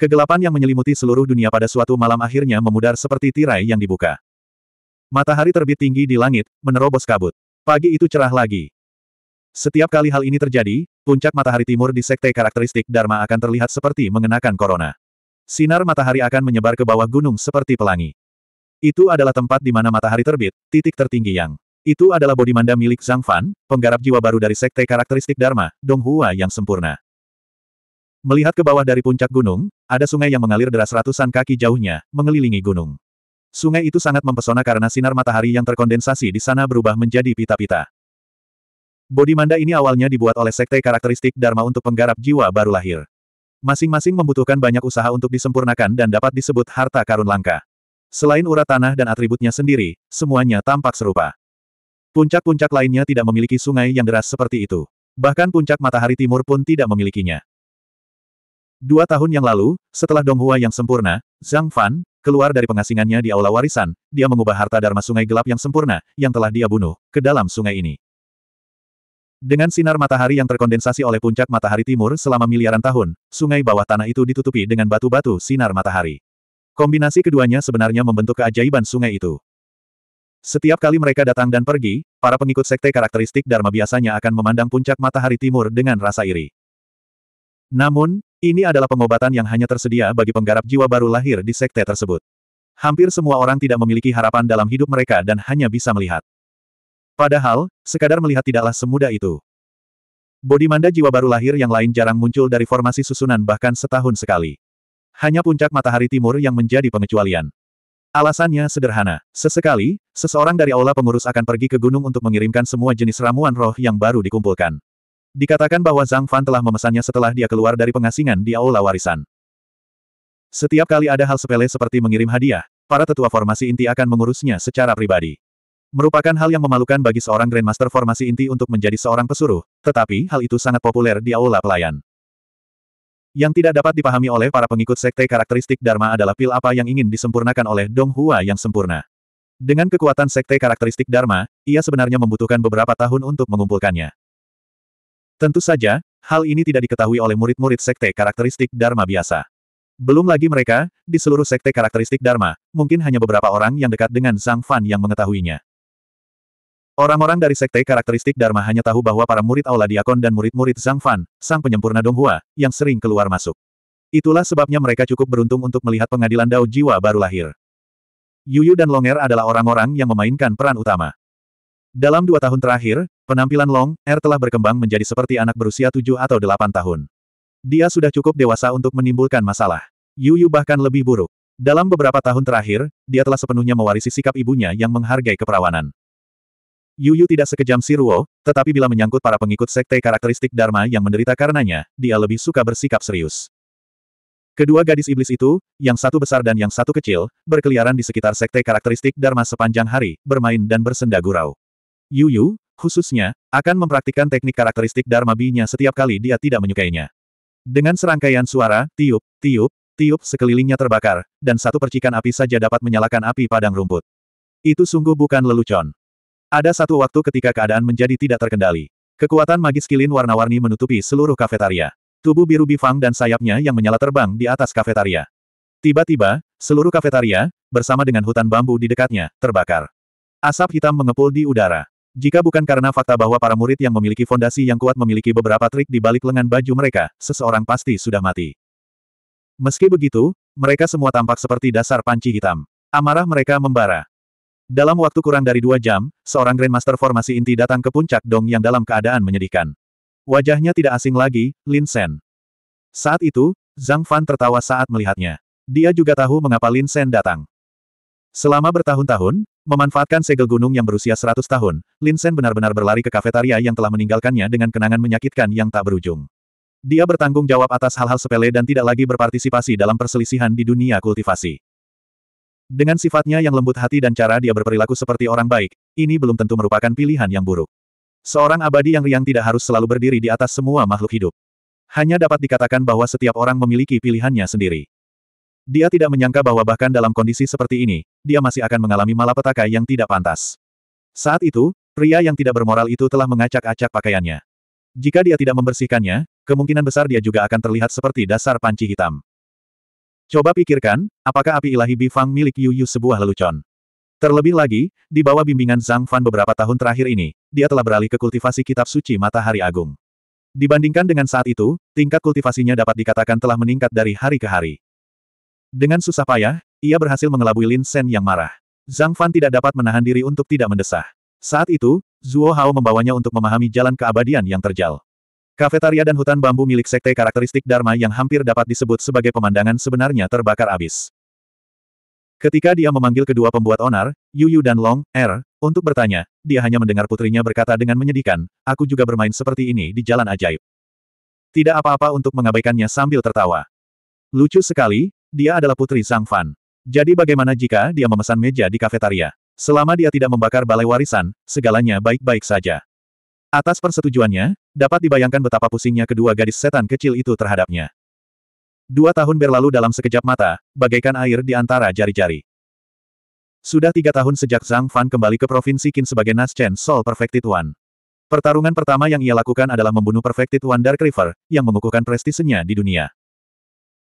Kegelapan yang menyelimuti seluruh dunia pada suatu malam akhirnya memudar seperti tirai yang dibuka. Matahari terbit tinggi di langit, menerobos kabut. Pagi itu cerah lagi. Setiap kali hal ini terjadi, puncak matahari timur di sekte karakteristik Dharma akan terlihat seperti mengenakan korona. Sinar matahari akan menyebar ke bawah gunung seperti pelangi. Itu adalah tempat di mana matahari terbit, titik tertinggi yang. Itu adalah bodimanda milik Zhang Fan, penggarap jiwa baru dari sekte karakteristik Dharma, Dong Hua yang sempurna. Melihat ke bawah dari puncak gunung, ada sungai yang mengalir deras ratusan kaki jauhnya, mengelilingi gunung. Sungai itu sangat mempesona karena sinar matahari yang terkondensasi di sana berubah menjadi pita-pita. Bodi manda ini awalnya dibuat oleh sekte karakteristik Dharma untuk penggarap jiwa baru lahir. Masing-masing membutuhkan banyak usaha untuk disempurnakan dan dapat disebut harta karun langka. Selain urat tanah dan atributnya sendiri, semuanya tampak serupa. Puncak-puncak lainnya tidak memiliki sungai yang deras seperti itu. Bahkan puncak matahari timur pun tidak memilikinya. Dua tahun yang lalu, setelah Donghua yang sempurna, Zhang Fan, keluar dari pengasingannya di Aula Warisan, dia mengubah harta Dharma Sungai Gelap yang sempurna, yang telah dia bunuh, ke dalam sungai ini. Dengan sinar matahari yang terkondensasi oleh puncak matahari timur selama miliaran tahun, sungai bawah tanah itu ditutupi dengan batu-batu sinar matahari. Kombinasi keduanya sebenarnya membentuk keajaiban sungai itu. Setiap kali mereka datang dan pergi, para pengikut sekte karakteristik Dharma biasanya akan memandang puncak matahari timur dengan rasa iri. Namun, ini adalah pengobatan yang hanya tersedia bagi penggarap jiwa baru lahir di sekte tersebut. Hampir semua orang tidak memiliki harapan dalam hidup mereka dan hanya bisa melihat. Padahal, sekadar melihat tidaklah semudah itu. Bodimanda jiwa baru lahir yang lain jarang muncul dari formasi susunan bahkan setahun sekali. Hanya puncak matahari timur yang menjadi pengecualian. Alasannya sederhana. Sesekali, seseorang dari aula pengurus akan pergi ke gunung untuk mengirimkan semua jenis ramuan roh yang baru dikumpulkan. Dikatakan bahwa Zhang Fan telah memesannya setelah dia keluar dari pengasingan di Aula Warisan. Setiap kali ada hal sepele seperti mengirim hadiah, para tetua formasi inti akan mengurusnya secara pribadi. Merupakan hal yang memalukan bagi seorang Grandmaster formasi inti untuk menjadi seorang pesuruh, tetapi hal itu sangat populer di Aula Pelayan. Yang tidak dapat dipahami oleh para pengikut sekte karakteristik Dharma adalah pil apa yang ingin disempurnakan oleh Dong Hua yang sempurna. Dengan kekuatan sekte karakteristik Dharma, ia sebenarnya membutuhkan beberapa tahun untuk mengumpulkannya. Tentu saja, hal ini tidak diketahui oleh murid-murid sekte karakteristik Dharma biasa. Belum lagi mereka, di seluruh sekte karakteristik Dharma, mungkin hanya beberapa orang yang dekat dengan Zhang Fan yang mengetahuinya. Orang-orang dari sekte karakteristik Dharma hanya tahu bahwa para murid Aula Diakon dan murid-murid Zhang Fan, sang penyempurna Donghua, yang sering keluar masuk. Itulah sebabnya mereka cukup beruntung untuk melihat pengadilan Dao Jiwa baru lahir. Yuyu dan Longer adalah orang-orang yang memainkan peran utama. Dalam dua tahun terakhir, penampilan Long, Er telah berkembang menjadi seperti anak berusia tujuh atau delapan tahun. Dia sudah cukup dewasa untuk menimbulkan masalah. Yu Yu bahkan lebih buruk. Dalam beberapa tahun terakhir, dia telah sepenuhnya mewarisi sikap ibunya yang menghargai keperawanan. Yu Yu tidak sekejam si Ruo, tetapi bila menyangkut para pengikut sekte karakteristik Dharma yang menderita karenanya, dia lebih suka bersikap serius. Kedua gadis iblis itu, yang satu besar dan yang satu kecil, berkeliaran di sekitar sekte karakteristik Dharma sepanjang hari, bermain dan bersenda gurau. Yu Yu, khususnya, akan mempraktikkan teknik karakteristik Dharma Binya setiap kali dia tidak menyukainya. Dengan serangkaian suara, tiup, tiup, tiup sekelilingnya terbakar, dan satu percikan api saja dapat menyalakan api padang rumput. Itu sungguh bukan lelucon. Ada satu waktu ketika keadaan menjadi tidak terkendali. Kekuatan magis kilin warna-warni menutupi seluruh kafetaria. Tubuh biru bifang dan sayapnya yang menyala terbang di atas kafetaria. Tiba-tiba, seluruh kafetaria, bersama dengan hutan bambu di dekatnya, terbakar. Asap hitam mengepul di udara. Jika bukan karena fakta bahwa para murid yang memiliki fondasi yang kuat memiliki beberapa trik di balik lengan baju mereka, seseorang pasti sudah mati. Meski begitu, mereka semua tampak seperti dasar panci hitam. Amarah mereka membara. Dalam waktu kurang dari dua jam, seorang Grandmaster formasi inti datang ke puncak Dong yang dalam keadaan menyedihkan. Wajahnya tidak asing lagi, Lin Sen. Saat itu, Zhang Fan tertawa saat melihatnya. Dia juga tahu mengapa Lin Sen datang. Selama bertahun-tahun, Memanfaatkan segel gunung yang berusia 100 tahun, Lin Sen benar-benar berlari ke kafetaria yang telah meninggalkannya dengan kenangan menyakitkan yang tak berujung. Dia bertanggung jawab atas hal-hal sepele dan tidak lagi berpartisipasi dalam perselisihan di dunia kultivasi. Dengan sifatnya yang lembut hati dan cara dia berperilaku seperti orang baik, ini belum tentu merupakan pilihan yang buruk. Seorang abadi yang riang tidak harus selalu berdiri di atas semua makhluk hidup. Hanya dapat dikatakan bahwa setiap orang memiliki pilihannya sendiri. Dia tidak menyangka bahwa bahkan dalam kondisi seperti ini, dia masih akan mengalami malapetaka yang tidak pantas. Saat itu, pria yang tidak bermoral itu telah mengacak-acak pakaiannya. Jika dia tidak membersihkannya, kemungkinan besar dia juga akan terlihat seperti dasar panci hitam. Coba pikirkan, apakah api ilahi Bifang milik Yu Yu sebuah lelucon? Terlebih lagi, di bawah bimbingan Zhang Fan beberapa tahun terakhir ini, dia telah beralih ke kultivasi kitab suci Matahari Agung. Dibandingkan dengan saat itu, tingkat kultivasinya dapat dikatakan telah meningkat dari hari ke hari. Dengan susah payah, ia berhasil mengelabui Lin Sen yang marah. Zhang Fan tidak dapat menahan diri untuk tidak mendesah. Saat itu, Zuo Hao membawanya untuk memahami jalan keabadian yang terjal. Kafetaria dan hutan bambu milik sekte karakteristik Dharma yang hampir dapat disebut sebagai pemandangan sebenarnya terbakar abis. Ketika dia memanggil kedua pembuat onar, Yu Yu dan Long, Er, untuk bertanya, dia hanya mendengar putrinya berkata dengan menyedihkan, aku juga bermain seperti ini di jalan ajaib. Tidak apa-apa untuk mengabaikannya sambil tertawa. Lucu sekali, dia adalah putri Zhang Fan. Jadi bagaimana jika dia memesan meja di kafetaria? Selama dia tidak membakar balai warisan, segalanya baik-baik saja. Atas persetujuannya, dapat dibayangkan betapa pusingnya kedua gadis setan kecil itu terhadapnya. Dua tahun berlalu dalam sekejap mata, bagaikan air di antara jari-jari. Sudah tiga tahun sejak Zhang Fan kembali ke Provinsi Qin sebagai Naschen Sol Perfected One. Pertarungan pertama yang ia lakukan adalah membunuh Perfected One Dark River, yang mengukuhkan prestisenya di dunia.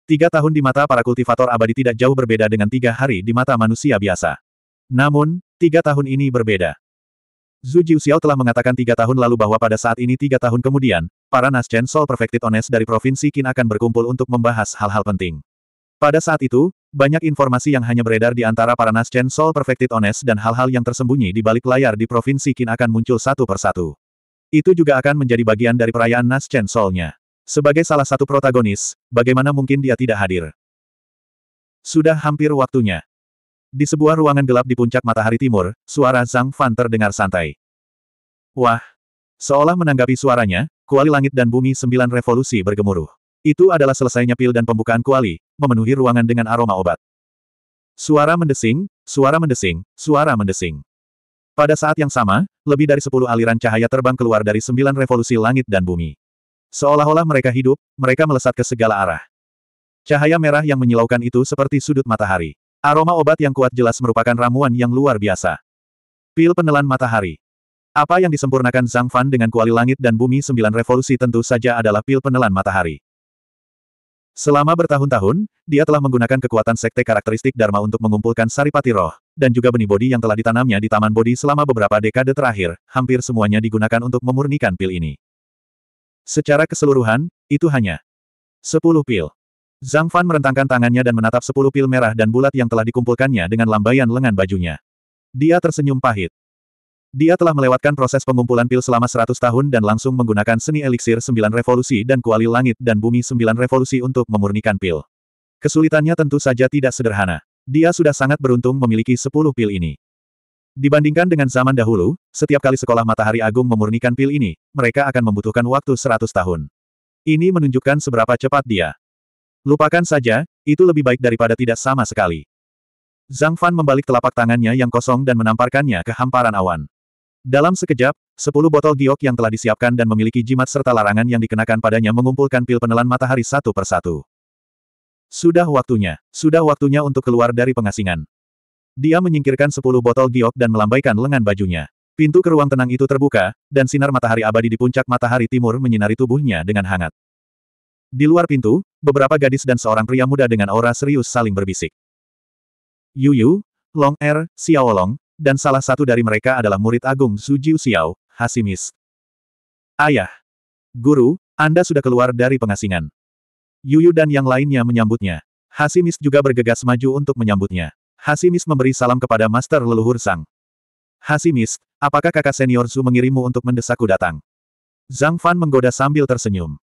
Tiga tahun di mata para kultivator abadi tidak jauh berbeda dengan tiga hari di mata manusia biasa. Namun, tiga tahun ini berbeda. Zhu xiao telah mengatakan tiga tahun lalu bahwa pada saat ini tiga tahun kemudian, para Nascen Sol Perfected Ones dari Provinsi Qin akan berkumpul untuk membahas hal-hal penting. Pada saat itu, banyak informasi yang hanya beredar di antara para Nascen Sol Perfected Ones dan hal-hal yang tersembunyi di balik layar di Provinsi Qin akan muncul satu persatu. Itu juga akan menjadi bagian dari perayaan Nascen Solnya. Sebagai salah satu protagonis, bagaimana mungkin dia tidak hadir? Sudah hampir waktunya. Di sebuah ruangan gelap di puncak matahari timur, suara Zhang Fan terdengar santai. Wah! Seolah menanggapi suaranya, kuali langit dan bumi sembilan revolusi bergemuruh. Itu adalah selesainya pil dan pembukaan kuali, memenuhi ruangan dengan aroma obat. Suara mendesing, suara mendesing, suara mendesing. Pada saat yang sama, lebih dari sepuluh aliran cahaya terbang keluar dari sembilan revolusi langit dan bumi. Seolah-olah mereka hidup, mereka melesat ke segala arah. Cahaya merah yang menyilaukan itu seperti sudut matahari. Aroma obat yang kuat jelas merupakan ramuan yang luar biasa. Pil penelan matahari. Apa yang disempurnakan Zhang Fan dengan kuali langit dan bumi sembilan revolusi tentu saja adalah pil penelan matahari. Selama bertahun-tahun, dia telah menggunakan kekuatan sekte karakteristik Dharma untuk mengumpulkan saripati roh, dan juga benih bodi yang telah ditanamnya di Taman Bodi selama beberapa dekade terakhir, hampir semuanya digunakan untuk memurnikan pil ini. Secara keseluruhan, itu hanya 10 pil. Zhang Fan merentangkan tangannya dan menatap 10 pil merah dan bulat yang telah dikumpulkannya dengan lambaian lengan bajunya. Dia tersenyum pahit. Dia telah melewatkan proses pengumpulan pil selama 100 tahun dan langsung menggunakan seni eliksir sembilan revolusi dan kuali langit dan bumi sembilan revolusi untuk memurnikan pil. Kesulitannya tentu saja tidak sederhana. Dia sudah sangat beruntung memiliki 10 pil ini. Dibandingkan dengan zaman dahulu, setiap kali sekolah matahari agung memurnikan pil ini, mereka akan membutuhkan waktu 100 tahun. Ini menunjukkan seberapa cepat dia. Lupakan saja, itu lebih baik daripada tidak sama sekali. Zhang Fan membalik telapak tangannya yang kosong dan menamparkannya ke hamparan awan. Dalam sekejap, sepuluh botol giok yang telah disiapkan dan memiliki jimat serta larangan yang dikenakan padanya mengumpulkan pil penelan matahari satu persatu. Sudah waktunya, sudah waktunya untuk keluar dari pengasingan. Dia menyingkirkan sepuluh botol giok dan melambaikan lengan bajunya. Pintu ke ruang tenang itu terbuka, dan sinar matahari abadi di puncak matahari timur menyinari tubuhnya dengan hangat. Di luar pintu, beberapa gadis dan seorang pria muda dengan aura serius saling berbisik. Yu Yu, Long Er, Xiao Long, dan salah satu dari mereka adalah murid agung Su Jiu Xiao, Hasimis. Ayah. Guru, Anda sudah keluar dari pengasingan. Yu Yu dan yang lainnya menyambutnya. Hasimis juga bergegas maju untuk menyambutnya. Hasimis memberi salam kepada Master Leluhur Sang. Hasimis, apakah kakak senior Zhu mengirimmu untuk mendesakku datang? Zhang Fan menggoda sambil tersenyum.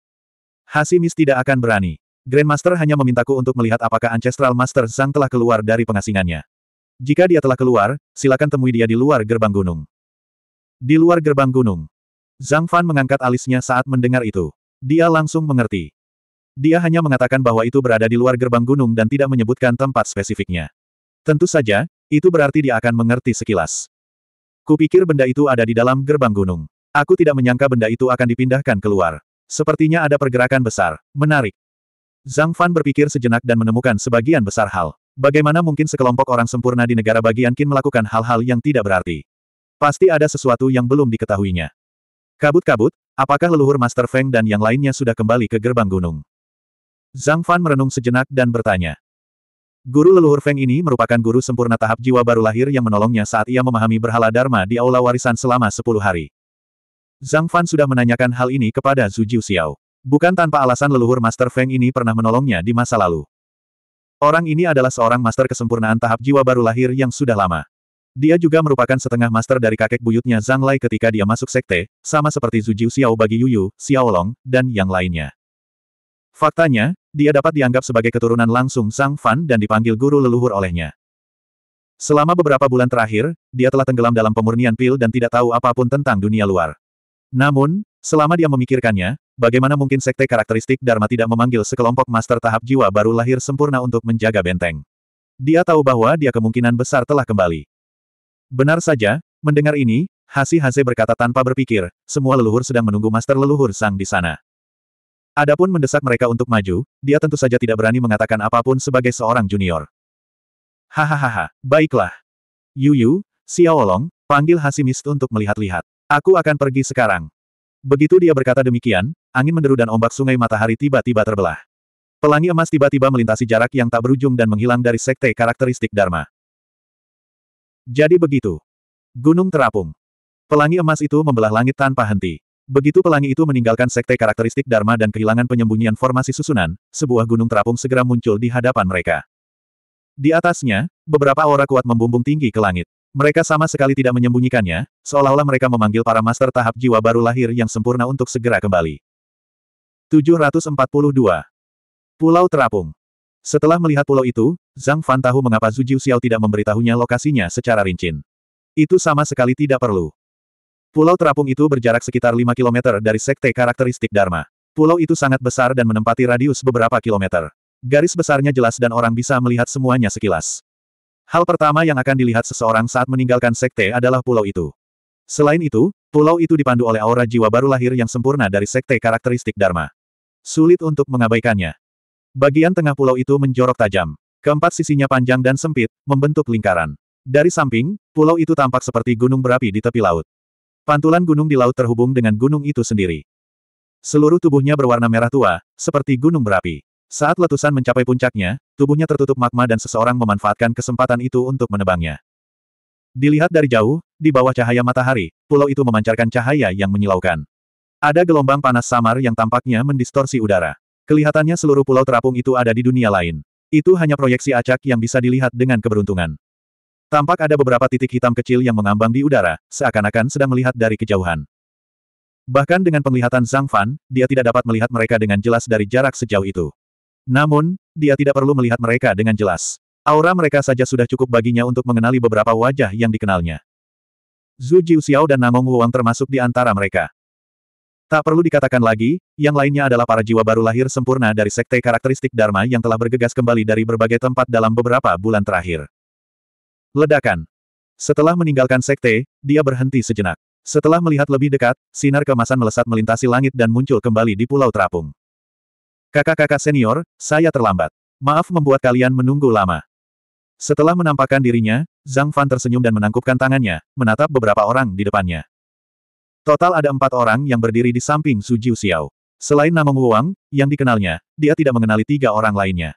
Hasimis tidak akan berani. Grandmaster hanya memintaku untuk melihat apakah Ancestral Master Zhang telah keluar dari pengasingannya. Jika dia telah keluar, silakan temui dia di luar gerbang gunung. Di luar gerbang gunung. Zhang Fan mengangkat alisnya saat mendengar itu. Dia langsung mengerti. Dia hanya mengatakan bahwa itu berada di luar gerbang gunung dan tidak menyebutkan tempat spesifiknya. Tentu saja, itu berarti dia akan mengerti sekilas. Kupikir benda itu ada di dalam gerbang gunung. Aku tidak menyangka benda itu akan dipindahkan keluar. Sepertinya ada pergerakan besar. Menarik. Zhang Fan berpikir sejenak dan menemukan sebagian besar hal. Bagaimana mungkin sekelompok orang sempurna di negara bagian Qin melakukan hal-hal yang tidak berarti? Pasti ada sesuatu yang belum diketahuinya. Kabut-kabut, apakah leluhur Master Feng dan yang lainnya sudah kembali ke gerbang gunung? Zhang Fan merenung sejenak dan bertanya. Guru leluhur Feng ini merupakan guru sempurna tahap jiwa baru lahir yang menolongnya saat ia memahami berhala Dharma di aula warisan selama 10 hari. Zhang Fan sudah menanyakan hal ini kepada Zhu Xiao, Bukan tanpa alasan leluhur Master Feng ini pernah menolongnya di masa lalu. Orang ini adalah seorang master kesempurnaan tahap jiwa baru lahir yang sudah lama. Dia juga merupakan setengah master dari kakek buyutnya Zhang Lai ketika dia masuk sekte, sama seperti Zhu Xiao bagi Yu Yuyu, Long, dan yang lainnya. Faktanya, dia dapat dianggap sebagai keturunan langsung Sang Fan dan dipanggil guru leluhur olehnya. Selama beberapa bulan terakhir, dia telah tenggelam dalam pemurnian pil dan tidak tahu apapun tentang dunia luar. Namun, selama dia memikirkannya, bagaimana mungkin sekte karakteristik Dharma tidak memanggil sekelompok master tahap jiwa baru lahir sempurna untuk menjaga benteng. Dia tahu bahwa dia kemungkinan besar telah kembali. Benar saja, mendengar ini, Hasi Hase berkata tanpa berpikir, semua leluhur sedang menunggu master leluhur sang di sana. Adapun mendesak mereka untuk maju, dia tentu saja tidak berani mengatakan apapun sebagai seorang junior. Hahaha, baiklah. Yu Yu, Xiaolong, panggil Hasimist untuk melihat-lihat. Aku akan pergi sekarang. Begitu dia berkata demikian, angin menderu dan ombak sungai matahari tiba-tiba terbelah. Pelangi emas tiba-tiba melintasi jarak yang tak berujung dan menghilang dari sekte karakteristik Dharma. Jadi begitu. Gunung terapung. Pelangi emas itu membelah langit tanpa henti. Begitu pelangi itu meninggalkan sekte karakteristik Dharma dan kehilangan penyembunyian formasi susunan, sebuah gunung terapung segera muncul di hadapan mereka. Di atasnya, beberapa aura kuat membumbung tinggi ke langit. Mereka sama sekali tidak menyembunyikannya, seolah-olah mereka memanggil para master tahap jiwa baru lahir yang sempurna untuk segera kembali. 742. Pulau Terapung Setelah melihat pulau itu, Zhang Fan tahu mengapa Zhu Jiu Xiao tidak memberitahunya lokasinya secara rinci. Itu sama sekali tidak perlu. Pulau terapung itu berjarak sekitar 5 km dari sekte karakteristik Dharma. Pulau itu sangat besar dan menempati radius beberapa kilometer. Garis besarnya jelas dan orang bisa melihat semuanya sekilas. Hal pertama yang akan dilihat seseorang saat meninggalkan sekte adalah pulau itu. Selain itu, pulau itu dipandu oleh aura jiwa baru lahir yang sempurna dari sekte karakteristik Dharma. Sulit untuk mengabaikannya. Bagian tengah pulau itu menjorok tajam. Keempat sisinya panjang dan sempit, membentuk lingkaran. Dari samping, pulau itu tampak seperti gunung berapi di tepi laut. Pantulan gunung di laut terhubung dengan gunung itu sendiri. Seluruh tubuhnya berwarna merah tua, seperti gunung berapi. Saat letusan mencapai puncaknya, tubuhnya tertutup magma dan seseorang memanfaatkan kesempatan itu untuk menebangnya. Dilihat dari jauh, di bawah cahaya matahari, pulau itu memancarkan cahaya yang menyilaukan. Ada gelombang panas samar yang tampaknya mendistorsi udara. Kelihatannya seluruh pulau terapung itu ada di dunia lain. Itu hanya proyeksi acak yang bisa dilihat dengan keberuntungan. Tampak ada beberapa titik hitam kecil yang mengambang di udara, seakan-akan sedang melihat dari kejauhan. Bahkan dengan penglihatan Zhang Fan, dia tidak dapat melihat mereka dengan jelas dari jarak sejauh itu. Namun, dia tidak perlu melihat mereka dengan jelas. Aura mereka saja sudah cukup baginya untuk mengenali beberapa wajah yang dikenalnya. Zhu Jiuxiao dan Namong Wuang termasuk di antara mereka. Tak perlu dikatakan lagi, yang lainnya adalah para jiwa baru lahir sempurna dari sekte karakteristik Dharma yang telah bergegas kembali dari berbagai tempat dalam beberapa bulan terakhir. Ledakan. Setelah meninggalkan sekte, dia berhenti sejenak. Setelah melihat lebih dekat, sinar kemasan melesat melintasi langit dan muncul kembali di Pulau Terapung. Kakak-kakak senior, saya terlambat. Maaf membuat kalian menunggu lama. Setelah menampakkan dirinya, Zhang Fan tersenyum dan menangkupkan tangannya, menatap beberapa orang di depannya. Total ada empat orang yang berdiri di samping Su Jiu Xiao. Selain Namong Wang, yang dikenalnya, dia tidak mengenali tiga orang lainnya.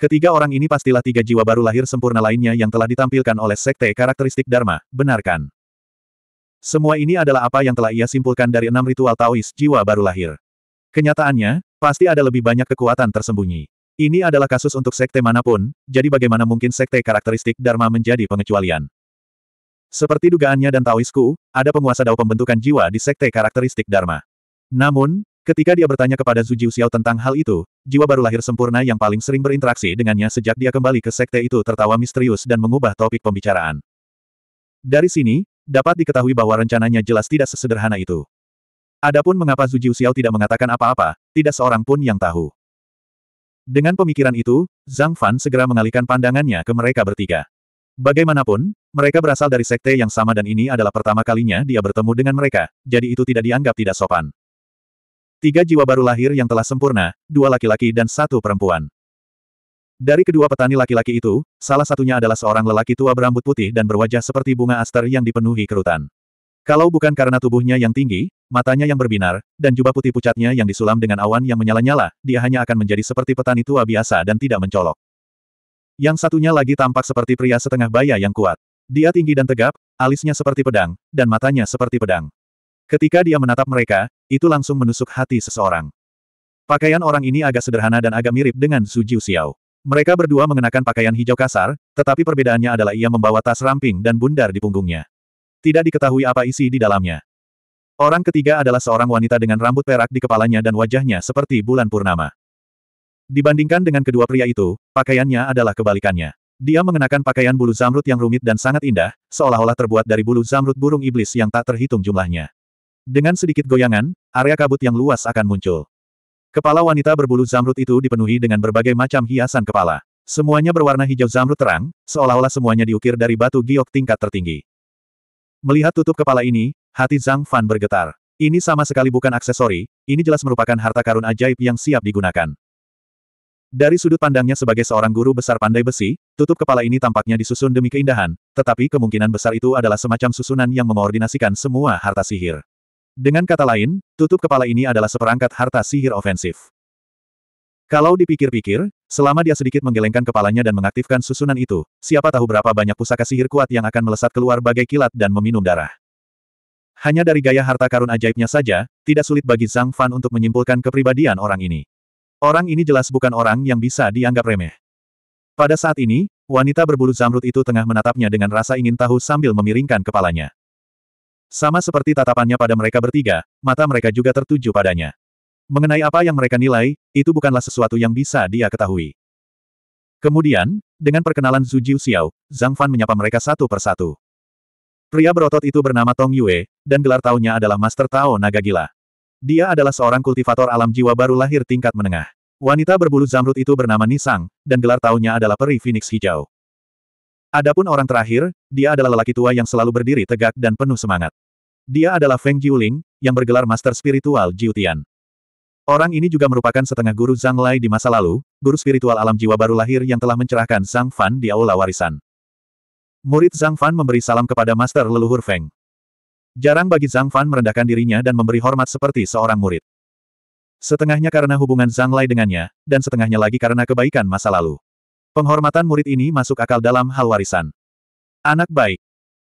Ketiga orang ini pastilah tiga jiwa baru lahir sempurna lainnya yang telah ditampilkan oleh sekte karakteristik Dharma, benarkan? Semua ini adalah apa yang telah ia simpulkan dari enam ritual Taois jiwa baru lahir. Kenyataannya, pasti ada lebih banyak kekuatan tersembunyi. Ini adalah kasus untuk sekte manapun, jadi bagaimana mungkin sekte karakteristik Dharma menjadi pengecualian? Seperti dugaannya dan Taoisku, ada penguasa dao pembentukan jiwa di sekte karakteristik Dharma. Namun, Ketika dia bertanya kepada Zhu Jiuxiao tentang hal itu, jiwa baru lahir sempurna yang paling sering berinteraksi dengannya sejak dia kembali ke sekte itu tertawa misterius dan mengubah topik pembicaraan. Dari sini, dapat diketahui bahwa rencananya jelas tidak sesederhana itu. Adapun mengapa Zhu Jiuxiao tidak mengatakan apa-apa, tidak seorang pun yang tahu. Dengan pemikiran itu, Zhang Fan segera mengalihkan pandangannya ke mereka bertiga. Bagaimanapun, mereka berasal dari sekte yang sama dan ini adalah pertama kalinya dia bertemu dengan mereka, jadi itu tidak dianggap tidak sopan. Tiga jiwa baru lahir yang telah sempurna, dua laki-laki dan satu perempuan. Dari kedua petani laki-laki itu, salah satunya adalah seorang lelaki tua berambut putih dan berwajah seperti bunga aster yang dipenuhi kerutan. Kalau bukan karena tubuhnya yang tinggi, matanya yang berbinar, dan jubah putih pucatnya yang disulam dengan awan yang menyala-nyala, dia hanya akan menjadi seperti petani tua biasa dan tidak mencolok. Yang satunya lagi tampak seperti pria setengah baya yang kuat. Dia tinggi dan tegap, alisnya seperti pedang, dan matanya seperti pedang. Ketika dia menatap mereka, itu langsung menusuk hati seseorang. Pakaian orang ini agak sederhana dan agak mirip dengan Su Jiu Xiao. Mereka berdua mengenakan pakaian hijau kasar, tetapi perbedaannya adalah ia membawa tas ramping dan bundar di punggungnya. Tidak diketahui apa isi di dalamnya. Orang ketiga adalah seorang wanita dengan rambut perak di kepalanya dan wajahnya seperti bulan purnama. Dibandingkan dengan kedua pria itu, pakaiannya adalah kebalikannya. Dia mengenakan pakaian bulu zamrud yang rumit dan sangat indah, seolah-olah terbuat dari bulu zamrud burung iblis yang tak terhitung jumlahnya. Dengan sedikit goyangan, area kabut yang luas akan muncul. Kepala wanita berbulu zamrud itu dipenuhi dengan berbagai macam hiasan kepala. Semuanya berwarna hijau zamrud terang, seolah-olah semuanya diukir dari batu giok tingkat tertinggi. Melihat tutup kepala ini, hati Zhang Fan bergetar. Ini sama sekali bukan aksesori, ini jelas merupakan harta karun ajaib yang siap digunakan. Dari sudut pandangnya sebagai seorang guru besar pandai besi, tutup kepala ini tampaknya disusun demi keindahan, tetapi kemungkinan besar itu adalah semacam susunan yang mengoordinasikan semua harta sihir. Dengan kata lain, tutup kepala ini adalah seperangkat harta sihir ofensif. Kalau dipikir-pikir, selama dia sedikit menggelengkan kepalanya dan mengaktifkan susunan itu, siapa tahu berapa banyak pusaka sihir kuat yang akan melesat keluar bagai kilat dan meminum darah. Hanya dari gaya harta karun ajaibnya saja, tidak sulit bagi Zhang Fan untuk menyimpulkan kepribadian orang ini. Orang ini jelas bukan orang yang bisa dianggap remeh. Pada saat ini, wanita berbulu zamrud itu tengah menatapnya dengan rasa ingin tahu sambil memiringkan kepalanya. Sama seperti tatapannya pada mereka bertiga, mata mereka juga tertuju padanya. Mengenai apa yang mereka nilai, itu bukanlah sesuatu yang bisa dia ketahui. Kemudian, dengan perkenalan Zhu Jiu Xiao, Zhang Fan menyapa mereka satu persatu. Pria berotot itu bernama Tong Yue, dan gelar taunya adalah Master Tao Naga Gila. Dia adalah seorang kultivator alam jiwa baru lahir tingkat menengah. Wanita berbulu zamrud itu bernama Nisang, dan gelar taunya adalah Peri Phoenix Hijau. Adapun orang terakhir, dia adalah lelaki tua yang selalu berdiri tegak dan penuh semangat. Dia adalah Feng Jiuling, yang bergelar Master Spiritual Jiutian. Orang ini juga merupakan setengah guru Zhang Lai di masa lalu, guru spiritual alam jiwa baru lahir yang telah mencerahkan Zhang Fan di aula warisan. Murid Zhang Fan memberi salam kepada Master Leluhur Feng. Jarang bagi Zhang Fan merendahkan dirinya dan memberi hormat seperti seorang murid. Setengahnya karena hubungan Zhang Lai dengannya, dan setengahnya lagi karena kebaikan masa lalu. Penghormatan murid ini masuk akal dalam hal warisan. Anak baik.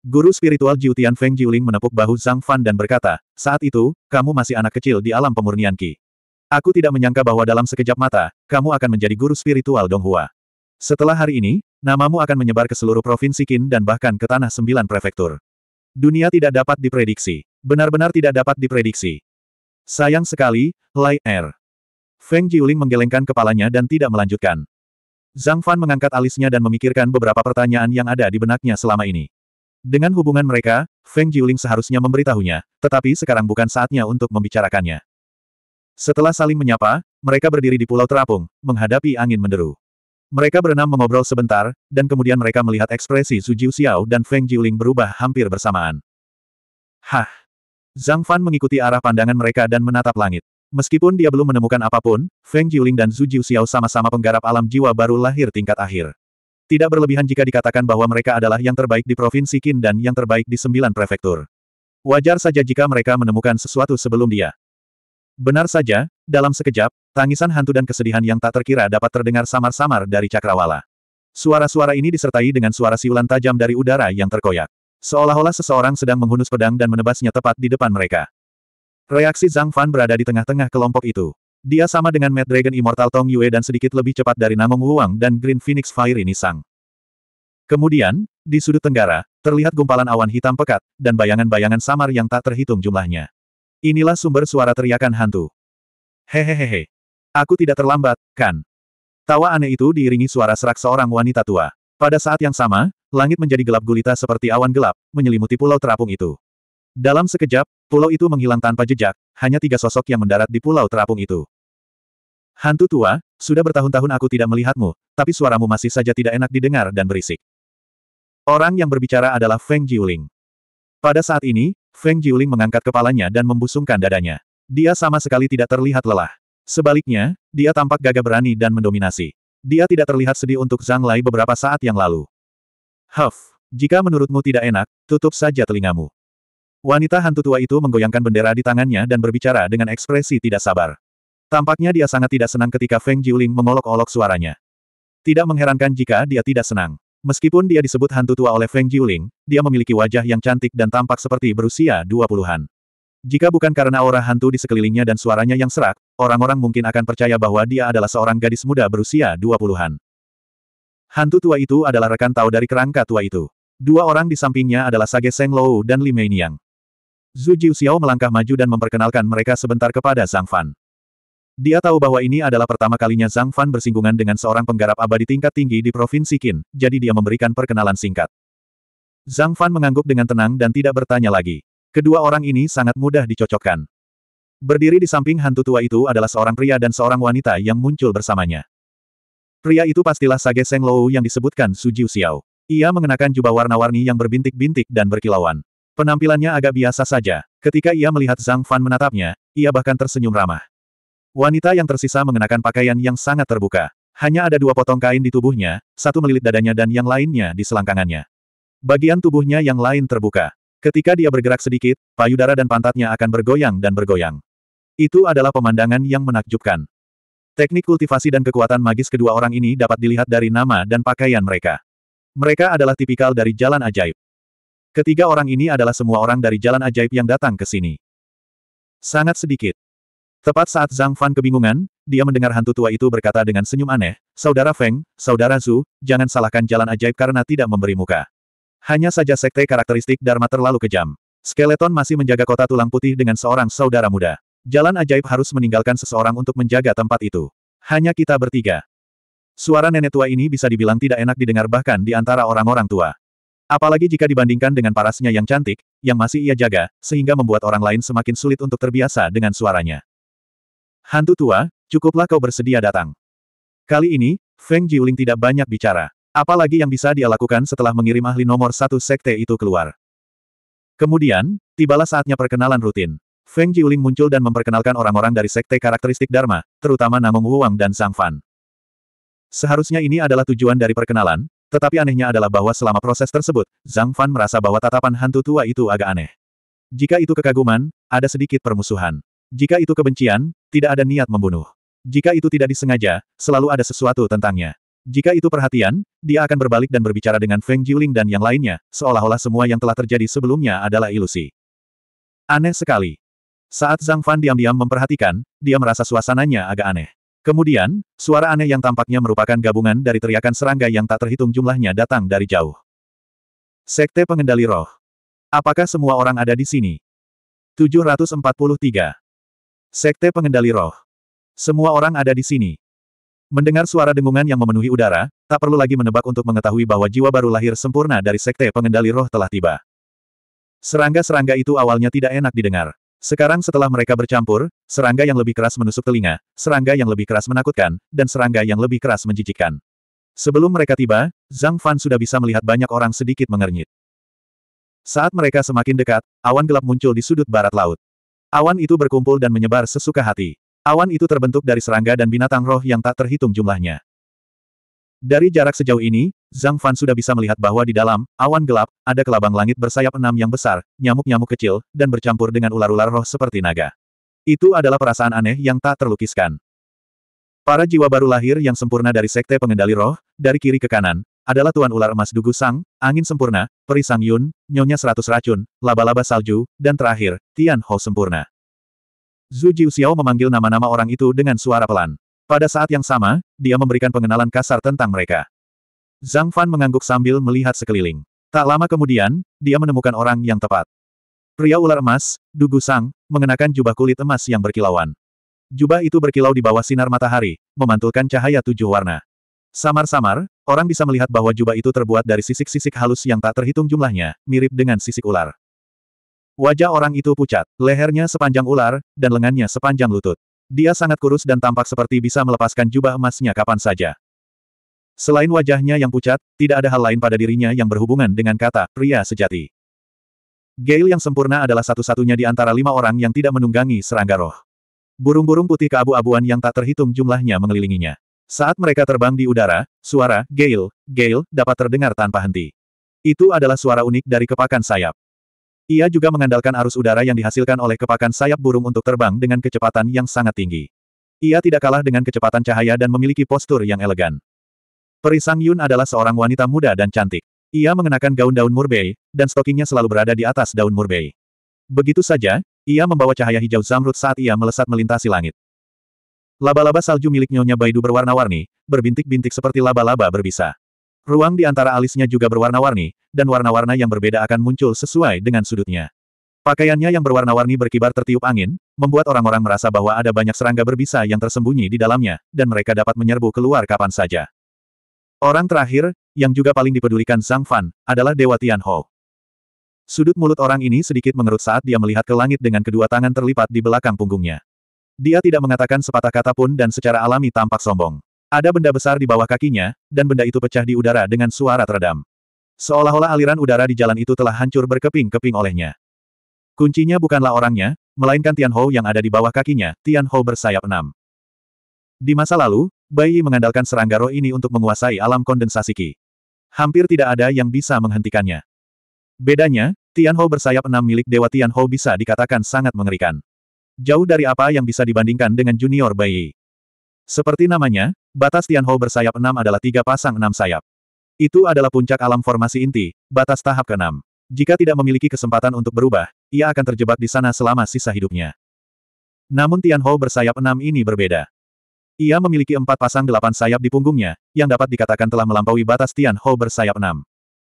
Guru spiritual Jiutian Feng Jiuling menepuk bahu Zhang Fan dan berkata, saat itu, kamu masih anak kecil di alam pemurnian Qi. Aku tidak menyangka bahwa dalam sekejap mata, kamu akan menjadi guru spiritual Donghua. Setelah hari ini, namamu akan menyebar ke seluruh provinsi Qin dan bahkan ke tanah sembilan prefektur. Dunia tidak dapat diprediksi. Benar-benar tidak dapat diprediksi. Sayang sekali, Lai Er. Feng Jiuling menggelengkan kepalanya dan tidak melanjutkan. Zhang Fan mengangkat alisnya dan memikirkan beberapa pertanyaan yang ada di benaknya selama ini. Dengan hubungan mereka, Feng Jiuling seharusnya memberitahunya, tetapi sekarang bukan saatnya untuk membicarakannya. Setelah saling menyapa, mereka berdiri di Pulau Terapung, menghadapi angin menderu. Mereka berenam mengobrol sebentar, dan kemudian mereka melihat ekspresi Su Jiu Xiao dan Feng Jiuling berubah hampir bersamaan. Hah! Zhang Fan mengikuti arah pandangan mereka dan menatap langit. Meskipun dia belum menemukan apapun, Feng Jiuling dan Zhu Jiuxiao sama-sama penggarap alam jiwa baru lahir tingkat akhir. Tidak berlebihan jika dikatakan bahwa mereka adalah yang terbaik di Provinsi Qin dan yang terbaik di sembilan prefektur. Wajar saja jika mereka menemukan sesuatu sebelum dia. Benar saja, dalam sekejap, tangisan hantu dan kesedihan yang tak terkira dapat terdengar samar-samar dari cakrawala. Suara-suara ini disertai dengan suara siulan tajam dari udara yang terkoyak. Seolah-olah seseorang sedang menghunus pedang dan menebasnya tepat di depan mereka. Reaksi Zhang Fan berada di tengah-tengah kelompok itu. Dia sama dengan Mad Dragon Immortal Tong Yue dan sedikit lebih cepat dari Namong Wuang dan Green Phoenix Fire ini Sang. Kemudian, di sudut tenggara, terlihat gumpalan awan hitam pekat, dan bayangan-bayangan samar yang tak terhitung jumlahnya. Inilah sumber suara teriakan hantu. Hehehehe. Aku tidak terlambat, kan? Tawa aneh itu diiringi suara serak seorang wanita tua. Pada saat yang sama, langit menjadi gelap gulita seperti awan gelap, menyelimuti pulau terapung itu. Dalam sekejap, pulau itu menghilang tanpa jejak, hanya tiga sosok yang mendarat di pulau terapung itu. Hantu tua, sudah bertahun-tahun aku tidak melihatmu, tapi suaramu masih saja tidak enak didengar dan berisik. Orang yang berbicara adalah Feng Jiuling. Pada saat ini, Feng Jiuling mengangkat kepalanya dan membusungkan dadanya. Dia sama sekali tidak terlihat lelah. Sebaliknya, dia tampak gagah berani dan mendominasi. Dia tidak terlihat sedih untuk Zhang Lai beberapa saat yang lalu. Huff, jika menurutmu tidak enak, tutup saja telingamu. Wanita hantu tua itu menggoyangkan bendera di tangannya dan berbicara dengan ekspresi tidak sabar. Tampaknya dia sangat tidak senang ketika Feng Jiuling mengolok-olok suaranya. Tidak mengherankan jika dia tidak senang. Meskipun dia disebut hantu tua oleh Feng Jiuling, dia memiliki wajah yang cantik dan tampak seperti berusia dua puluhan. Jika bukan karena aura hantu di sekelilingnya dan suaranya yang serak, orang-orang mungkin akan percaya bahwa dia adalah seorang gadis muda berusia dua puluhan. Hantu tua itu adalah rekan tahu dari kerangka tua itu. Dua orang di sampingnya adalah Sage Seng Lou dan Li Niang. Zhu Xiao melangkah maju dan memperkenalkan mereka sebentar kepada Zhang Fan. Dia tahu bahwa ini adalah pertama kalinya Zhang Fan bersinggungan dengan seorang penggarap abadi tingkat tinggi di Provinsi Qin, jadi dia memberikan perkenalan singkat. Zhang Fan mengangguk dengan tenang dan tidak bertanya lagi. Kedua orang ini sangat mudah dicocokkan. Berdiri di samping hantu tua itu adalah seorang pria dan seorang wanita yang muncul bersamanya. Pria itu pastilah Sage Seng Lou yang disebutkan Su Jiu Xiao. Ia mengenakan jubah warna-warni yang berbintik-bintik dan berkilauan. Penampilannya agak biasa saja. Ketika ia melihat Zhang Fan menatapnya, ia bahkan tersenyum ramah. Wanita yang tersisa mengenakan pakaian yang sangat terbuka. Hanya ada dua potong kain di tubuhnya, satu melilit dadanya dan yang lainnya di selangkangannya. Bagian tubuhnya yang lain terbuka. Ketika dia bergerak sedikit, payudara dan pantatnya akan bergoyang dan bergoyang. Itu adalah pemandangan yang menakjubkan. Teknik kultivasi dan kekuatan magis kedua orang ini dapat dilihat dari nama dan pakaian mereka. Mereka adalah tipikal dari jalan ajaib. Ketiga orang ini adalah semua orang dari jalan ajaib yang datang ke sini. Sangat sedikit. Tepat saat Zhang Fan kebingungan, dia mendengar hantu tua itu berkata dengan senyum aneh, Saudara Feng, Saudara Zhu, jangan salahkan jalan ajaib karena tidak memberi muka. Hanya saja sekte karakteristik Dharma terlalu kejam. Skeleton masih menjaga kota tulang putih dengan seorang saudara muda. Jalan ajaib harus meninggalkan seseorang untuk menjaga tempat itu. Hanya kita bertiga. Suara nenek tua ini bisa dibilang tidak enak didengar bahkan di antara orang-orang tua. Apalagi jika dibandingkan dengan parasnya yang cantik, yang masih ia jaga, sehingga membuat orang lain semakin sulit untuk terbiasa dengan suaranya. Hantu tua, cukuplah kau bersedia datang. Kali ini, Feng Jiuling tidak banyak bicara. Apalagi yang bisa dia lakukan setelah mengirim ahli nomor satu sekte itu keluar. Kemudian, tibalah saatnya perkenalan rutin. Feng Jiuling muncul dan memperkenalkan orang-orang dari sekte karakteristik Dharma, terutama Namong Wuang dan Sang Fan. Seharusnya ini adalah tujuan dari perkenalan, tetapi anehnya adalah bahwa selama proses tersebut, Zhang Fan merasa bahwa tatapan hantu tua itu agak aneh. Jika itu kekaguman, ada sedikit permusuhan. Jika itu kebencian, tidak ada niat membunuh. Jika itu tidak disengaja, selalu ada sesuatu tentangnya. Jika itu perhatian, dia akan berbalik dan berbicara dengan Feng Jiuling dan yang lainnya, seolah-olah semua yang telah terjadi sebelumnya adalah ilusi. Aneh sekali. Saat Zhang Fan diam-diam memperhatikan, dia merasa suasananya agak aneh. Kemudian, suara aneh yang tampaknya merupakan gabungan dari teriakan serangga yang tak terhitung jumlahnya datang dari jauh. Sekte Pengendali Roh. Apakah semua orang ada di sini? 743. Sekte Pengendali Roh. Semua orang ada di sini. Mendengar suara dengungan yang memenuhi udara, tak perlu lagi menebak untuk mengetahui bahwa jiwa baru lahir sempurna dari Sekte Pengendali Roh telah tiba. Serangga-serangga itu awalnya tidak enak didengar. Sekarang setelah mereka bercampur, serangga yang lebih keras menusuk telinga, serangga yang lebih keras menakutkan, dan serangga yang lebih keras menjijikkan. Sebelum mereka tiba, Zhang Fan sudah bisa melihat banyak orang sedikit mengernyit. Saat mereka semakin dekat, awan gelap muncul di sudut barat laut. Awan itu berkumpul dan menyebar sesuka hati. Awan itu terbentuk dari serangga dan binatang roh yang tak terhitung jumlahnya. Dari jarak sejauh ini, Zhang Fan sudah bisa melihat bahwa di dalam, awan gelap, ada kelabang langit bersayap enam yang besar, nyamuk-nyamuk kecil, dan bercampur dengan ular-ular roh seperti naga. Itu adalah perasaan aneh yang tak terlukiskan. Para jiwa baru lahir yang sempurna dari sekte pengendali roh, dari kiri ke kanan, adalah Tuan Ular Emas Dugu Sang, Angin Sempurna, Peri Sang Yun, Nyonya Seratus Racun, Laba-Laba Salju, dan terakhir, Tian Ho Sempurna. Zhu Jiuxiao memanggil nama-nama orang itu dengan suara pelan. Pada saat yang sama, dia memberikan pengenalan kasar tentang mereka. Zhang Fan mengangguk sambil melihat sekeliling. Tak lama kemudian, dia menemukan orang yang tepat. Pria ular emas, Dugu Sang, mengenakan jubah kulit emas yang berkilauan. Jubah itu berkilau di bawah sinar matahari, memantulkan cahaya tujuh warna. Samar-samar, orang bisa melihat bahwa jubah itu terbuat dari sisik-sisik halus yang tak terhitung jumlahnya, mirip dengan sisik ular. Wajah orang itu pucat, lehernya sepanjang ular, dan lengannya sepanjang lutut. Dia sangat kurus dan tampak seperti bisa melepaskan jubah emasnya kapan saja. Selain wajahnya yang pucat, tidak ada hal lain pada dirinya yang berhubungan dengan kata pria sejati. Gale yang sempurna adalah satu-satunya di antara lima orang yang tidak menunggangi serangga roh. Burung-burung putih keabu-abuan yang tak terhitung jumlahnya mengelilinginya. Saat mereka terbang di udara, suara Gale, Gale dapat terdengar tanpa henti. Itu adalah suara unik dari kepakan sayap. Ia juga mengandalkan arus udara yang dihasilkan oleh kepakan sayap burung untuk terbang dengan kecepatan yang sangat tinggi. Ia tidak kalah dengan kecepatan cahaya dan memiliki postur yang elegan. Peri Sang Yun adalah seorang wanita muda dan cantik. Ia mengenakan gaun daun murbei, dan stokingnya selalu berada di atas daun murbei. Begitu saja, ia membawa cahaya hijau zamrud saat ia melesat melintasi langit. Laba-laba salju milik Nyonya Baidu berwarna-warni, berbintik-bintik seperti laba-laba berbisa. Ruang di antara alisnya juga berwarna-warni, dan warna-warna yang berbeda akan muncul sesuai dengan sudutnya. Pakaiannya yang berwarna-warni berkibar tertiup angin, membuat orang-orang merasa bahwa ada banyak serangga berbisa yang tersembunyi di dalamnya, dan mereka dapat menyerbu keluar kapan saja. Orang terakhir, yang juga paling dipedulikan Sang Fan, adalah Dewa Tianhou. Sudut mulut orang ini sedikit mengerut saat dia melihat ke langit dengan kedua tangan terlipat di belakang punggungnya. Dia tidak mengatakan sepatah kata pun dan secara alami tampak sombong. Ada benda besar di bawah kakinya, dan benda itu pecah di udara dengan suara teredam. Seolah-olah aliran udara di jalan itu telah hancur berkeping-keping olehnya. Kuncinya bukanlah orangnya, melainkan Tianhou yang ada di bawah kakinya, Tianhou bersayap enam. Di masa lalu, Bai Yi mengandalkan serangga roh ini untuk menguasai alam kondensasi Qi. Hampir tidak ada yang bisa menghentikannya. Bedanya, Tianho bersayap enam milik Dewa Tianho bisa dikatakan sangat mengerikan. Jauh dari apa yang bisa dibandingkan dengan junior Bai Yi. Seperti namanya, batas Tianho bersayap enam adalah tiga pasang enam sayap. Itu adalah puncak alam formasi inti, batas tahap keenam. Jika tidak memiliki kesempatan untuk berubah, ia akan terjebak di sana selama sisa hidupnya. Namun Tianho bersayap enam ini berbeda. Ia memiliki empat pasang delapan sayap di punggungnya, yang dapat dikatakan telah melampaui batas Tian Ho bersayap enam.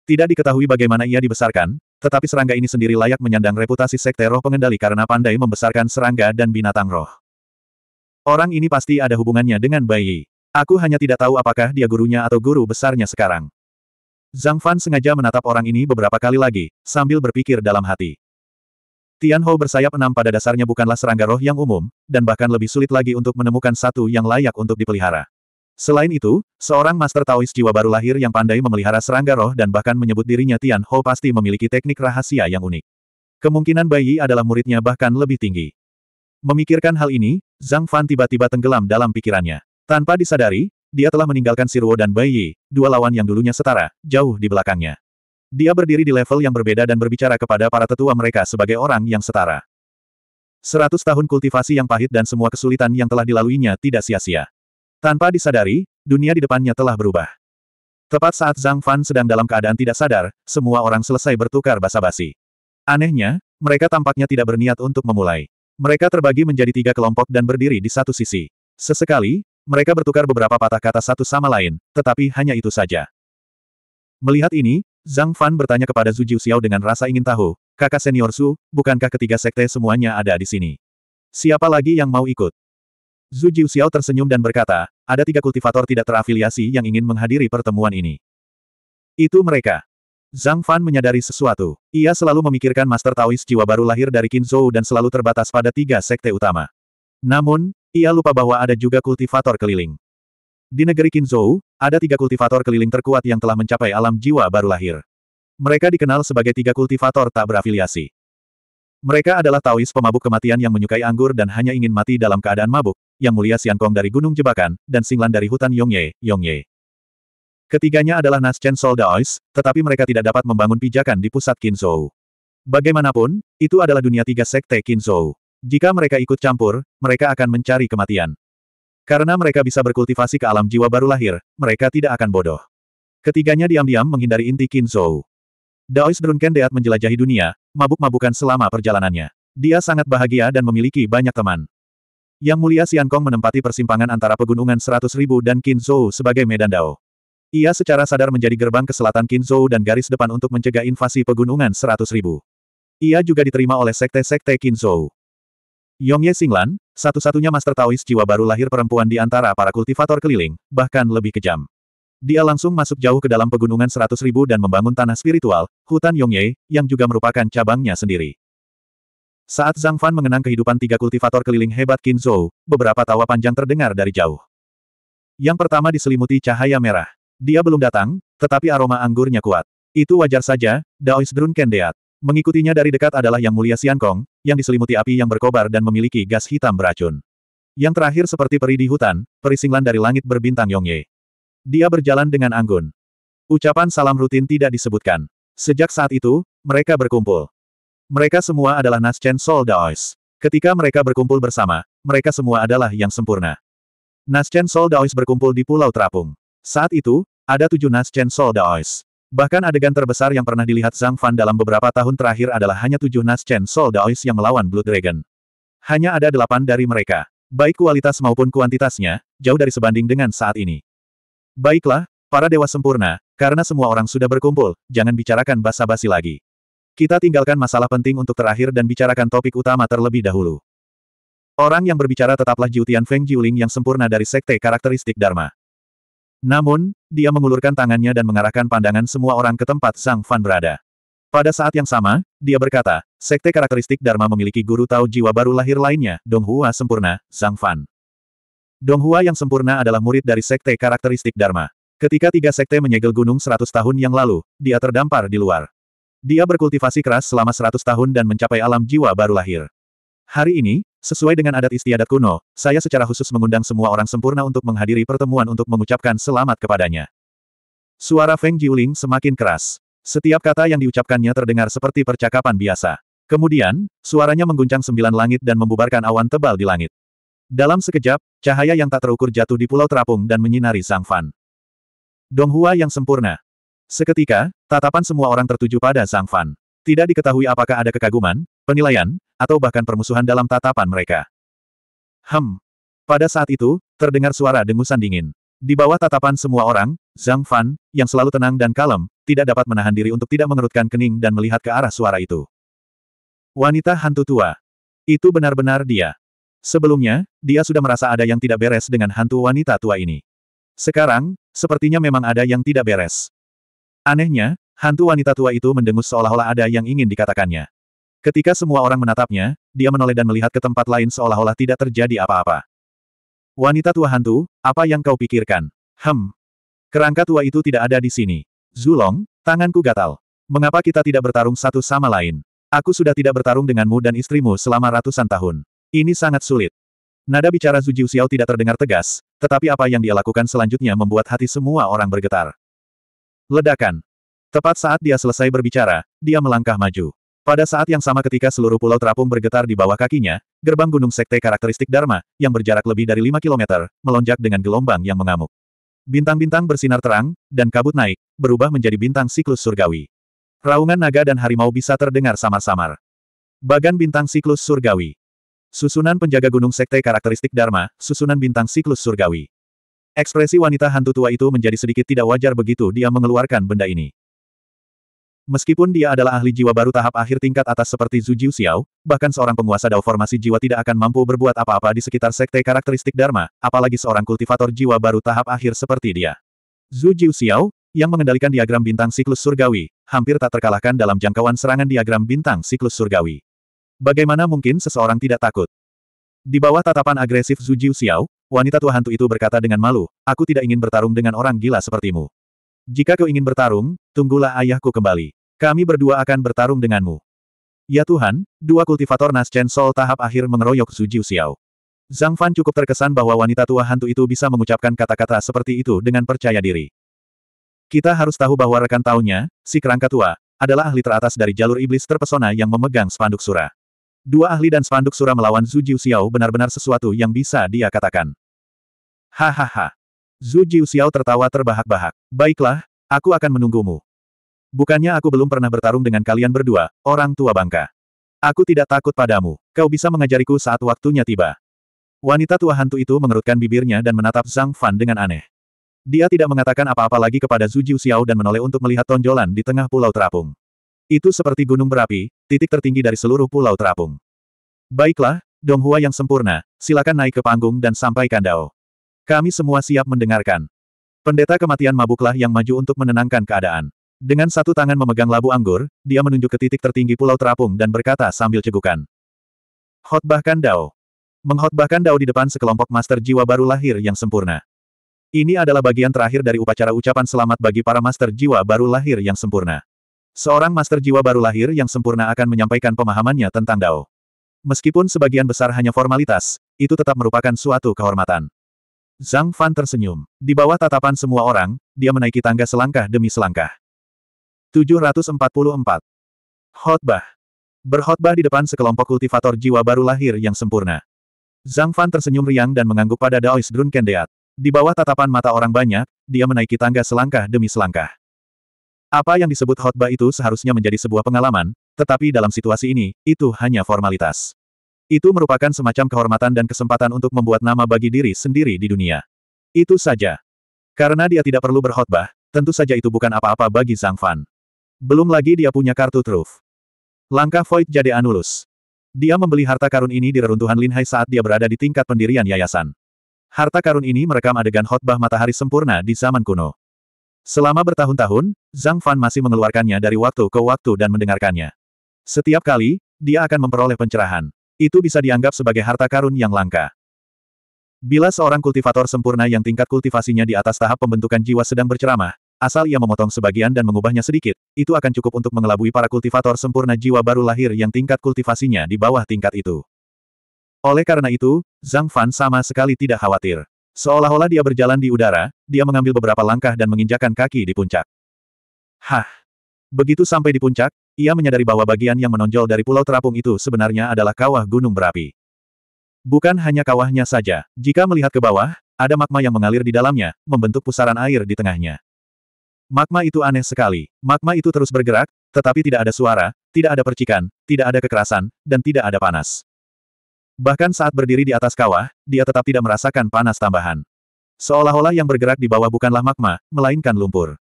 Tidak diketahui bagaimana ia dibesarkan, tetapi serangga ini sendiri layak menyandang reputasi sekte roh pengendali karena pandai membesarkan serangga dan binatang roh. Orang ini pasti ada hubungannya dengan Bai Yi. Aku hanya tidak tahu apakah dia gurunya atau guru besarnya sekarang. Zhang Fan sengaja menatap orang ini beberapa kali lagi, sambil berpikir dalam hati. Tianhou bersayap enam pada dasarnya bukanlah serangga roh yang umum, dan bahkan lebih sulit lagi untuk menemukan satu yang layak untuk dipelihara. Selain itu, seorang master Taoist jiwa baru lahir yang pandai memelihara serangga roh dan bahkan menyebut dirinya Tianhou pasti memiliki teknik rahasia yang unik. Kemungkinan bayi adalah muridnya bahkan lebih tinggi. Memikirkan hal ini, Zhang Fan tiba-tiba tenggelam dalam pikirannya. Tanpa disadari, dia telah meninggalkan Siruo dan Bai Yi, dua lawan yang dulunya setara, jauh di belakangnya. Dia berdiri di level yang berbeda dan berbicara kepada para tetua mereka sebagai orang yang setara. Seratus tahun kultivasi yang pahit dan semua kesulitan yang telah dilaluinya tidak sia-sia. Tanpa disadari, dunia di depannya telah berubah. Tepat saat Zhang Fan sedang dalam keadaan tidak sadar, semua orang selesai bertukar basa-basi. Anehnya, mereka tampaknya tidak berniat untuk memulai. Mereka terbagi menjadi tiga kelompok dan berdiri di satu sisi. Sesekali, mereka bertukar beberapa patah kata satu sama lain, tetapi hanya itu saja. Melihat ini, Zhang Fan bertanya kepada Zhu Xiao dengan rasa ingin tahu, kakak senior Su, bukankah ketiga sekte semuanya ada di sini? Siapa lagi yang mau ikut? Zhu Xiao tersenyum dan berkata, ada tiga kultivator tidak terafiliasi yang ingin menghadiri pertemuan ini. Itu mereka. Zhang Fan menyadari sesuatu. Ia selalu memikirkan Master Taoist jiwa baru lahir dari Zhou dan selalu terbatas pada tiga sekte utama. Namun, ia lupa bahwa ada juga kultivator keliling. Di negeri Kinzhou, ada tiga kultivator keliling terkuat yang telah mencapai alam jiwa baru lahir. Mereka dikenal sebagai tiga kultivator tak berafiliasi. Mereka adalah Taois pemabuk kematian yang menyukai anggur dan hanya ingin mati dalam keadaan mabuk, yang mulia Siankong dari Gunung Jebakan, dan Singlan dari hutan Yongye, Yongye. Ketiganya adalah nas Chen Sol Daois, tetapi mereka tidak dapat membangun pijakan di pusat Kinzhou. Bagaimanapun, itu adalah dunia tiga sekte Kinzhou. Jika mereka ikut campur, mereka akan mencari kematian. Karena mereka bisa berkultivasi ke alam jiwa baru lahir, mereka tidak akan bodoh. Ketiganya diam-diam menghindari inti Qin Zhou. Daois Drunken Deat menjelajahi dunia, mabuk-mabukan selama perjalanannya. Dia sangat bahagia dan memiliki banyak teman. Yang mulia Xian Kong menempati persimpangan antara pegunungan Seratus Ribu dan Qin sebagai medan Dao. Ia secara sadar menjadi gerbang ke selatan Qin dan garis depan untuk mencegah invasi pegunungan Seratus Ribu. Ia juga diterima oleh sekte-sekte Qin Yongye Singlan, satu-satunya Master Taoist jiwa baru lahir perempuan di antara para kultivator keliling, bahkan lebih kejam. Dia langsung masuk jauh ke dalam pegunungan seratus ribu dan membangun tanah spiritual, hutan Yongye, yang juga merupakan cabangnya sendiri. Saat Zhang Fan mengenang kehidupan tiga kultivator keliling hebat Qin Zhou, beberapa tawa panjang terdengar dari jauh. Yang pertama diselimuti cahaya merah. Dia belum datang, tetapi aroma anggurnya kuat. Itu wajar saja, Daois Drun Kendeat. Mengikutinya dari dekat adalah Yang Mulia Xian yang diselimuti api yang berkobar dan memiliki gas hitam beracun. Yang terakhir seperti peri di hutan, perisinglan dari langit berbintang Yongye. Dia berjalan dengan anggun. Ucapan salam rutin tidak disebutkan. Sejak saat itu, mereka berkumpul. Mereka semua adalah Naschen Sol Daois. Ketika mereka berkumpul bersama, mereka semua adalah yang sempurna. Naschen Sol Daois berkumpul di Pulau Terapung. Saat itu, ada tujuh Naschen Sol Daois. Bahkan adegan terbesar yang pernah dilihat Zhang Fan dalam beberapa tahun terakhir adalah hanya tujuh Nas Chen Sol Daois yang melawan Blue Dragon. Hanya ada delapan dari mereka. Baik kualitas maupun kuantitasnya, jauh dari sebanding dengan saat ini. Baiklah, para dewa sempurna, karena semua orang sudah berkumpul, jangan bicarakan basa-basi lagi. Kita tinggalkan masalah penting untuk terakhir dan bicarakan topik utama terlebih dahulu. Orang yang berbicara tetaplah Jiutian Feng Jiuling yang sempurna dari sekte karakteristik Dharma. Namun, dia mengulurkan tangannya dan mengarahkan pandangan semua orang ke tempat sang Fan berada. Pada saat yang sama, dia berkata, sekte karakteristik Dharma memiliki guru tahu jiwa baru lahir lainnya, Donghua sempurna, Zhang Fan. Donghua yang sempurna adalah murid dari sekte karakteristik Dharma. Ketika tiga sekte menyegel gunung seratus tahun yang lalu, dia terdampar di luar. Dia berkultivasi keras selama seratus tahun dan mencapai alam jiwa baru lahir. Hari ini, sesuai dengan adat istiadat kuno, saya secara khusus mengundang semua orang sempurna untuk menghadiri pertemuan untuk mengucapkan selamat kepadanya. Suara Feng Jiuling semakin keras. Setiap kata yang diucapkannya terdengar seperti percakapan biasa. Kemudian, suaranya mengguncang sembilan langit dan membubarkan awan tebal di langit. Dalam sekejap, cahaya yang tak terukur jatuh di pulau terapung dan menyinari Sang Fan. Dong Hua yang sempurna. Seketika, tatapan semua orang tertuju pada Sang Fan. Tidak diketahui apakah ada kekaguman, penilaian, atau bahkan permusuhan dalam tatapan mereka. Hem. Pada saat itu, terdengar suara dengusan dingin. Di bawah tatapan semua orang, Zhang Fan, yang selalu tenang dan kalem, tidak dapat menahan diri untuk tidak mengerutkan kening dan melihat ke arah suara itu. Wanita hantu tua. Itu benar-benar dia. Sebelumnya, dia sudah merasa ada yang tidak beres dengan hantu wanita tua ini. Sekarang, sepertinya memang ada yang tidak beres. Anehnya, hantu wanita tua itu mendengus seolah-olah ada yang ingin dikatakannya. Ketika semua orang menatapnya, dia menoleh dan melihat ke tempat lain seolah-olah tidak terjadi apa-apa. Wanita tua hantu, apa yang kau pikirkan? Hem. Kerangka tua itu tidak ada di sini. Zulong, tanganku gatal. Mengapa kita tidak bertarung satu sama lain? Aku sudah tidak bertarung denganmu dan istrimu selama ratusan tahun. Ini sangat sulit. Nada bicara Zhu Jiuxiao tidak terdengar tegas, tetapi apa yang dia lakukan selanjutnya membuat hati semua orang bergetar. Ledakan. Tepat saat dia selesai berbicara, dia melangkah maju. Pada saat yang sama ketika seluruh pulau terapung bergetar di bawah kakinya, gerbang gunung sekte karakteristik Dharma, yang berjarak lebih dari 5 km, melonjak dengan gelombang yang mengamuk. Bintang-bintang bersinar terang, dan kabut naik, berubah menjadi bintang siklus surgawi. Raungan naga dan harimau bisa terdengar samar-samar. Bagan bintang siklus surgawi. Susunan penjaga gunung sekte karakteristik Dharma, susunan bintang siklus surgawi. Ekspresi wanita hantu tua itu menjadi sedikit tidak wajar begitu dia mengeluarkan benda ini. Meskipun dia adalah ahli jiwa baru tahap akhir tingkat atas seperti Zhu Jiu Xiao, bahkan seorang penguasa dao formasi jiwa tidak akan mampu berbuat apa-apa di sekitar sekte karakteristik Dharma, apalagi seorang kultivator jiwa baru tahap akhir seperti dia. Zhu Jiu Xiao, yang mengendalikan diagram bintang siklus surgawi, hampir tak terkalahkan dalam jangkauan serangan diagram bintang siklus surgawi. Bagaimana mungkin seseorang tidak takut? Di bawah tatapan agresif Zhu Jiu Xiao, wanita tua hantu itu berkata dengan malu, aku tidak ingin bertarung dengan orang gila sepertimu. Jika kau ingin bertarung, tunggulah ayahku kembali. Kami berdua akan bertarung denganmu. Ya Tuhan, dua kultivator Naschen Sol tahap akhir mengeroyok Su Jiu Xiao. Zhang Fan cukup terkesan bahwa wanita tua hantu itu bisa mengucapkan kata-kata seperti itu dengan percaya diri. Kita harus tahu bahwa rekan taunya, si kerangka tua, adalah ahli teratas dari jalur iblis terpesona yang memegang spanduk sura. Dua ahli dan spanduk sura melawan Zhu Jiu Xiao benar-benar sesuatu yang bisa dia katakan. Hahaha. Zhu Xiao tertawa terbahak-bahak. Baiklah, aku akan menunggumu. Bukannya aku belum pernah bertarung dengan kalian berdua, orang tua bangka. Aku tidak takut padamu. Kau bisa mengajariku saat waktunya tiba. Wanita tua hantu itu mengerutkan bibirnya dan menatap Zhang Fan dengan aneh. Dia tidak mengatakan apa-apa lagi kepada Zhu Xiao dan menoleh untuk melihat tonjolan di tengah pulau terapung. Itu seperti gunung berapi, titik tertinggi dari seluruh pulau terapung. Baiklah, Donghua yang sempurna, silakan naik ke panggung dan sampaikan Dao. Kami semua siap mendengarkan. Pendeta kematian mabuklah yang maju untuk menenangkan keadaan. Dengan satu tangan memegang labu anggur, dia menunjuk ke titik tertinggi Pulau Terapung dan berkata sambil cegukan. Khotbahkan Dao. Mengkhotbahkan Dao di depan sekelompok master jiwa baru lahir yang sempurna. Ini adalah bagian terakhir dari upacara ucapan selamat bagi para master jiwa baru lahir yang sempurna. Seorang master jiwa baru lahir yang sempurna akan menyampaikan pemahamannya tentang Dao. Meskipun sebagian besar hanya formalitas, itu tetap merupakan suatu kehormatan. Zhang Fan tersenyum. Di bawah tatapan semua orang, dia menaiki tangga selangkah demi selangkah. 744. Khotbah. Berkhotbah di depan sekelompok kultivator jiwa baru lahir yang sempurna. Zhang Fan tersenyum riang dan mengangguk pada Daois Drunken Deat. Di bawah tatapan mata orang banyak, dia menaiki tangga selangkah demi selangkah. Apa yang disebut khotbah itu seharusnya menjadi sebuah pengalaman, tetapi dalam situasi ini, itu hanya formalitas. Itu merupakan semacam kehormatan dan kesempatan untuk membuat nama bagi diri sendiri di dunia. Itu saja. Karena dia tidak perlu berkhotbah, tentu saja itu bukan apa-apa bagi Zhang Fan. Belum lagi dia punya kartu truf. Langkah Void jadi anulus. Dia membeli harta karun ini di reruntuhan Linhai saat dia berada di tingkat pendirian yayasan. Harta karun ini merekam adegan khotbah matahari sempurna di zaman kuno. Selama bertahun-tahun, Zhang Fan masih mengeluarkannya dari waktu ke waktu dan mendengarkannya. Setiap kali, dia akan memperoleh pencerahan. Itu bisa dianggap sebagai harta karun yang langka. Bila seorang kultivator sempurna yang tingkat kultivasinya di atas tahap pembentukan jiwa sedang berceramah, asal ia memotong sebagian dan mengubahnya sedikit, itu akan cukup untuk mengelabui para kultivator sempurna jiwa baru lahir yang tingkat kultivasinya di bawah tingkat itu. Oleh karena itu, Zhang Fan sama sekali tidak khawatir. Seolah-olah dia berjalan di udara, dia mengambil beberapa langkah dan menginjakan kaki di puncak. Hah! Begitu sampai di puncak, ia menyadari bahwa bagian yang menonjol dari pulau terapung itu sebenarnya adalah kawah gunung berapi. Bukan hanya kawahnya saja, jika melihat ke bawah, ada magma yang mengalir di dalamnya, membentuk pusaran air di tengahnya. Magma itu aneh sekali. Magma itu terus bergerak, tetapi tidak ada suara, tidak ada percikan, tidak ada kekerasan, dan tidak ada panas. Bahkan saat berdiri di atas kawah, dia tetap tidak merasakan panas tambahan. Seolah-olah yang bergerak di bawah bukanlah magma, melainkan lumpur.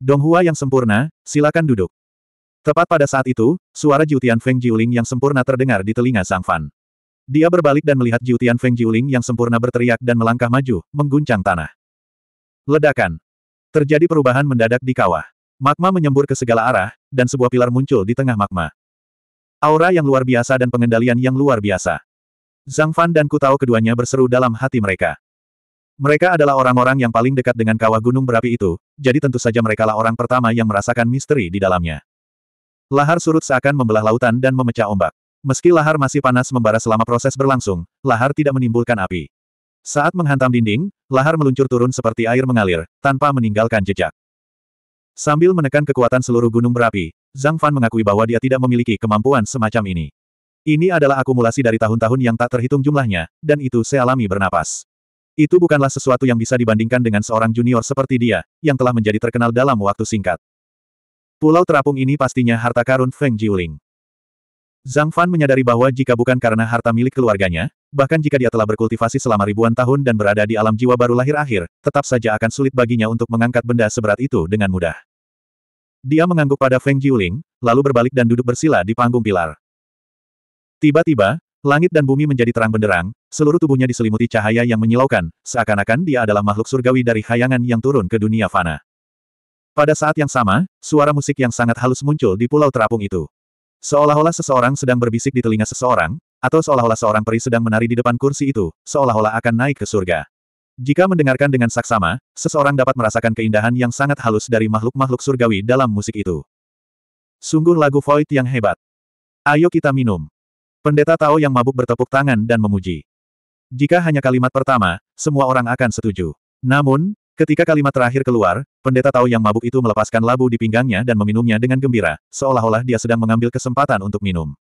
Donghua yang sempurna, silakan duduk. Tepat pada saat itu, suara Jiutian Feng Jiuling yang sempurna terdengar di telinga Zhang Fan. Dia berbalik dan melihat Jiutian Feng Jiuling yang sempurna berteriak dan melangkah maju, mengguncang tanah. Ledakan. Terjadi perubahan mendadak di kawah. Magma menyembur ke segala arah, dan sebuah pilar muncul di tengah magma. Aura yang luar biasa dan pengendalian yang luar biasa. Zhang Fan dan Ku Kutao keduanya berseru dalam hati mereka. Mereka adalah orang-orang yang paling dekat dengan kawah gunung berapi itu, jadi tentu saja merekalah orang pertama yang merasakan misteri di dalamnya. Lahar surut seakan membelah lautan dan memecah ombak. Meski lahar masih panas membara selama proses berlangsung, lahar tidak menimbulkan api. Saat menghantam dinding, lahar meluncur turun seperti air mengalir, tanpa meninggalkan jejak. Sambil menekan kekuatan seluruh gunung berapi, Zhang Fan mengakui bahwa dia tidak memiliki kemampuan semacam ini. Ini adalah akumulasi dari tahun-tahun yang tak terhitung jumlahnya, dan itu sealami bernapas. Itu bukanlah sesuatu yang bisa dibandingkan dengan seorang junior seperti dia, yang telah menjadi terkenal dalam waktu singkat. Pulau terapung ini pastinya harta karun Feng Jiuling. Zhang Fan menyadari bahwa jika bukan karena harta milik keluarganya, bahkan jika dia telah berkultivasi selama ribuan tahun dan berada di alam jiwa baru lahir akhir, tetap saja akan sulit baginya untuk mengangkat benda seberat itu dengan mudah. Dia mengangguk pada Feng Jiuling, lalu berbalik dan duduk bersila di panggung pilar. Tiba-tiba, Langit dan bumi menjadi terang benderang, seluruh tubuhnya diselimuti cahaya yang menyilaukan, seakan-akan dia adalah makhluk surgawi dari khayangan yang turun ke dunia fana. Pada saat yang sama, suara musik yang sangat halus muncul di pulau terapung itu. Seolah-olah seseorang sedang berbisik di telinga seseorang, atau seolah-olah seorang peri sedang menari di depan kursi itu, seolah-olah akan naik ke surga. Jika mendengarkan dengan saksama, seseorang dapat merasakan keindahan yang sangat halus dari makhluk-makhluk surgawi dalam musik itu. Sungguh lagu Void yang hebat. Ayo kita minum. Pendeta Tao yang mabuk bertepuk tangan dan memuji. Jika hanya kalimat pertama, semua orang akan setuju. Namun, ketika kalimat terakhir keluar, pendeta Tao yang mabuk itu melepaskan labu di pinggangnya dan meminumnya dengan gembira, seolah-olah dia sedang mengambil kesempatan untuk minum.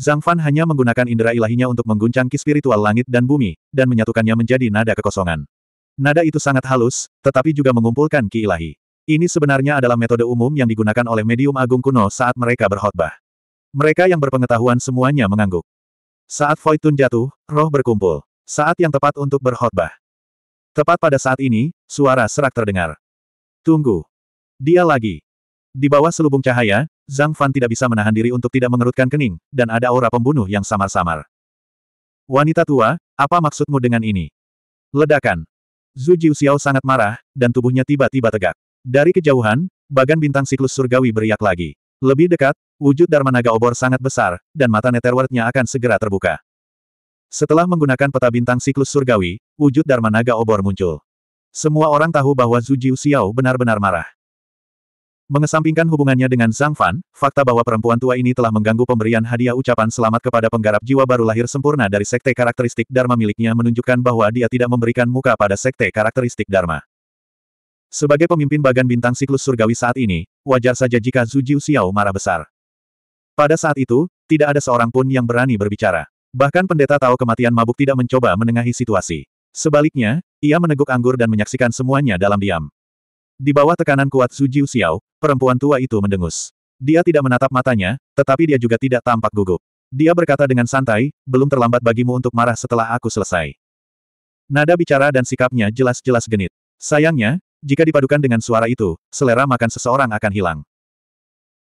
Zhang Fan hanya menggunakan indera ilahinya untuk mengguncang ki spiritual langit dan bumi, dan menyatukannya menjadi nada kekosongan. Nada itu sangat halus, tetapi juga mengumpulkan ki ilahi. Ini sebenarnya adalah metode umum yang digunakan oleh medium agung kuno saat mereka berkhotbah. Mereka yang berpengetahuan semuanya mengangguk. Saat Voitun jatuh, roh berkumpul. Saat yang tepat untuk berkhotbah. Tepat pada saat ini, suara serak terdengar. Tunggu. Dia lagi. Di bawah selubung cahaya, Zhang Fan tidak bisa menahan diri untuk tidak mengerutkan kening, dan ada aura pembunuh yang samar-samar. Wanita tua, apa maksudmu dengan ini? Ledakan. Zhu Xiao sangat marah, dan tubuhnya tiba-tiba tegak. Dari kejauhan, bagan bintang siklus surgawi beriak lagi. Lebih dekat, wujud Dharma Naga obor sangat besar, dan mata netherworldnya akan segera terbuka. Setelah menggunakan peta bintang siklus surgawi, wujud Dharma Naga obor muncul. Semua orang tahu bahwa Zhu Jiu Xiao benar-benar marah. Mengesampingkan hubungannya dengan Zhang Fan, fakta bahwa perempuan tua ini telah mengganggu pemberian hadiah ucapan selamat kepada penggarap jiwa baru lahir sempurna dari sekte karakteristik Dharma miliknya menunjukkan bahwa dia tidak memberikan muka pada sekte karakteristik Dharma. Sebagai pemimpin bagan bintang siklus surgawi saat ini, wajar saja jika Zhu Jiu Xiao marah besar. Pada saat itu, tidak ada seorang pun yang berani berbicara. Bahkan pendeta tahu kematian mabuk tidak mencoba menengahi situasi. Sebaliknya, ia meneguk anggur dan menyaksikan semuanya dalam diam. Di bawah tekanan kuat Su Jiu Xiao, perempuan tua itu mendengus. Dia tidak menatap matanya, tetapi dia juga tidak tampak gugup. Dia berkata dengan santai, belum terlambat bagimu untuk marah setelah aku selesai. Nada bicara dan sikapnya jelas-jelas genit. Sayangnya, jika dipadukan dengan suara itu, selera makan seseorang akan hilang.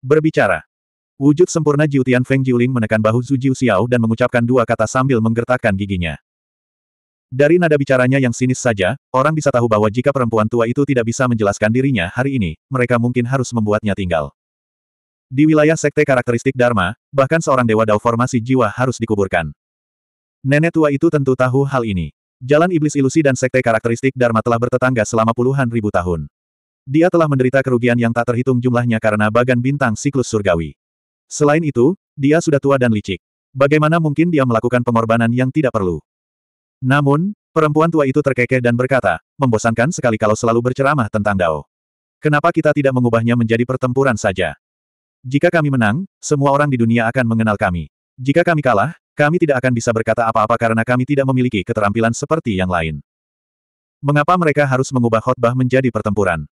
Berbicara. Wujud sempurna Jiutian Feng Jiuling menekan bahu Zhu Jiu Xiao dan mengucapkan dua kata sambil menggertakkan giginya. Dari nada bicaranya yang sinis saja, orang bisa tahu bahwa jika perempuan tua itu tidak bisa menjelaskan dirinya hari ini, mereka mungkin harus membuatnya tinggal. Di wilayah sekte karakteristik Dharma, bahkan seorang dewa dao formasi jiwa harus dikuburkan. Nenek tua itu tentu tahu hal ini. Jalan iblis ilusi dan sekte karakteristik Dharma telah bertetangga selama puluhan ribu tahun. Dia telah menderita kerugian yang tak terhitung jumlahnya karena bagan bintang siklus surgawi. Selain itu, dia sudah tua dan licik. Bagaimana mungkin dia melakukan pengorbanan yang tidak perlu? Namun, perempuan tua itu terkekeh dan berkata, membosankan sekali kalau selalu berceramah tentang Dao. Kenapa kita tidak mengubahnya menjadi pertempuran saja? Jika kami menang, semua orang di dunia akan mengenal kami. Jika kami kalah, kami tidak akan bisa berkata apa-apa karena kami tidak memiliki keterampilan seperti yang lain. Mengapa mereka harus mengubah khotbah menjadi pertempuran?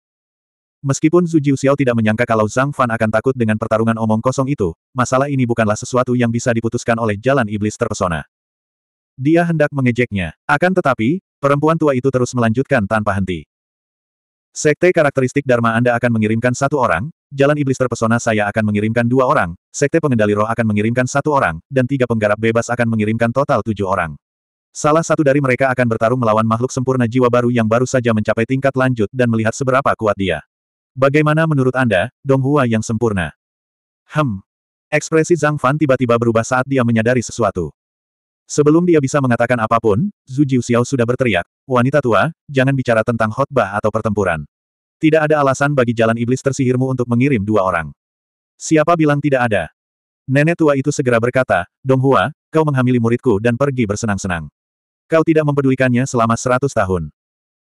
Meskipun Zhu Jiuxiao tidak menyangka kalau Zhang Fan akan takut dengan pertarungan omong kosong itu, masalah ini bukanlah sesuatu yang bisa diputuskan oleh jalan iblis terpesona. Dia hendak mengejeknya. Akan tetapi, perempuan tua itu terus melanjutkan tanpa henti. Sekte karakteristik Dharma Anda akan mengirimkan satu orang, jalan iblis terpesona saya akan mengirimkan dua orang, sekte pengendali roh akan mengirimkan satu orang, dan tiga penggarap bebas akan mengirimkan total tujuh orang. Salah satu dari mereka akan bertarung melawan makhluk sempurna jiwa baru yang baru saja mencapai tingkat lanjut dan melihat seberapa kuat dia. Bagaimana menurut Anda, Dong Hua yang sempurna? Hem. Ekspresi Zhang Fan tiba-tiba berubah saat dia menyadari sesuatu. Sebelum dia bisa mengatakan apapun, Zhu Jiuxiao sudah berteriak, wanita tua, jangan bicara tentang khotbah atau pertempuran. Tidak ada alasan bagi jalan iblis tersihirmu untuk mengirim dua orang. Siapa bilang tidak ada? Nenek tua itu segera berkata, Donghua, kau menghamili muridku dan pergi bersenang-senang. Kau tidak mempedulikannya selama seratus tahun.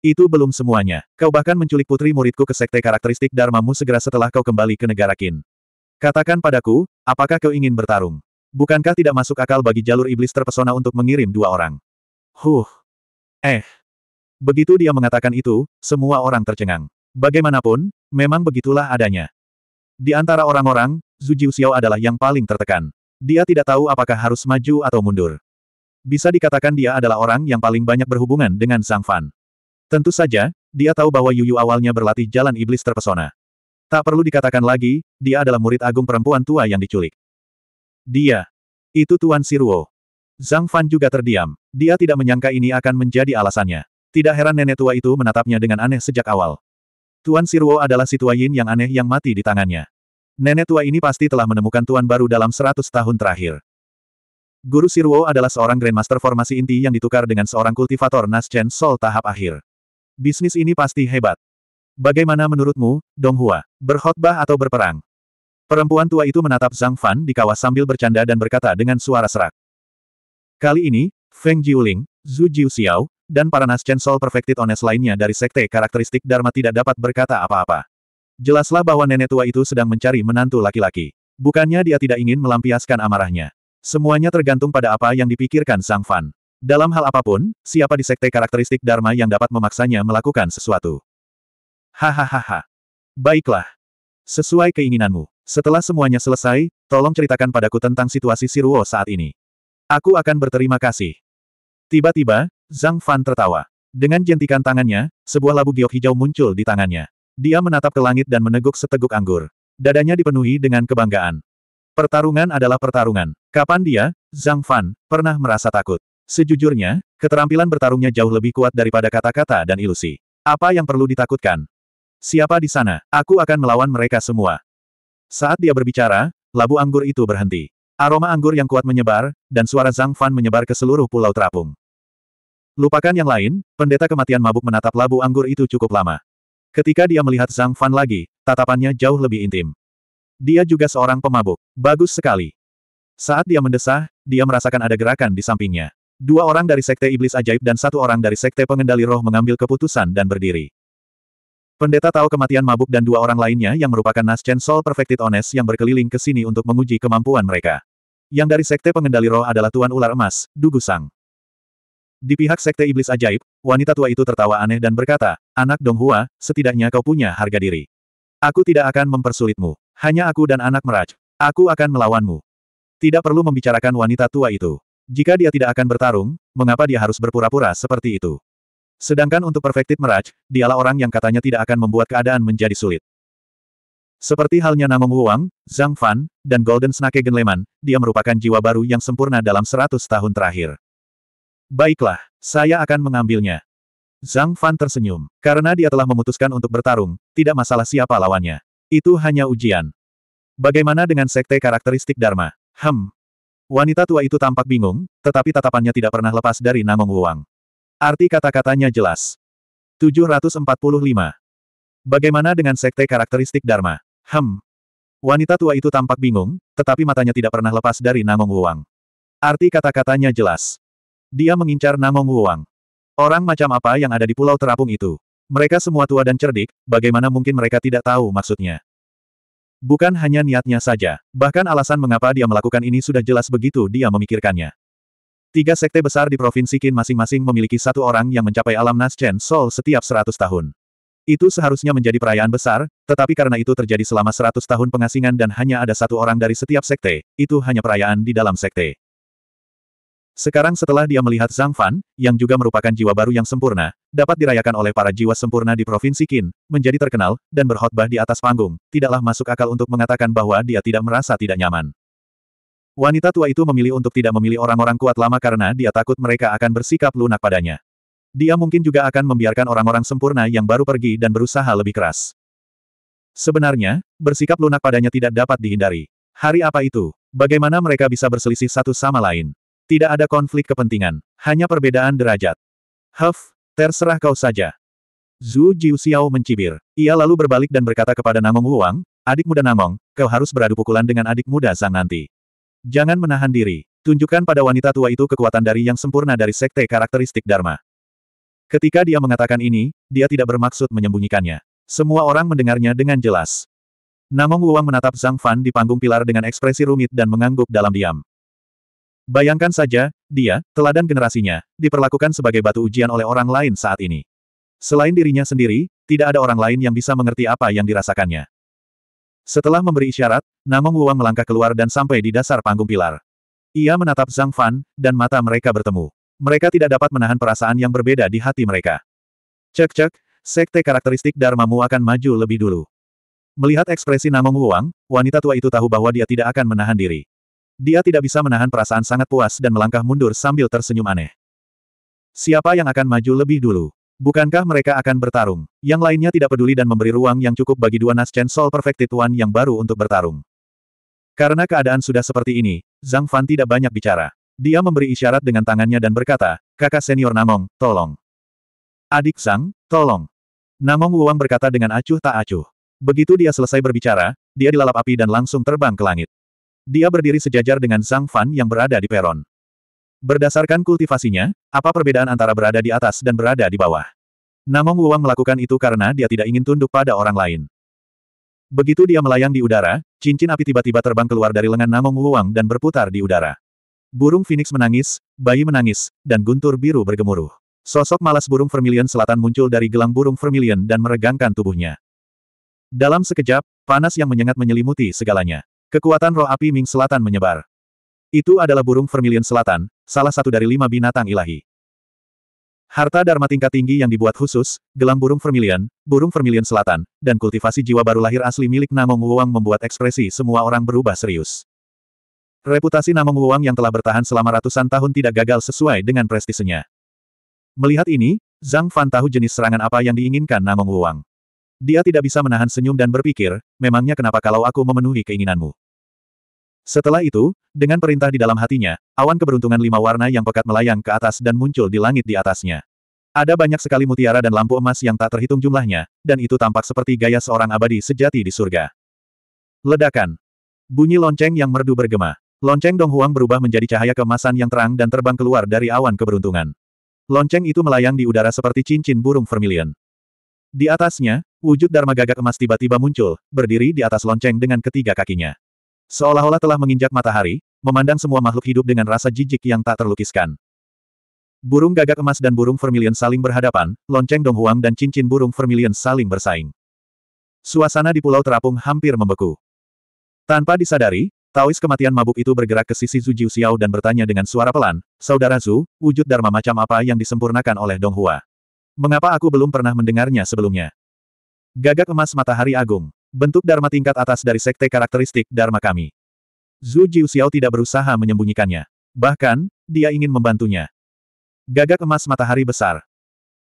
Itu belum semuanya. Kau bahkan menculik putri muridku ke sekte karakteristik Dharmamu segera setelah kau kembali ke negara Kin. Katakan padaku, apakah kau ingin bertarung? Bukankah tidak masuk akal bagi jalur iblis terpesona untuk mengirim dua orang? Huh. Eh. Begitu dia mengatakan itu, semua orang tercengang. Bagaimanapun, memang begitulah adanya. Di antara orang-orang, Zhu Jiuxiao adalah yang paling tertekan. Dia tidak tahu apakah harus maju atau mundur. Bisa dikatakan dia adalah orang yang paling banyak berhubungan dengan Zhang Fan. Tentu saja, dia tahu bahwa Yu Yu awalnya berlatih jalan iblis terpesona. Tak perlu dikatakan lagi, dia adalah murid agung perempuan tua yang diculik. Dia. Itu Tuan Siruo. Zhang Fan juga terdiam. Dia tidak menyangka ini akan menjadi alasannya. Tidak heran nenek tua itu menatapnya dengan aneh sejak awal. Tuan Siruo adalah si Yin yang aneh yang mati di tangannya. Nenek tua ini pasti telah menemukan Tuan baru dalam seratus tahun terakhir. Guru Siruo adalah seorang Grandmaster formasi inti yang ditukar dengan seorang kultivator Naschen Sol tahap akhir. Bisnis ini pasti hebat. Bagaimana menurutmu, Donghua? Berkhotbah atau berperang? Perempuan tua itu menatap Zhang Fan di kawah sambil bercanda dan berkata dengan suara serak. Kali ini, Feng Jiuling, Zhu Jiuxiao, dan para Nascent Soul Perfected ones lainnya dari sekte karakteristik Dharma tidak dapat berkata apa-apa. Jelaslah bahwa nenek tua itu sedang mencari menantu laki-laki. Bukannya dia tidak ingin melampiaskan amarahnya. Semuanya tergantung pada apa yang dipikirkan Sang Fan. Dalam hal apapun, siapa di sekte karakteristik Dharma yang dapat memaksanya melakukan sesuatu? Hahaha. Baiklah. Sesuai keinginanmu. Setelah semuanya selesai, tolong ceritakan padaku tentang situasi Siruo saat ini. Aku akan berterima kasih. Tiba-tiba, Zhang Fan tertawa. Dengan jentikan tangannya, sebuah labu giok hijau muncul di tangannya. Dia menatap ke langit dan meneguk seteguk anggur. Dadanya dipenuhi dengan kebanggaan. Pertarungan adalah pertarungan. Kapan dia, Zhang Fan, pernah merasa takut? Sejujurnya, keterampilan bertarungnya jauh lebih kuat daripada kata-kata dan ilusi. Apa yang perlu ditakutkan? Siapa di sana? Aku akan melawan mereka semua. Saat dia berbicara, labu anggur itu berhenti. Aroma anggur yang kuat menyebar, dan suara Zhang Fan menyebar ke seluruh pulau terapung. Lupakan yang lain, pendeta kematian mabuk menatap labu anggur itu cukup lama. Ketika dia melihat Zhang Fan lagi, tatapannya jauh lebih intim. Dia juga seorang pemabuk. Bagus sekali. Saat dia mendesah, dia merasakan ada gerakan di sampingnya. Dua orang dari Sekte Iblis Ajaib dan satu orang dari Sekte Pengendali Roh mengambil keputusan dan berdiri. Pendeta tahu kematian mabuk dan dua orang lainnya yang merupakan nas Naschen Soul Perfected Ones yang berkeliling ke sini untuk menguji kemampuan mereka. Yang dari Sekte Pengendali Roh adalah Tuan Ular Emas, Dugu Sang. Di pihak Sekte Iblis Ajaib, wanita tua itu tertawa aneh dan berkata, Anak Donghua, setidaknya kau punya harga diri. Aku tidak akan mempersulitmu. Hanya aku dan anak Meraj. Aku akan melawanmu. Tidak perlu membicarakan wanita tua itu. Jika dia tidak akan bertarung, mengapa dia harus berpura-pura seperti itu? Sedangkan untuk Perfected Meraj, dialah orang yang katanya tidak akan membuat keadaan menjadi sulit. Seperti halnya Namong Wuang, Zhang Fan, dan Golden Snake Genleman, dia merupakan jiwa baru yang sempurna dalam seratus tahun terakhir. Baiklah, saya akan mengambilnya. Zhang Fan tersenyum. Karena dia telah memutuskan untuk bertarung, tidak masalah siapa lawannya. Itu hanya ujian. Bagaimana dengan sekte karakteristik Dharma? Hem. Wanita tua itu tampak bingung, tetapi tatapannya tidak pernah lepas dari Namong Wuang. Arti kata-katanya jelas. 745. Bagaimana dengan sekte karakteristik Dharma? Hem. Wanita tua itu tampak bingung, tetapi matanya tidak pernah lepas dari Namong Wuang. Arti kata-katanya jelas. Dia mengincar Namong Wuang. Orang macam apa yang ada di pulau terapung itu? Mereka semua tua dan cerdik, bagaimana mungkin mereka tidak tahu maksudnya? Bukan hanya niatnya saja, bahkan alasan mengapa dia melakukan ini sudah jelas begitu dia memikirkannya. Tiga sekte besar di Provinsi Qin masing-masing memiliki satu orang yang mencapai alam Naschen Sol setiap seratus tahun. Itu seharusnya menjadi perayaan besar, tetapi karena itu terjadi selama seratus tahun pengasingan dan hanya ada satu orang dari setiap sekte, itu hanya perayaan di dalam sekte. Sekarang setelah dia melihat Zhang Fan, yang juga merupakan jiwa baru yang sempurna, dapat dirayakan oleh para jiwa sempurna di Provinsi Qin, menjadi terkenal, dan berkhotbah di atas panggung, tidaklah masuk akal untuk mengatakan bahwa dia tidak merasa tidak nyaman. Wanita tua itu memilih untuk tidak memilih orang-orang kuat lama karena dia takut mereka akan bersikap lunak padanya. Dia mungkin juga akan membiarkan orang-orang sempurna yang baru pergi dan berusaha lebih keras. Sebenarnya, bersikap lunak padanya tidak dapat dihindari. Hari apa itu? Bagaimana mereka bisa berselisih satu sama lain? Tidak ada konflik kepentingan, hanya perbedaan derajat. Huff, terserah kau saja. Zhu Jiuxiao mencibir. Ia lalu berbalik dan berkata kepada Namong Huang, adik muda Namong, kau harus beradu pukulan dengan adik muda Zhang nanti. Jangan menahan diri. Tunjukkan pada wanita tua itu kekuatan dari yang sempurna dari sekte karakteristik Dharma. Ketika dia mengatakan ini, dia tidak bermaksud menyembunyikannya. Semua orang mendengarnya dengan jelas. Namong Wuang menatap Zhang Fan di panggung pilar dengan ekspresi rumit dan mengangguk dalam diam. Bayangkan saja, dia, teladan generasinya, diperlakukan sebagai batu ujian oleh orang lain saat ini. Selain dirinya sendiri, tidak ada orang lain yang bisa mengerti apa yang dirasakannya. Setelah memberi isyarat, Namong Wuang melangkah keluar dan sampai di dasar panggung pilar. Ia menatap Zhang Fan, dan mata mereka bertemu. Mereka tidak dapat menahan perasaan yang berbeda di hati mereka. Cek-cek, sekte karakteristik Dharma Mu akan maju lebih dulu. Melihat ekspresi Namong Wuang, wanita tua itu tahu bahwa dia tidak akan menahan diri. Dia tidak bisa menahan perasaan sangat puas dan melangkah mundur sambil tersenyum aneh. Siapa yang akan maju lebih dulu? Bukankah mereka akan bertarung? Yang lainnya tidak peduli dan memberi ruang yang cukup bagi dua naschen Soul Perfected One yang baru untuk bertarung. Karena keadaan sudah seperti ini, Zhang Fan tidak banyak bicara. Dia memberi isyarat dengan tangannya dan berkata, kakak senior Namong, tolong. Adik Zhang, tolong. Namong Wuang berkata dengan acuh tak acuh. Begitu dia selesai berbicara, dia dilalap api dan langsung terbang ke langit. Dia berdiri sejajar dengan Sang Fan yang berada di peron. Berdasarkan kultivasinya, apa perbedaan antara berada di atas dan berada di bawah? Namong Wuang melakukan itu karena dia tidak ingin tunduk pada orang lain. Begitu dia melayang di udara, cincin api tiba-tiba terbang keluar dari lengan Namong Wuang dan berputar di udara. Burung Phoenix menangis, bayi menangis, dan guntur biru bergemuruh. Sosok malas burung vermilion selatan muncul dari gelang burung vermilion dan meregangkan tubuhnya. Dalam sekejap, panas yang menyengat menyelimuti segalanya. Kekuatan roh api Ming Selatan menyebar. Itu adalah burung vermilion selatan, salah satu dari lima binatang ilahi. Harta Dharma tingkat tinggi yang dibuat khusus, gelang burung vermilion, burung vermilion selatan, dan kultivasi jiwa baru lahir asli milik Namong Wuang membuat ekspresi semua orang berubah serius. Reputasi Namong Wuang yang telah bertahan selama ratusan tahun tidak gagal sesuai dengan prestisenya. Melihat ini, Zhang Fan tahu jenis serangan apa yang diinginkan Namong Wuang. Dia tidak bisa menahan senyum dan berpikir, memangnya kenapa kalau aku memenuhi keinginanmu. Setelah itu, dengan perintah di dalam hatinya, awan keberuntungan lima warna yang pekat melayang ke atas dan muncul di langit di atasnya. Ada banyak sekali mutiara dan lampu emas yang tak terhitung jumlahnya, dan itu tampak seperti gaya seorang abadi sejati di surga. Ledakan. Bunyi lonceng yang merdu bergema. Lonceng Donghuang berubah menjadi cahaya kemasan yang terang dan terbang keluar dari awan keberuntungan. Lonceng itu melayang di udara seperti cincin burung vermilion. Di atasnya, wujud Dharma gagak emas tiba-tiba muncul, berdiri di atas lonceng dengan ketiga kakinya. Seolah-olah telah menginjak matahari, memandang semua makhluk hidup dengan rasa jijik yang tak terlukiskan. Burung gagak emas dan burung vermilion saling berhadapan, lonceng donghuang dan cincin burung vermilion saling bersaing. Suasana di Pulau Terapung hampir membeku. Tanpa disadari, Taois kematian mabuk itu bergerak ke sisi Zhu Jiu Xiao dan bertanya dengan suara pelan, Saudara Zhu, wujud Dharma macam apa yang disempurnakan oleh Donghua? Mengapa aku belum pernah mendengarnya sebelumnya? Gagak emas matahari agung. Bentuk Dharma tingkat atas dari sekte karakteristik Dharma kami. Zhu Jiuxiao tidak berusaha menyembunyikannya. Bahkan, dia ingin membantunya. Gagak emas matahari besar.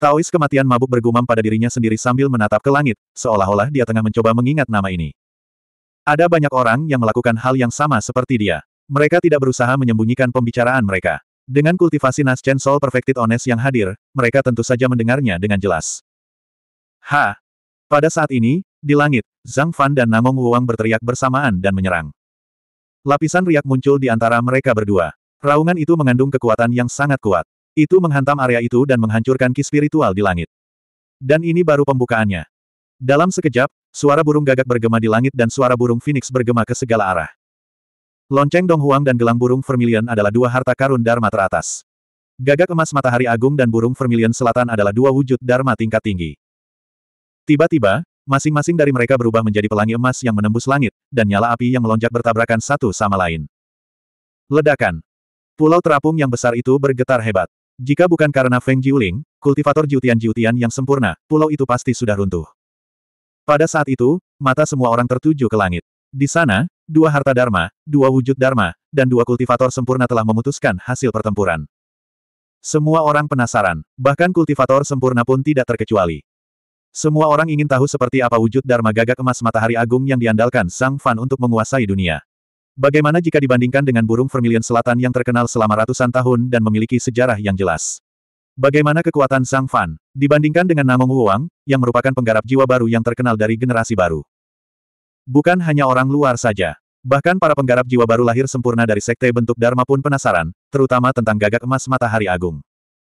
Taois kematian mabuk bergumam pada dirinya sendiri sambil menatap ke langit, seolah-olah dia tengah mencoba mengingat nama ini. Ada banyak orang yang melakukan hal yang sama seperti dia. Mereka tidak berusaha menyembunyikan pembicaraan mereka. Dengan kultivasi Naschen Soul Perfected Ones yang hadir, mereka tentu saja mendengarnya dengan jelas. Ha! Pada saat ini, di langit, Zhang Fan dan Namong Wuang berteriak bersamaan dan menyerang. Lapisan riak muncul di antara mereka berdua. Raungan itu mengandung kekuatan yang sangat kuat. Itu menghantam area itu dan menghancurkan ki spiritual di langit. Dan ini baru pembukaannya. Dalam sekejap, suara burung gagak bergema di langit dan suara burung phoenix bergema ke segala arah. Lonceng donghuang dan gelang burung vermilion adalah dua harta karun Dharma teratas. Gagak emas matahari agung dan burung vermilion selatan adalah dua wujud Dharma tingkat tinggi. Tiba-tiba, masing-masing dari mereka berubah menjadi pelangi emas yang menembus langit, dan nyala api yang melonjak bertabrakan satu sama lain. Ledakan. Pulau terapung yang besar itu bergetar hebat. Jika bukan karena Feng Jiuling, kultivator jiutian-jiutian yang sempurna, pulau itu pasti sudah runtuh. Pada saat itu, mata semua orang tertuju ke langit. Di sana, dua harta Dharma, dua wujud Dharma, dan dua kultivator sempurna telah memutuskan hasil pertempuran. Semua orang penasaran, bahkan kultivator sempurna pun tidak terkecuali. Semua orang ingin tahu seperti apa wujud Dharma gagak emas matahari agung yang diandalkan Sang Fan untuk menguasai dunia. Bagaimana jika dibandingkan dengan burung vermilion selatan yang terkenal selama ratusan tahun dan memiliki sejarah yang jelas? Bagaimana kekuatan Sang Fan, dibandingkan dengan Namong Wuang, yang merupakan penggarap jiwa baru yang terkenal dari generasi baru? Bukan hanya orang luar saja. Bahkan para penggarap jiwa baru lahir sempurna dari sekte bentuk Dharma pun penasaran, terutama tentang gagak emas matahari agung.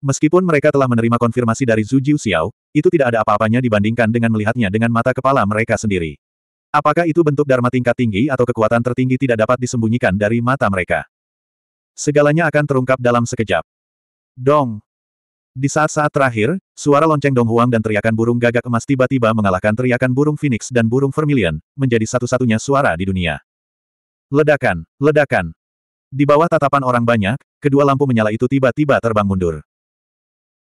Meskipun mereka telah menerima konfirmasi dari Zhu Jiu Xiao, itu tidak ada apa-apanya dibandingkan dengan melihatnya dengan mata kepala mereka sendiri. Apakah itu bentuk Dharma tingkat tinggi atau kekuatan tertinggi tidak dapat disembunyikan dari mata mereka? Segalanya akan terungkap dalam sekejap. Dong! Di saat-saat terakhir, suara lonceng Dong Huang dan teriakan burung gagak emas tiba-tiba mengalahkan teriakan burung phoenix dan burung vermilion, menjadi satu-satunya suara di dunia. Ledakan, ledakan. Di bawah tatapan orang banyak, kedua lampu menyala itu tiba-tiba terbang mundur.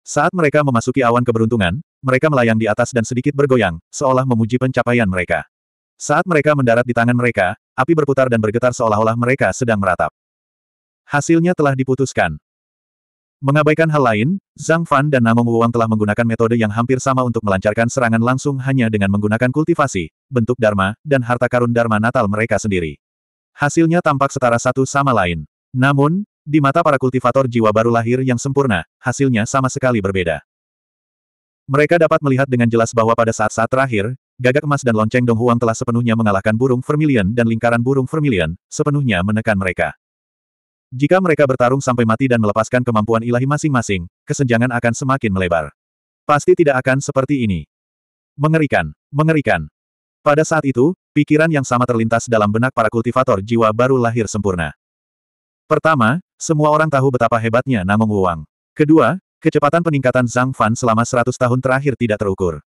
Saat mereka memasuki awan keberuntungan, mereka melayang di atas dan sedikit bergoyang, seolah memuji pencapaian mereka. Saat mereka mendarat di tangan mereka, api berputar dan bergetar seolah-olah mereka sedang meratap. Hasilnya telah diputuskan. Mengabaikan hal lain, Zhang Fan dan Namong Wuang telah menggunakan metode yang hampir sama untuk melancarkan serangan langsung hanya dengan menggunakan kultivasi, bentuk dharma, dan harta karun dharma natal mereka sendiri. Hasilnya tampak setara satu sama lain. Namun, di mata para kultivator jiwa baru lahir yang sempurna, hasilnya sama sekali berbeda. Mereka dapat melihat dengan jelas bahwa pada saat-saat terakhir, gagak emas dan lonceng Dong Huang telah sepenuhnya mengalahkan burung vermilion dan lingkaran burung vermilion, sepenuhnya menekan mereka. Jika mereka bertarung sampai mati dan melepaskan kemampuan ilahi masing-masing, kesenjangan akan semakin melebar. Pasti tidak akan seperti ini. Mengerikan, mengerikan. Pada saat itu, pikiran yang sama terlintas dalam benak para kultivator jiwa baru lahir sempurna. Pertama, semua orang tahu betapa hebatnya Namung Wuang. Kedua, kecepatan peningkatan Zhang Fan selama 100 tahun terakhir tidak terukur.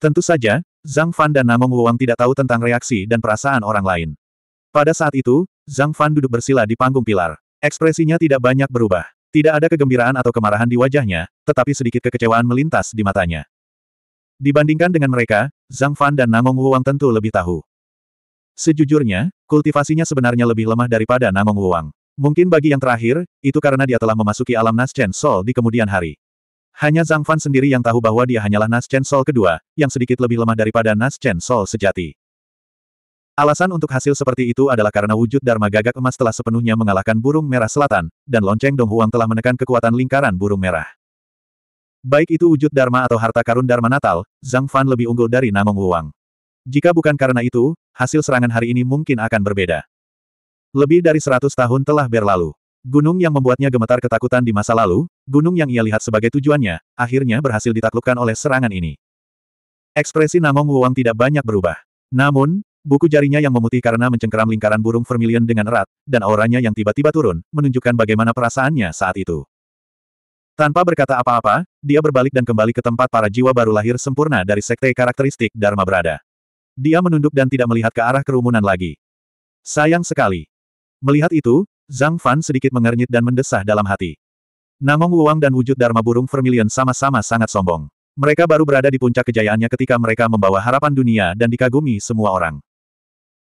Tentu saja, Zhang Fan dan Namung Wuang tidak tahu tentang reaksi dan perasaan orang lain. Pada saat itu, Zhang Fan duduk bersila di panggung pilar. Ekspresinya tidak banyak berubah. Tidak ada kegembiraan atau kemarahan di wajahnya, tetapi sedikit kekecewaan melintas di matanya. Dibandingkan dengan mereka, Zhang Fan dan Namong Wuang tentu lebih tahu. Sejujurnya, kultivasinya sebenarnya lebih lemah daripada Namong Wuang. Mungkin bagi yang terakhir, itu karena dia telah memasuki alam Naschen Sol di kemudian hari. Hanya Zhang Fan sendiri yang tahu bahwa dia hanyalah Naschen Sol kedua, yang sedikit lebih lemah daripada Naschen Sol sejati. Alasan untuk hasil seperti itu adalah karena wujud Dharma gagak emas telah sepenuhnya mengalahkan burung merah selatan, dan lonceng Dong Huang telah menekan kekuatan lingkaran burung merah. Baik itu wujud Dharma atau harta karun Dharma Natal, Zhang Fan lebih unggul dari Namong Huang. Jika bukan karena itu, hasil serangan hari ini mungkin akan berbeda. Lebih dari seratus tahun telah berlalu. Gunung yang membuatnya gemetar ketakutan di masa lalu, gunung yang ia lihat sebagai tujuannya, akhirnya berhasil ditaklukkan oleh serangan ini. Ekspresi Namong Wuang tidak banyak berubah. Namun, Buku jarinya yang memutih karena mencengkeram lingkaran burung vermilion dengan erat, dan auranya yang tiba-tiba turun, menunjukkan bagaimana perasaannya saat itu. Tanpa berkata apa-apa, dia berbalik dan kembali ke tempat para jiwa baru lahir sempurna dari sekte karakteristik Dharma berada. Dia menunduk dan tidak melihat ke arah kerumunan lagi. Sayang sekali. Melihat itu, Zhang Fan sedikit mengernyit dan mendesah dalam hati. Namong Wuang dan wujud Dharma burung vermilion sama-sama sangat sombong. Mereka baru berada di puncak kejayaannya ketika mereka membawa harapan dunia dan dikagumi semua orang.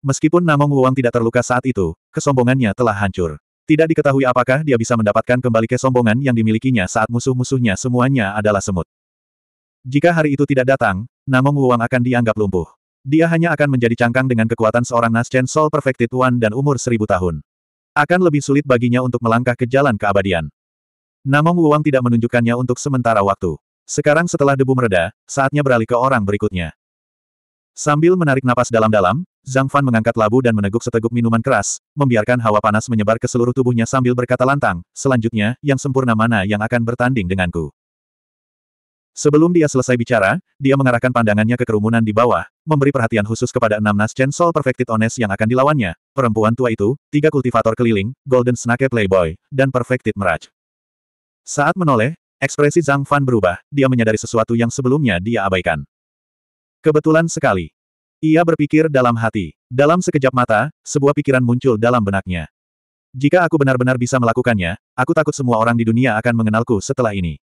Meskipun Namong Wuang tidak terluka saat itu, kesombongannya telah hancur. Tidak diketahui apakah dia bisa mendapatkan kembali kesombongan yang dimilikinya saat musuh-musuhnya semuanya adalah semut. Jika hari itu tidak datang, Namong Wuang akan dianggap lumpuh. Dia hanya akan menjadi cangkang dengan kekuatan seorang Naschen Soul Perfected One dan umur seribu tahun. Akan lebih sulit baginya untuk melangkah ke jalan keabadian. Namong Wuang tidak menunjukkannya untuk sementara waktu. Sekarang setelah debu mereda, saatnya beralih ke orang berikutnya. Sambil menarik napas dalam-dalam, Zhang Fan mengangkat labu dan meneguk seteguk minuman keras, membiarkan hawa panas menyebar ke seluruh tubuhnya sambil berkata lantang, selanjutnya, yang sempurna mana yang akan bertanding denganku. Sebelum dia selesai bicara, dia mengarahkan pandangannya ke kerumunan di bawah, memberi perhatian khusus kepada enam naschen Soul Perfected ones yang akan dilawannya, perempuan tua itu, tiga kultivator keliling, Golden Snake Playboy, dan Perfected meraj. Saat menoleh, ekspresi Zhang Fan berubah, dia menyadari sesuatu yang sebelumnya dia abaikan. Kebetulan sekali. Ia berpikir dalam hati. Dalam sekejap mata, sebuah pikiran muncul dalam benaknya. Jika aku benar-benar bisa melakukannya, aku takut semua orang di dunia akan mengenalku setelah ini.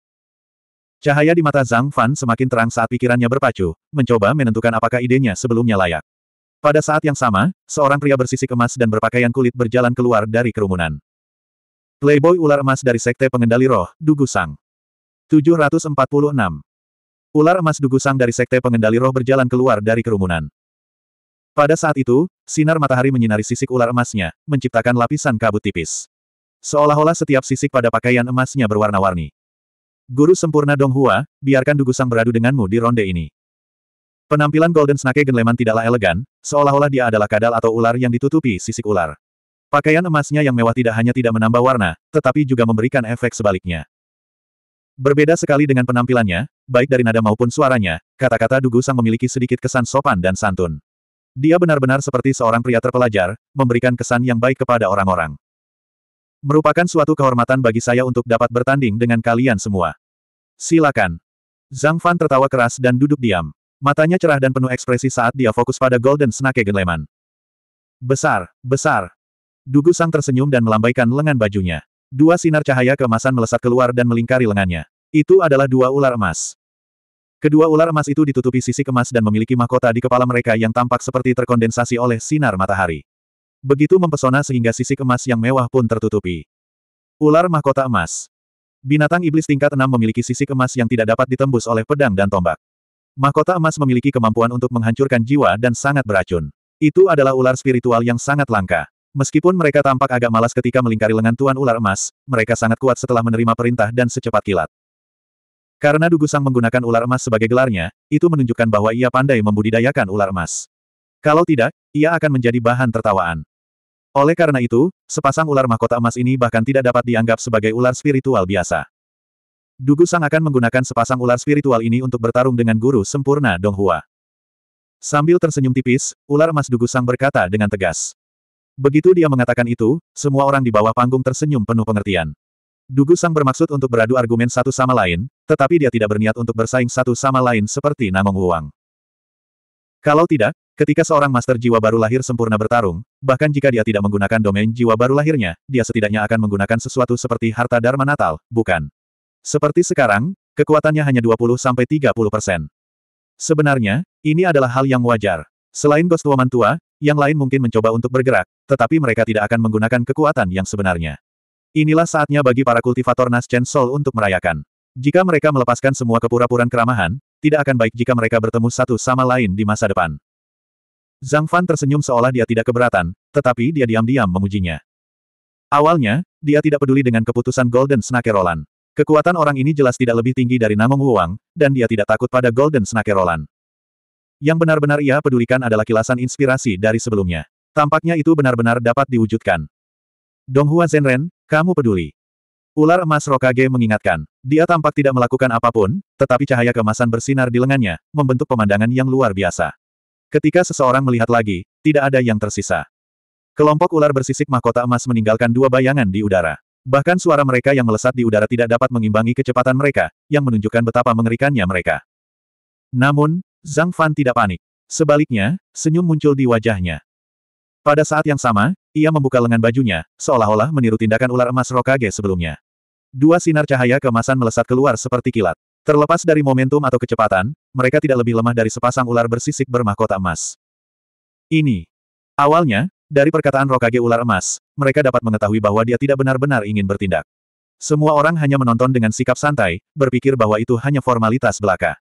Cahaya di mata Zhang Fan semakin terang saat pikirannya berpacu, mencoba menentukan apakah idenya sebelumnya layak. Pada saat yang sama, seorang pria bersisi emas dan berpakaian kulit berjalan keluar dari kerumunan. Playboy ular emas dari Sekte Pengendali Roh, Dugu Sang. 746. Ular emas Dugusang dari Sekte Pengendali Roh berjalan keluar dari kerumunan. Pada saat itu, sinar matahari menyinari sisik ular emasnya, menciptakan lapisan kabut tipis. Seolah-olah setiap sisik pada pakaian emasnya berwarna-warni. Guru sempurna Dong Hua, biarkan Dugusang beradu denganmu di ronde ini. Penampilan Golden Snake Genleman tidaklah elegan, seolah-olah dia adalah kadal atau ular yang ditutupi sisik ular. Pakaian emasnya yang mewah tidak hanya tidak menambah warna, tetapi juga memberikan efek sebaliknya. Berbeda sekali dengan penampilannya, baik dari nada maupun suaranya, kata-kata Dugu Sang memiliki sedikit kesan sopan dan santun. Dia benar-benar seperti seorang pria terpelajar, memberikan kesan yang baik kepada orang-orang. Merupakan suatu kehormatan bagi saya untuk dapat bertanding dengan kalian semua. Silakan. Zhang Fan tertawa keras dan duduk diam. Matanya cerah dan penuh ekspresi saat dia fokus pada Golden Snake Geleman. Besar, besar. Dugu Sang tersenyum dan melambaikan lengan bajunya. Dua sinar cahaya keemasan melesat keluar dan melingkari lengannya. Itu adalah dua ular emas. Kedua ular emas itu ditutupi sisi kemas dan memiliki mahkota di kepala mereka yang tampak seperti terkondensasi oleh sinar matahari. Begitu mempesona sehingga sisi kemas yang mewah pun tertutupi. Ular mahkota emas. Binatang iblis tingkat 6 memiliki sisi kemas yang tidak dapat ditembus oleh pedang dan tombak. Mahkota emas memiliki kemampuan untuk menghancurkan jiwa dan sangat beracun. Itu adalah ular spiritual yang sangat langka. Meskipun mereka tampak agak malas ketika melingkari lengan Tuan Ular Emas, mereka sangat kuat setelah menerima perintah dan secepat kilat. Karena Dugu Sang menggunakan ular emas sebagai gelarnya, itu menunjukkan bahwa ia pandai membudidayakan ular emas. Kalau tidak, ia akan menjadi bahan tertawaan. Oleh karena itu, sepasang ular mahkota emas ini bahkan tidak dapat dianggap sebagai ular spiritual biasa. Dugu Sang akan menggunakan sepasang ular spiritual ini untuk bertarung dengan guru sempurna Donghua. Sambil tersenyum tipis, ular emas Dugu Sang berkata dengan tegas. Begitu dia mengatakan itu, semua orang di bawah panggung tersenyum penuh pengertian. Dugu Sang bermaksud untuk beradu argumen satu sama lain, tetapi dia tidak berniat untuk bersaing satu sama lain seperti Namong Wuang. Kalau tidak, ketika seorang master jiwa baru lahir sempurna bertarung, bahkan jika dia tidak menggunakan domain jiwa baru lahirnya, dia setidaknya akan menggunakan sesuatu seperti harta Dharma Natal, bukan? Seperti sekarang, kekuatannya hanya 20-30 persen. Sebenarnya, ini adalah hal yang wajar. Selain Ghost Woman tua, yang lain mungkin mencoba untuk bergerak, tetapi mereka tidak akan menggunakan kekuatan yang sebenarnya. Inilah saatnya bagi para kultivator Naschen Soul untuk merayakan. Jika mereka melepaskan semua kepura puraan keramahan, tidak akan baik jika mereka bertemu satu sama lain di masa depan. Zhang Fan tersenyum seolah dia tidak keberatan, tetapi dia diam-diam memujinya. Awalnya, dia tidak peduli dengan keputusan Golden Snake Roland. Kekuatan orang ini jelas tidak lebih tinggi dari Namong Wuang, dan dia tidak takut pada Golden Snake Roland. Yang benar-benar ia pedulikan adalah kilasan inspirasi dari sebelumnya. Tampaknya itu benar-benar dapat diwujudkan. Donghua Zenren, kamu peduli. Ular emas Rokage mengingatkan, dia tampak tidak melakukan apapun, tetapi cahaya kemasan bersinar di lengannya, membentuk pemandangan yang luar biasa. Ketika seseorang melihat lagi, tidak ada yang tersisa. Kelompok ular bersisik mahkota emas meninggalkan dua bayangan di udara. Bahkan suara mereka yang melesat di udara tidak dapat mengimbangi kecepatan mereka, yang menunjukkan betapa mengerikannya mereka. Namun, Zhang Fan tidak panik. Sebaliknya, senyum muncul di wajahnya. Pada saat yang sama, ia membuka lengan bajunya, seolah-olah meniru tindakan ular emas Rokage sebelumnya. Dua sinar cahaya kemasan melesat keluar seperti kilat. Terlepas dari momentum atau kecepatan, mereka tidak lebih lemah dari sepasang ular bersisik bermahkota emas. Ini. Awalnya, dari perkataan Rokage ular emas, mereka dapat mengetahui bahwa dia tidak benar-benar ingin bertindak. Semua orang hanya menonton dengan sikap santai, berpikir bahwa itu hanya formalitas belaka.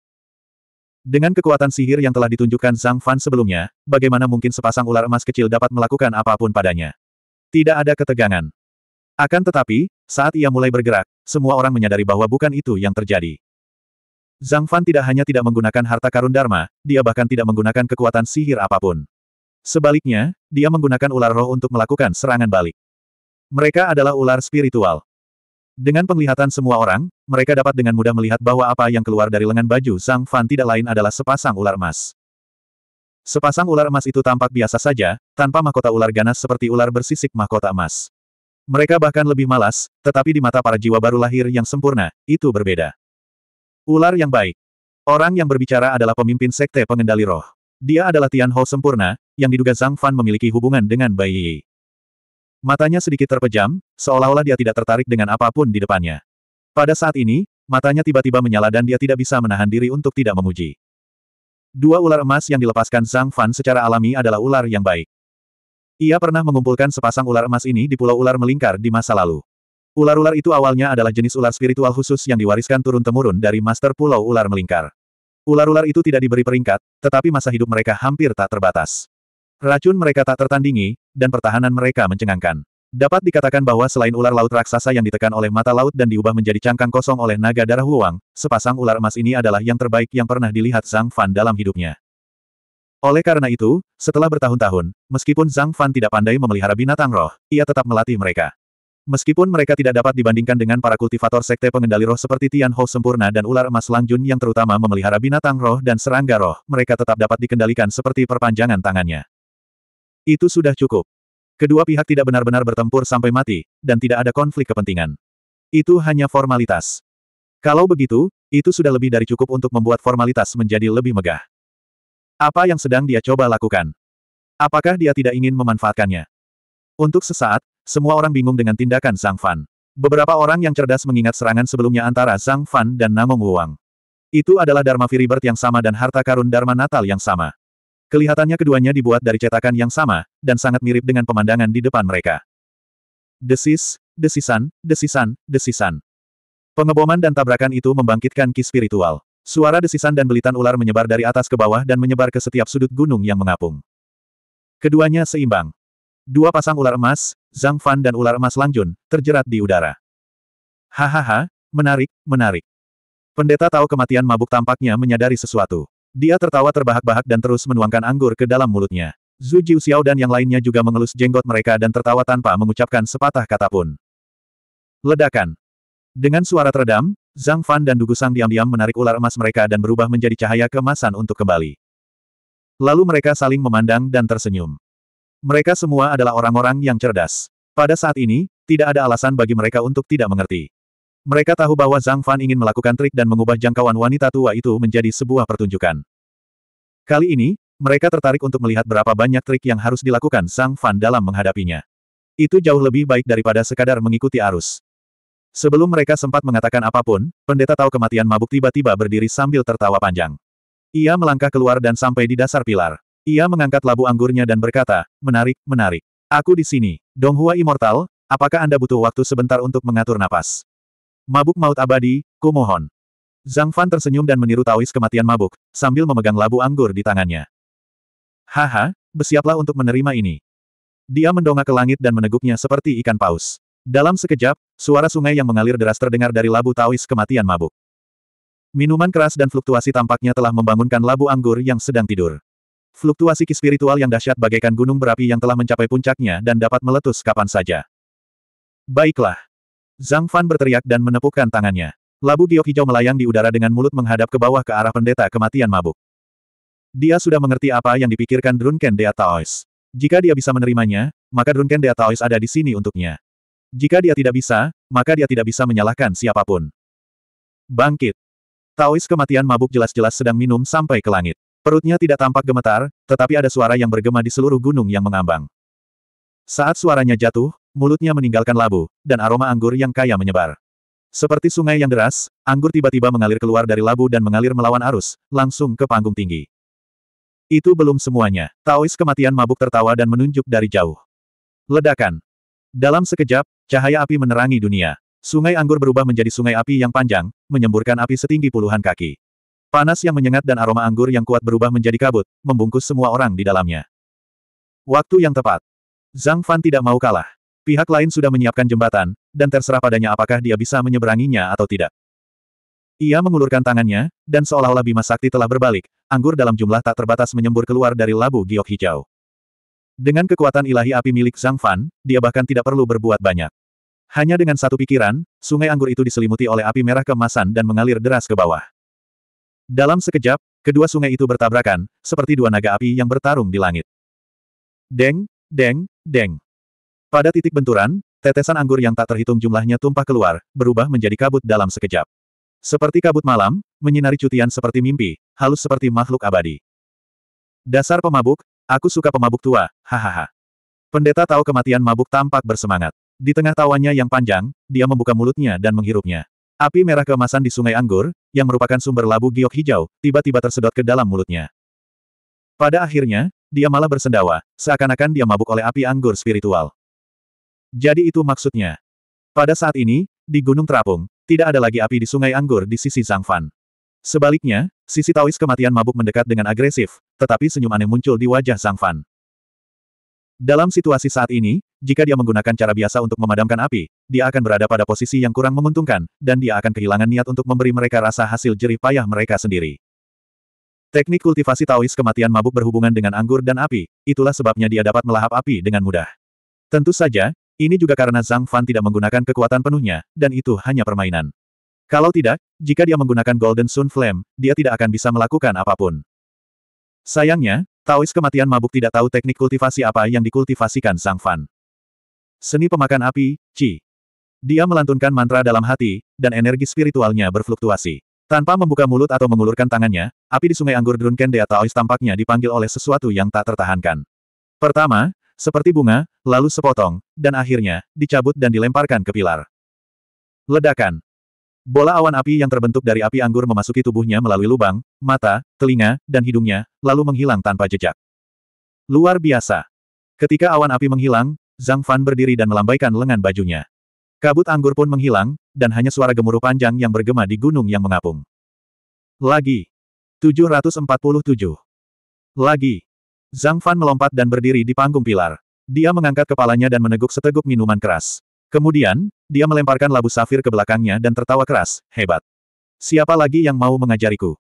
Dengan kekuatan sihir yang telah ditunjukkan Zhang Fan sebelumnya, bagaimana mungkin sepasang ular emas kecil dapat melakukan apapun padanya? Tidak ada ketegangan. Akan tetapi, saat ia mulai bergerak, semua orang menyadari bahwa bukan itu yang terjadi. Zhang Fan tidak hanya tidak menggunakan harta karun Dharma, dia bahkan tidak menggunakan kekuatan sihir apapun. Sebaliknya, dia menggunakan ular roh untuk melakukan serangan balik. Mereka adalah ular spiritual. Dengan penglihatan semua orang, mereka dapat dengan mudah melihat bahwa apa yang keluar dari lengan baju Sang Fan tidak lain adalah sepasang ular emas. Sepasang ular emas itu tampak biasa saja, tanpa mahkota ular ganas seperti ular bersisik mahkota emas. Mereka bahkan lebih malas, tetapi di mata para jiwa baru lahir yang sempurna, itu berbeda. Ular yang baik. Orang yang berbicara adalah pemimpin sekte pengendali roh. Dia adalah Tian Ho sempurna, yang diduga Zhang Fan memiliki hubungan dengan Bai Yi. Matanya sedikit terpejam, seolah-olah dia tidak tertarik dengan apapun di depannya. Pada saat ini, matanya tiba-tiba menyala dan dia tidak bisa menahan diri untuk tidak memuji. Dua ular emas yang dilepaskan Zhang Fan secara alami adalah ular yang baik. Ia pernah mengumpulkan sepasang ular emas ini di pulau ular melingkar di masa lalu. Ular-ular itu awalnya adalah jenis ular spiritual khusus yang diwariskan turun-temurun dari master pulau ular melingkar. Ular-ular itu tidak diberi peringkat, tetapi masa hidup mereka hampir tak terbatas. Racun mereka tak tertandingi, dan pertahanan mereka mencengangkan. Dapat dikatakan bahwa selain ular laut raksasa yang ditekan oleh mata laut dan diubah menjadi cangkang kosong oleh naga darah Huang, sepasang ular emas ini adalah yang terbaik yang pernah dilihat Zhang Fan dalam hidupnya. Oleh karena itu, setelah bertahun-tahun, meskipun Zhang Fan tidak pandai memelihara binatang roh, ia tetap melatih mereka. Meskipun mereka tidak dapat dibandingkan dengan para kultivator sekte pengendali roh seperti Tian Hou sempurna dan ular emas Langjun yang terutama memelihara binatang roh dan serangga roh, mereka tetap dapat dikendalikan seperti perpanjangan tangannya. Itu sudah cukup. Kedua pihak tidak benar-benar bertempur sampai mati, dan tidak ada konflik kepentingan. Itu hanya formalitas. Kalau begitu, itu sudah lebih dari cukup untuk membuat formalitas menjadi lebih megah. Apa yang sedang dia coba lakukan? Apakah dia tidak ingin memanfaatkannya? Untuk sesaat, semua orang bingung dengan tindakan Zhang Fan. Beberapa orang yang cerdas mengingat serangan sebelumnya antara Zhang Fan dan Namong Wuang. Itu adalah Dharma Firibert yang sama dan harta karun Dharma Natal yang sama. Kelihatannya keduanya dibuat dari cetakan yang sama, dan sangat mirip dengan pemandangan di depan mereka. Desis, desisan, desisan, desisan. Pengeboman dan tabrakan itu membangkitkan ki spiritual. Suara desisan dan belitan ular menyebar dari atas ke bawah dan menyebar ke setiap sudut gunung yang mengapung. Keduanya seimbang. Dua pasang ular emas, Zhang Fan dan ular emas Langjun, terjerat di udara. Hahaha, menarik, menarik. Pendeta tahu kematian mabuk tampaknya menyadari sesuatu. Dia tertawa terbahak-bahak dan terus menuangkan anggur ke dalam mulutnya. Zhu Jiuxiao dan yang lainnya juga mengelus jenggot mereka dan tertawa tanpa mengucapkan sepatah kata pun. Ledakan. Dengan suara teredam, Zhang Fan dan Dugu Sang diam-diam menarik ular emas mereka dan berubah menjadi cahaya kemasan untuk kembali. Lalu mereka saling memandang dan tersenyum. Mereka semua adalah orang-orang yang cerdas. Pada saat ini, tidak ada alasan bagi mereka untuk tidak mengerti. Mereka tahu bahwa Zhang Fan ingin melakukan trik dan mengubah jangkauan wanita tua itu menjadi sebuah pertunjukan. Kali ini, mereka tertarik untuk melihat berapa banyak trik yang harus dilakukan Zhang Fan dalam menghadapinya. Itu jauh lebih baik daripada sekadar mengikuti arus. Sebelum mereka sempat mengatakan apapun, pendeta tahu kematian mabuk tiba-tiba berdiri sambil tertawa panjang. Ia melangkah keluar dan sampai di dasar pilar. Ia mengangkat labu anggurnya dan berkata, menarik, menarik. Aku di sini. Donghua Immortal, apakah Anda butuh waktu sebentar untuk mengatur napas? Mabuk maut abadi, kumohon. Zhang Fan tersenyum dan meniru Taois kematian mabuk, sambil memegang labu anggur di tangannya. Haha, bersiaplah untuk menerima ini. Dia mendongak ke langit dan meneguknya seperti ikan paus. Dalam sekejap, suara sungai yang mengalir deras terdengar dari labu Taois kematian mabuk. Minuman keras dan fluktuasi tampaknya telah membangunkan labu anggur yang sedang tidur. Fluktuasi ki spiritual yang dahsyat bagaikan gunung berapi yang telah mencapai puncaknya dan dapat meletus kapan saja. Baiklah. Zhang Fan berteriak dan menepukkan tangannya. Labu giok hijau melayang di udara dengan mulut menghadap ke bawah ke arah pendeta kematian mabuk. Dia sudah mengerti apa yang dipikirkan Drunken Taois. Jika dia bisa menerimanya, maka Drunken Taois ada di sini untuknya. Jika dia tidak bisa, maka dia tidak bisa menyalahkan siapapun. Bangkit. Taois kematian mabuk jelas-jelas sedang minum sampai ke langit. Perutnya tidak tampak gemetar, tetapi ada suara yang bergema di seluruh gunung yang mengambang. Saat suaranya jatuh, mulutnya meninggalkan labu, dan aroma anggur yang kaya menyebar. Seperti sungai yang deras, anggur tiba-tiba mengalir keluar dari labu dan mengalir melawan arus, langsung ke panggung tinggi. Itu belum semuanya. Taois kematian mabuk tertawa dan menunjuk dari jauh. Ledakan. Dalam sekejap, cahaya api menerangi dunia. Sungai anggur berubah menjadi sungai api yang panjang, menyemburkan api setinggi puluhan kaki. Panas yang menyengat dan aroma anggur yang kuat berubah menjadi kabut, membungkus semua orang di dalamnya. Waktu yang tepat. Zhang Fan tidak mau kalah. Pihak lain sudah menyiapkan jembatan, dan terserah padanya apakah dia bisa menyeberanginya atau tidak. Ia mengulurkan tangannya, dan seolah-olah Bima Sakti telah berbalik, anggur dalam jumlah tak terbatas menyembur keluar dari labu giok hijau. Dengan kekuatan ilahi api milik Zhang Fan, dia bahkan tidak perlu berbuat banyak. Hanya dengan satu pikiran, sungai anggur itu diselimuti oleh api merah kemasan dan mengalir deras ke bawah. Dalam sekejap, kedua sungai itu bertabrakan, seperti dua naga api yang bertarung di langit. Deng, deng, deng. Pada titik benturan, tetesan anggur yang tak terhitung jumlahnya tumpah keluar, berubah menjadi kabut dalam sekejap. Seperti kabut malam, menyinari cutian seperti mimpi, halus seperti makhluk abadi. Dasar pemabuk, aku suka pemabuk tua, hahaha. Pendeta tahu kematian mabuk tampak bersemangat. Di tengah tawanya yang panjang, dia membuka mulutnya dan menghirupnya. Api merah keemasan di sungai anggur, yang merupakan sumber labu giok hijau, tiba-tiba tersedot ke dalam mulutnya. Pada akhirnya, dia malah bersendawa, seakan-akan dia mabuk oleh api anggur spiritual. Jadi itu maksudnya. Pada saat ini, di Gunung Terapung, tidak ada lagi api di Sungai Anggur di sisi Zhang Fan. Sebaliknya, sisi Taois kematian mabuk mendekat dengan agresif, tetapi senyum aneh muncul di wajah Zhang Fan. Dalam situasi saat ini, jika dia menggunakan cara biasa untuk memadamkan api, dia akan berada pada posisi yang kurang menguntungkan, dan dia akan kehilangan niat untuk memberi mereka rasa hasil jerih payah mereka sendiri. Teknik kultivasi Taois kematian mabuk berhubungan dengan anggur dan api, itulah sebabnya dia dapat melahap api dengan mudah. Tentu saja, ini juga karena Zhang Fan tidak menggunakan kekuatan penuhnya, dan itu hanya permainan. Kalau tidak, jika dia menggunakan Golden Sun Flame, dia tidak akan bisa melakukan apapun. Sayangnya, Taois kematian mabuk tidak tahu teknik kultivasi apa yang dikultivasikan Zhang Fan. Seni pemakan api, Qi. Dia melantunkan mantra dalam hati, dan energi spiritualnya berfluktuasi. Tanpa membuka mulut atau mengulurkan tangannya, api di sungai anggur Drunken Dea Taois tampaknya dipanggil oleh sesuatu yang tak tertahankan. Pertama, seperti bunga, lalu sepotong, dan akhirnya, dicabut dan dilemparkan ke pilar. Ledakan. Bola awan api yang terbentuk dari api anggur memasuki tubuhnya melalui lubang, mata, telinga, dan hidungnya, lalu menghilang tanpa jejak. Luar biasa. Ketika awan api menghilang, Zhang Fan berdiri dan melambaikan lengan bajunya. Kabut anggur pun menghilang, dan hanya suara gemuruh panjang yang bergema di gunung yang mengapung. Lagi. 747. Lagi. Zhang Fan melompat dan berdiri di panggung pilar. Dia mengangkat kepalanya dan meneguk seteguk minuman keras. Kemudian, dia melemparkan labu safir ke belakangnya dan tertawa keras, hebat. Siapa lagi yang mau mengajariku?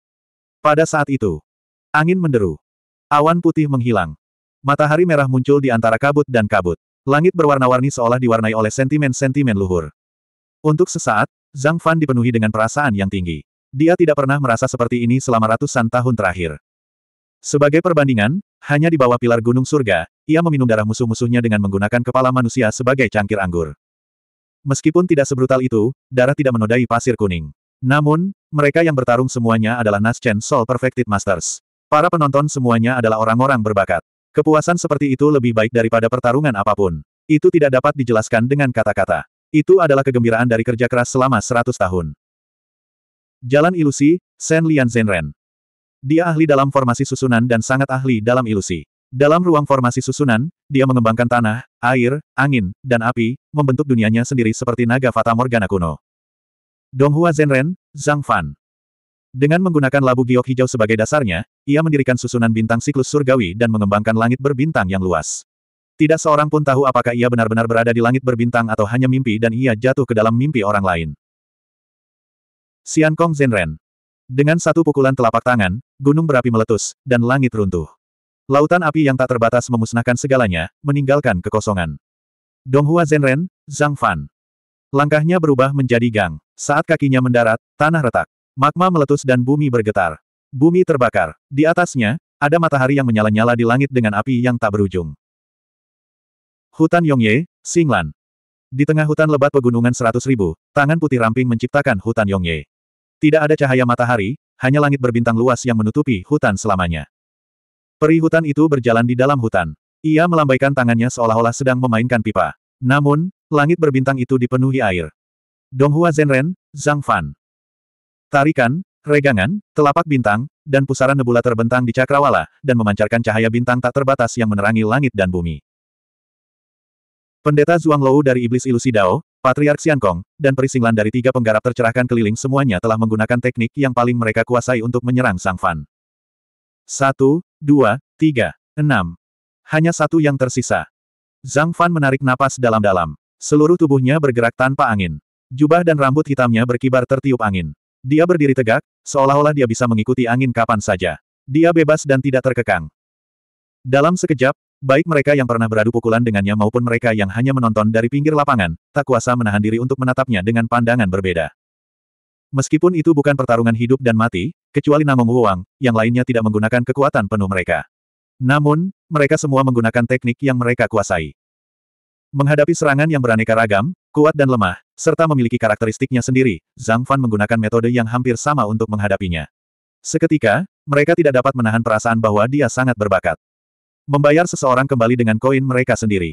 Pada saat itu, angin menderu. Awan putih menghilang. Matahari merah muncul di antara kabut dan kabut. Langit berwarna-warni seolah diwarnai oleh sentimen-sentimen luhur. Untuk sesaat, Zhang Fan dipenuhi dengan perasaan yang tinggi. Dia tidak pernah merasa seperti ini selama ratusan tahun terakhir. Sebagai perbandingan, hanya di bawah pilar gunung surga, ia meminum darah musuh-musuhnya dengan menggunakan kepala manusia sebagai cangkir anggur. Meskipun tidak sebrutal itu, darah tidak menodai pasir kuning. Namun, mereka yang bertarung semuanya adalah Naschen Soul Perfected Masters. Para penonton semuanya adalah orang-orang berbakat. Kepuasan seperti itu lebih baik daripada pertarungan apapun. Itu tidak dapat dijelaskan dengan kata-kata. Itu adalah kegembiraan dari kerja keras selama 100 tahun. Jalan Ilusi, Sen Lian Zenren. Dia ahli dalam formasi susunan dan sangat ahli dalam ilusi. Dalam ruang formasi susunan, dia mengembangkan tanah, air, angin, dan api, membentuk dunianya sendiri seperti naga Fata Morgana kuno. Donghua Zenren, Zhang Fan. Dengan menggunakan labu giok hijau sebagai dasarnya, ia mendirikan susunan bintang siklus surgawi dan mengembangkan langit berbintang yang luas. Tidak seorang pun tahu apakah ia benar-benar berada di langit berbintang atau hanya mimpi dan ia jatuh ke dalam mimpi orang lain. Xiankong Zenren dengan satu pukulan telapak tangan, gunung berapi meletus, dan langit runtuh. Lautan api yang tak terbatas memusnahkan segalanya, meninggalkan kekosongan. Donghua Zenren, Zhang Fan. Langkahnya berubah menjadi gang. Saat kakinya mendarat, tanah retak. Magma meletus dan bumi bergetar. Bumi terbakar. Di atasnya, ada matahari yang menyala-nyala di langit dengan api yang tak berujung. Hutan Yongye, Singlan. Di tengah hutan lebat pegunungan seratus ribu, tangan putih ramping menciptakan hutan Yongye. Tidak ada cahaya matahari, hanya langit berbintang luas yang menutupi hutan selamanya. Peri hutan itu berjalan di dalam hutan. Ia melambaikan tangannya seolah-olah sedang memainkan pipa. Namun, langit berbintang itu dipenuhi air. Donghua Zenren, Zhang Fan. Tarikan, regangan, telapak bintang, dan pusaran nebula terbentang di cakrawala, dan memancarkan cahaya bintang tak terbatas yang menerangi langit dan bumi. Pendeta Zhuang Lou dari Iblis Ilusi Dao, Patriark Xiankong, dan perisinglan dari tiga penggarap tercerahkan keliling semuanya telah menggunakan teknik yang paling mereka kuasai untuk menyerang Sang Fan. Satu, dua, tiga, enam. Hanya satu yang tersisa. Zhang Fan menarik napas dalam-dalam. Seluruh tubuhnya bergerak tanpa angin. Jubah dan rambut hitamnya berkibar tertiup angin. Dia berdiri tegak, seolah-olah dia bisa mengikuti angin kapan saja. Dia bebas dan tidak terkekang. Dalam sekejap, Baik mereka yang pernah beradu pukulan dengannya maupun mereka yang hanya menonton dari pinggir lapangan, tak kuasa menahan diri untuk menatapnya dengan pandangan berbeda. Meskipun itu bukan pertarungan hidup dan mati, kecuali Namong Wuang, yang lainnya tidak menggunakan kekuatan penuh mereka. Namun, mereka semua menggunakan teknik yang mereka kuasai. Menghadapi serangan yang beraneka ragam, kuat dan lemah, serta memiliki karakteristiknya sendiri, Zhang Fan menggunakan metode yang hampir sama untuk menghadapinya. Seketika, mereka tidak dapat menahan perasaan bahwa dia sangat berbakat. Membayar seseorang kembali dengan koin mereka sendiri.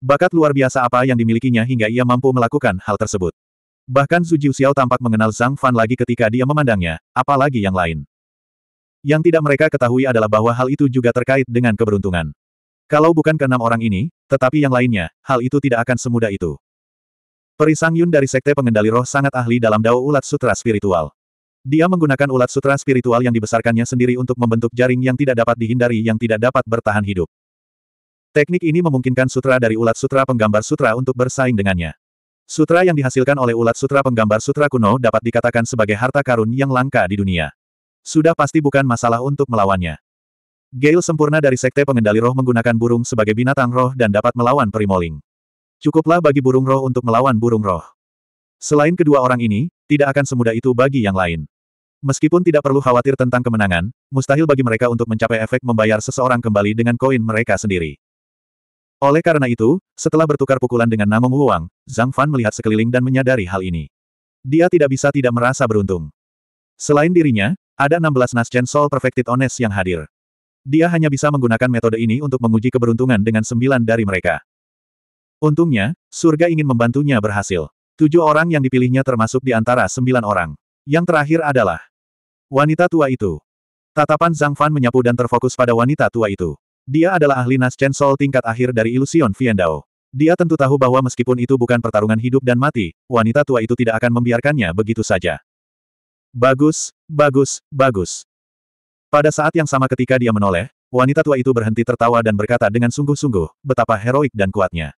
Bakat luar biasa apa yang dimilikinya hingga ia mampu melakukan hal tersebut. Bahkan Zhu Jiuxiao tampak mengenal Zhang Fan lagi ketika dia memandangnya, apalagi yang lain. Yang tidak mereka ketahui adalah bahwa hal itu juga terkait dengan keberuntungan. Kalau bukan keenam orang ini, tetapi yang lainnya, hal itu tidak akan semudah itu. Perisang Yun dari Sekte Pengendali Roh sangat ahli dalam Dao Ulat Sutra Spiritual. Dia menggunakan ulat sutra spiritual yang dibesarkannya sendiri untuk membentuk jaring yang tidak dapat dihindari yang tidak dapat bertahan hidup. Teknik ini memungkinkan sutra dari ulat sutra penggambar sutra untuk bersaing dengannya. Sutra yang dihasilkan oleh ulat sutra penggambar sutra kuno dapat dikatakan sebagai harta karun yang langka di dunia. Sudah pasti bukan masalah untuk melawannya. Gale sempurna dari sekte pengendali roh menggunakan burung sebagai binatang roh dan dapat melawan perimoling. Cukuplah bagi burung roh untuk melawan burung roh. Selain kedua orang ini, tidak akan semudah itu bagi yang lain. Meskipun tidak perlu khawatir tentang kemenangan, mustahil bagi mereka untuk mencapai efek membayar seseorang kembali dengan koin mereka sendiri. Oleh karena itu, setelah bertukar pukulan dengan Namong Wuang, Zhang Fan melihat sekeliling dan menyadari hal ini. Dia tidak bisa tidak merasa beruntung. Selain dirinya, ada 16 Nascent Soul Perfected ones yang hadir. Dia hanya bisa menggunakan metode ini untuk menguji keberuntungan dengan sembilan dari mereka. Untungnya, surga ingin membantunya berhasil. Tujuh orang yang dipilihnya termasuk di antara sembilan orang. Yang terakhir adalah Wanita tua itu. Tatapan Zhang Fan menyapu dan terfokus pada wanita tua itu. Dia adalah ahli Nas Chen Sol tingkat akhir dari Illusion Viandao. Dia tentu tahu bahwa meskipun itu bukan pertarungan hidup dan mati, wanita tua itu tidak akan membiarkannya begitu saja. Bagus, bagus, bagus. Pada saat yang sama ketika dia menoleh, wanita tua itu berhenti tertawa dan berkata dengan sungguh-sungguh, betapa heroik dan kuatnya.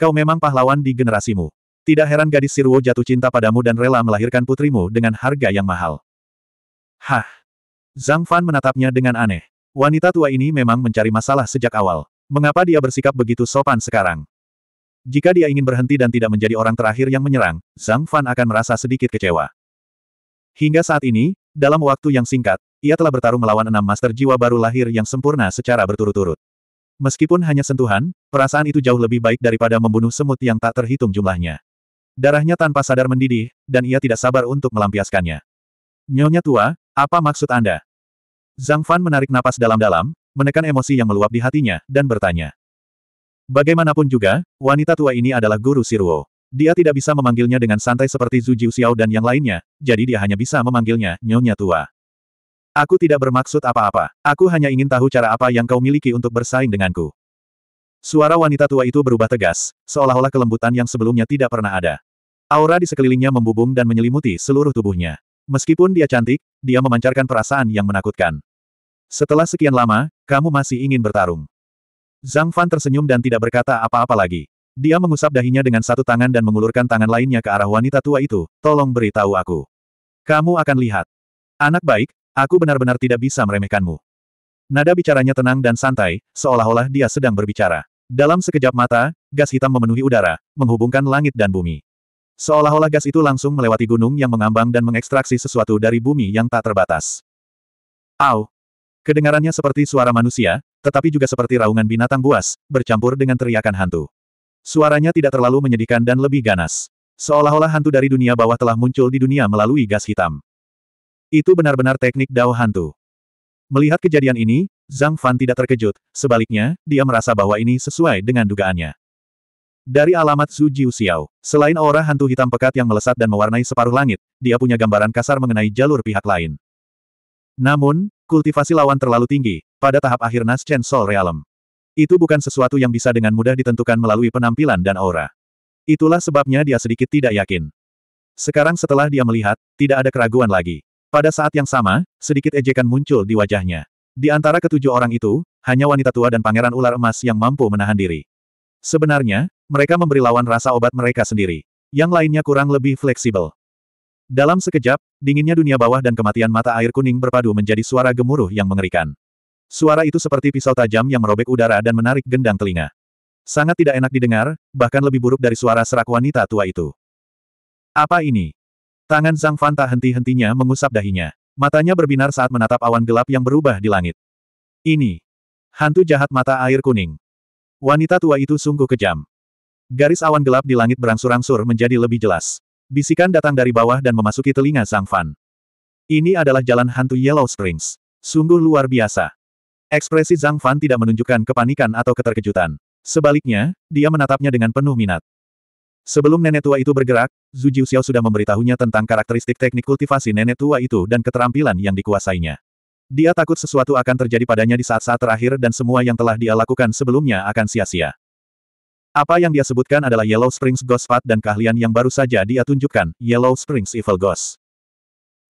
Kau memang pahlawan di generasimu. Tidak heran gadis Sirwo jatuh cinta padamu dan rela melahirkan putrimu dengan harga yang mahal. Hah. Zhang Fan menatapnya dengan aneh. Wanita tua ini memang mencari masalah sejak awal. Mengapa dia bersikap begitu sopan sekarang? Jika dia ingin berhenti dan tidak menjadi orang terakhir yang menyerang, Zhang Fan akan merasa sedikit kecewa. Hingga saat ini, dalam waktu yang singkat, ia telah bertarung melawan enam master jiwa baru lahir yang sempurna secara berturut-turut. Meskipun hanya sentuhan, perasaan itu jauh lebih baik daripada membunuh semut yang tak terhitung jumlahnya. Darahnya tanpa sadar mendidih, dan ia tidak sabar untuk melampiaskannya. Nyonya tua, apa maksud Anda? Zhang Fan menarik napas dalam-dalam, menekan emosi yang meluap di hatinya, dan bertanya. Bagaimanapun juga, wanita tua ini adalah guru Siruo. Dia tidak bisa memanggilnya dengan santai seperti Zhu Jiuxiao dan yang lainnya, jadi dia hanya bisa memanggilnya Nyonya Tua. Aku tidak bermaksud apa-apa. Aku hanya ingin tahu cara apa yang kau miliki untuk bersaing denganku. Suara wanita tua itu berubah tegas, seolah-olah kelembutan yang sebelumnya tidak pernah ada. Aura di sekelilingnya membubung dan menyelimuti seluruh tubuhnya. Meskipun dia cantik, dia memancarkan perasaan yang menakutkan. Setelah sekian lama, kamu masih ingin bertarung. Zhang Fan tersenyum dan tidak berkata apa-apa lagi. Dia mengusap dahinya dengan satu tangan dan mengulurkan tangan lainnya ke arah wanita tua itu, tolong beritahu aku. Kamu akan lihat. Anak baik, aku benar-benar tidak bisa meremehkanmu. Nada bicaranya tenang dan santai, seolah-olah dia sedang berbicara. Dalam sekejap mata, gas hitam memenuhi udara, menghubungkan langit dan bumi. Seolah-olah gas itu langsung melewati gunung yang mengambang dan mengekstraksi sesuatu dari bumi yang tak terbatas. Au! Kedengarannya seperti suara manusia, tetapi juga seperti raungan binatang buas, bercampur dengan teriakan hantu. Suaranya tidak terlalu menyedihkan dan lebih ganas. Seolah-olah hantu dari dunia bawah telah muncul di dunia melalui gas hitam. Itu benar-benar teknik Dao hantu. Melihat kejadian ini, Zhang Fan tidak terkejut, sebaliknya, dia merasa bahwa ini sesuai dengan dugaannya. Dari alamat Zhu Jiuxiao, selain aura hantu hitam pekat yang melesat dan mewarnai separuh langit, dia punya gambaran kasar mengenai jalur pihak lain. Namun, kultivasi lawan terlalu tinggi, pada tahap akhir naschen Soul Realm. Itu bukan sesuatu yang bisa dengan mudah ditentukan melalui penampilan dan aura. Itulah sebabnya dia sedikit tidak yakin. Sekarang setelah dia melihat, tidak ada keraguan lagi. Pada saat yang sama, sedikit ejekan muncul di wajahnya. Di antara ketujuh orang itu, hanya wanita tua dan pangeran ular emas yang mampu menahan diri. Sebenarnya, mereka memberi lawan rasa obat mereka sendiri. Yang lainnya kurang lebih fleksibel. Dalam sekejap, dinginnya dunia bawah dan kematian mata air kuning berpadu menjadi suara gemuruh yang mengerikan. Suara itu seperti pisau tajam yang merobek udara dan menarik gendang telinga. Sangat tidak enak didengar, bahkan lebih buruk dari suara serak wanita tua itu. Apa ini? Tangan Zhang Fan tak henti-hentinya mengusap dahinya. Matanya berbinar saat menatap awan gelap yang berubah di langit. Ini. Hantu jahat mata air kuning. Wanita tua itu sungguh kejam. Garis awan gelap di langit berangsur-angsur menjadi lebih jelas. Bisikan datang dari bawah dan memasuki telinga Zhang Fan. Ini adalah jalan hantu Yellow Springs. Sungguh luar biasa. Ekspresi Zhang Fan tidak menunjukkan kepanikan atau keterkejutan. Sebaliknya, dia menatapnya dengan penuh minat. Sebelum nenek tua itu bergerak, Zhu Jiuxiao sudah memberitahunya tentang karakteristik teknik kultivasi nenek tua itu dan keterampilan yang dikuasainya. Dia takut sesuatu akan terjadi padanya di saat-saat terakhir dan semua yang telah dia lakukan sebelumnya akan sia-sia. Apa yang dia sebutkan adalah Yellow Springs Ghost Path dan keahlian yang baru saja dia tunjukkan, Yellow Springs Evil Ghost.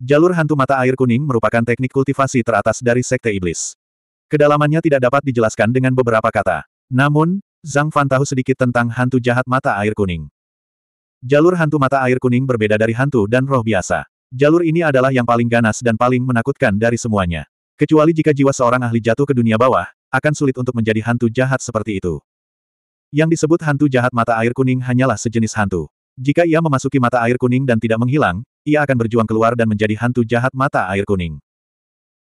Jalur hantu mata air kuning merupakan teknik kultivasi teratas dari Sekte Iblis. Kedalamannya tidak dapat dijelaskan dengan beberapa kata. Namun, Zhang Fan tahu sedikit tentang hantu jahat mata air kuning. Jalur hantu mata air kuning berbeda dari hantu dan roh biasa. Jalur ini adalah yang paling ganas dan paling menakutkan dari semuanya. Kecuali jika jiwa seorang ahli jatuh ke dunia bawah, akan sulit untuk menjadi hantu jahat seperti itu. Yang disebut hantu jahat mata air kuning hanyalah sejenis hantu. Jika ia memasuki mata air kuning dan tidak menghilang, ia akan berjuang keluar dan menjadi hantu jahat mata air kuning.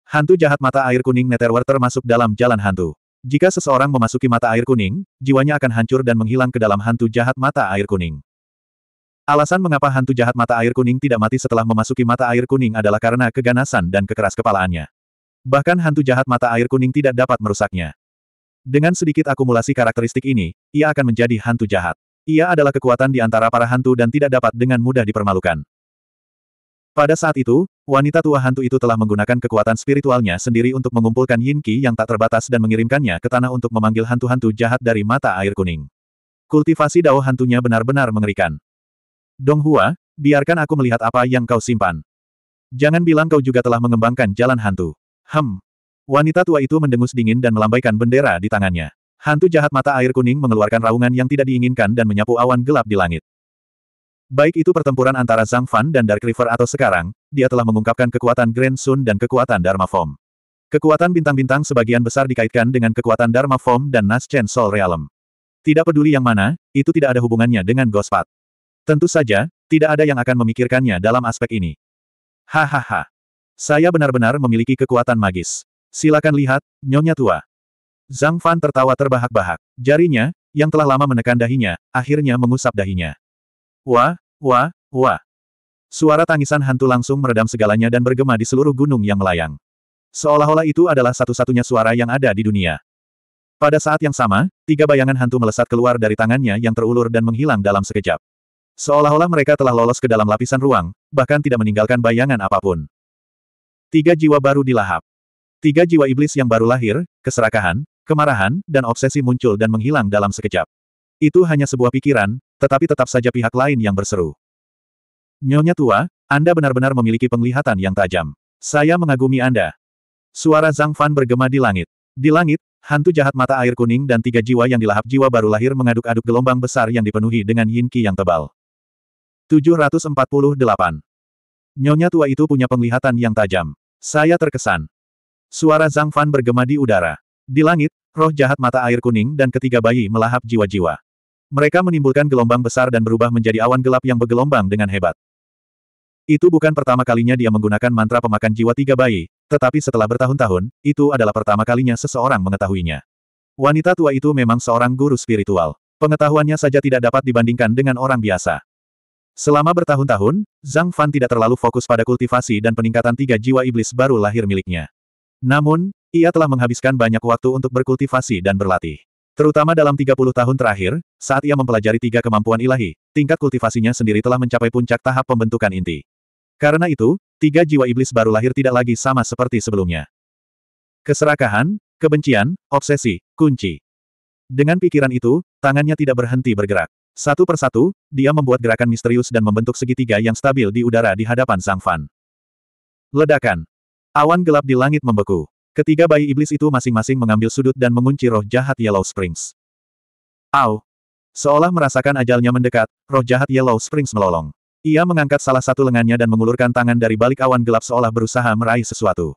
Hantu jahat mata air kuning Netherwar termasuk dalam jalan hantu. Jika seseorang memasuki mata air kuning, jiwanya akan hancur dan menghilang ke dalam hantu jahat mata air kuning. Alasan mengapa hantu jahat mata air kuning tidak mati setelah memasuki mata air kuning adalah karena keganasan dan kekeras kepalaannya. Bahkan hantu jahat mata air kuning tidak dapat merusaknya. Dengan sedikit akumulasi karakteristik ini, ia akan menjadi hantu jahat. Ia adalah kekuatan di antara para hantu dan tidak dapat dengan mudah dipermalukan. Pada saat itu, wanita tua hantu itu telah menggunakan kekuatan spiritualnya sendiri untuk mengumpulkan yin qi yang tak terbatas dan mengirimkannya ke tanah untuk memanggil hantu-hantu jahat dari mata air kuning. Kultivasi dao hantunya benar-benar mengerikan. Dong Hua, biarkan aku melihat apa yang kau simpan. Jangan bilang kau juga telah mengembangkan jalan hantu. Hmm, Wanita tua itu mendengus dingin dan melambaikan bendera di tangannya. Hantu jahat mata air kuning mengeluarkan raungan yang tidak diinginkan dan menyapu awan gelap di langit. Baik itu pertempuran antara Zhang Fan dan Dark River atau sekarang, dia telah mengungkapkan kekuatan Grand Sun dan kekuatan Dharma Form. Kekuatan bintang-bintang sebagian besar dikaitkan dengan kekuatan Dharma Form dan Naschen Sol Realm. Tidak peduli yang mana, itu tidak ada hubungannya dengan Gospat. Tentu saja, tidak ada yang akan memikirkannya dalam aspek ini. Hahaha. Saya benar-benar memiliki kekuatan magis. Silakan lihat, Nyonya Tua. Zhang Fan tertawa terbahak-bahak. Jarinya, yang telah lama menekan dahinya, akhirnya mengusap dahinya. Wah, wah, wah. Suara tangisan hantu langsung meredam segalanya dan bergema di seluruh gunung yang melayang. Seolah-olah itu adalah satu-satunya suara yang ada di dunia. Pada saat yang sama, tiga bayangan hantu melesat keluar dari tangannya yang terulur dan menghilang dalam sekejap. Seolah-olah mereka telah lolos ke dalam lapisan ruang, bahkan tidak meninggalkan bayangan apapun. Tiga jiwa baru dilahap. Tiga jiwa iblis yang baru lahir, keserakahan, kemarahan, dan obsesi muncul dan menghilang dalam sekejap. Itu hanya sebuah pikiran, tetapi tetap saja pihak lain yang berseru. Nyonya tua, Anda benar-benar memiliki penglihatan yang tajam. Saya mengagumi Anda. Suara Zhang Fan bergema di langit. Di langit, hantu jahat mata air kuning dan tiga jiwa yang dilahap jiwa baru lahir mengaduk-aduk gelombang besar yang dipenuhi dengan yin qi yang tebal. 748. Nyonya tua itu punya penglihatan yang tajam. Saya terkesan. Suara Zhang Fan bergema di udara. Di langit, roh jahat mata air kuning dan ketiga bayi melahap jiwa-jiwa. Mereka menimbulkan gelombang besar dan berubah menjadi awan gelap yang bergelombang dengan hebat. Itu bukan pertama kalinya dia menggunakan mantra pemakan jiwa tiga bayi, tetapi setelah bertahun-tahun, itu adalah pertama kalinya seseorang mengetahuinya. Wanita tua itu memang seorang guru spiritual. Pengetahuannya saja tidak dapat dibandingkan dengan orang biasa. Selama bertahun-tahun, Zhang Fan tidak terlalu fokus pada kultivasi dan peningkatan tiga jiwa iblis baru lahir miliknya. Namun, ia telah menghabiskan banyak waktu untuk berkultivasi dan berlatih. Terutama dalam 30 tahun terakhir, saat ia mempelajari tiga kemampuan ilahi, tingkat kultivasinya sendiri telah mencapai puncak tahap pembentukan inti. Karena itu, tiga jiwa iblis baru lahir tidak lagi sama seperti sebelumnya. Keserakahan, kebencian, obsesi, kunci. Dengan pikiran itu, tangannya tidak berhenti bergerak. Satu persatu, dia membuat gerakan misterius dan membentuk segitiga yang stabil di udara di hadapan Sang Fan. Ledakan. Awan gelap di langit membeku. Ketiga bayi iblis itu masing-masing mengambil sudut dan mengunci roh jahat Yellow Springs. Au! Seolah merasakan ajalnya mendekat, roh jahat Yellow Springs melolong. Ia mengangkat salah satu lengannya dan mengulurkan tangan dari balik awan gelap seolah berusaha meraih sesuatu.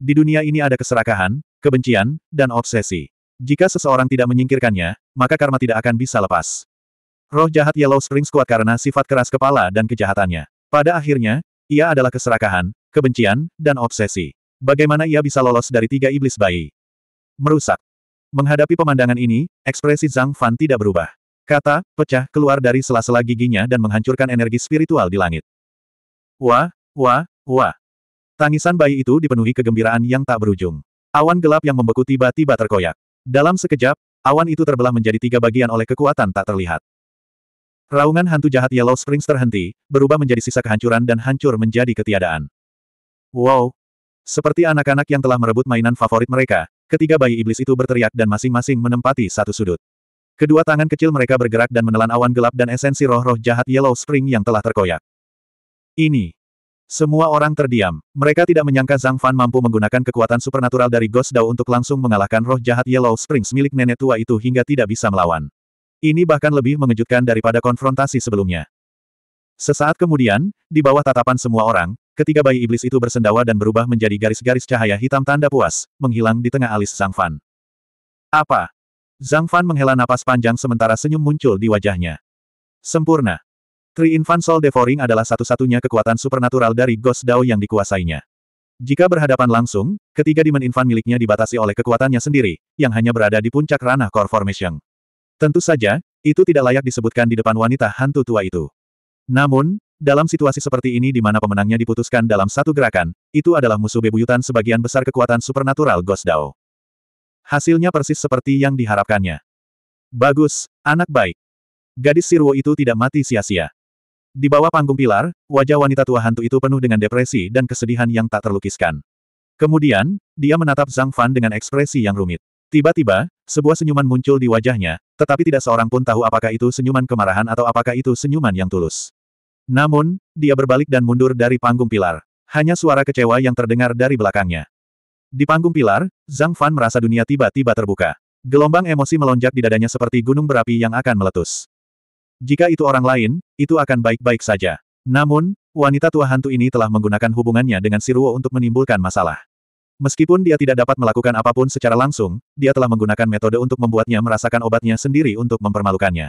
Di dunia ini ada keserakahan, kebencian, dan obsesi. Jika seseorang tidak menyingkirkannya, maka karma tidak akan bisa lepas. Roh jahat Yellow Springs kuat karena sifat keras kepala dan kejahatannya. Pada akhirnya, ia adalah keserakahan, kebencian, dan obsesi. Bagaimana ia bisa lolos dari tiga iblis bayi? Merusak. Menghadapi pemandangan ini, ekspresi Zhang Fan tidak berubah. Kata, pecah, keluar dari sela-sela giginya dan menghancurkan energi spiritual di langit. Wah, wah, wah. Tangisan bayi itu dipenuhi kegembiraan yang tak berujung. Awan gelap yang membeku tiba-tiba terkoyak. Dalam sekejap, awan itu terbelah menjadi tiga bagian oleh kekuatan tak terlihat. Raungan hantu jahat Yellow Springs terhenti, berubah menjadi sisa kehancuran dan hancur menjadi ketiadaan. Wow! Seperti anak-anak yang telah merebut mainan favorit mereka, ketiga bayi iblis itu berteriak dan masing-masing menempati satu sudut. Kedua tangan kecil mereka bergerak dan menelan awan gelap dan esensi roh-roh jahat Yellow Spring yang telah terkoyak. Ini. Semua orang terdiam. Mereka tidak menyangka Zhang Fan mampu menggunakan kekuatan supernatural dari Ghost Dao untuk langsung mengalahkan roh jahat Yellow Springs milik nenek tua itu hingga tidak bisa melawan. Ini bahkan lebih mengejutkan daripada konfrontasi sebelumnya. Sesaat kemudian, di bawah tatapan semua orang, Ketiga bayi iblis itu bersendawa dan berubah menjadi garis-garis cahaya hitam tanda puas, menghilang di tengah alis Zhang Fan. Apa? Zhang Fan menghela napas panjang sementara senyum muncul di wajahnya. Sempurna. Tri Infant Soul Devouring adalah satu-satunya kekuatan supernatural dari Ghost Dao yang dikuasainya. Jika berhadapan langsung, ketiga dimen infan miliknya dibatasi oleh kekuatannya sendiri, yang hanya berada di puncak ranah core formation. Tentu saja, itu tidak layak disebutkan di depan wanita hantu tua itu. Namun, dalam situasi seperti ini di mana pemenangnya diputuskan dalam satu gerakan, itu adalah musuh bebuyutan sebagian besar kekuatan supernatural Ghost Dao. Hasilnya persis seperti yang diharapkannya. Bagus, anak baik. Gadis Sirwo itu tidak mati sia-sia. Di bawah panggung pilar, wajah wanita tua hantu itu penuh dengan depresi dan kesedihan yang tak terlukiskan. Kemudian, dia menatap Zhang Fan dengan ekspresi yang rumit. Tiba-tiba, sebuah senyuman muncul di wajahnya, tetapi tidak seorang pun tahu apakah itu senyuman kemarahan atau apakah itu senyuman yang tulus. Namun, dia berbalik dan mundur dari panggung pilar. Hanya suara kecewa yang terdengar dari belakangnya. Di panggung pilar, Zhang Fan merasa dunia tiba-tiba terbuka. Gelombang emosi melonjak di dadanya seperti gunung berapi yang akan meletus. Jika itu orang lain, itu akan baik-baik saja. Namun, wanita tua hantu ini telah menggunakan hubungannya dengan Siruo untuk menimbulkan masalah. Meskipun dia tidak dapat melakukan apapun secara langsung, dia telah menggunakan metode untuk membuatnya merasakan obatnya sendiri untuk mempermalukannya.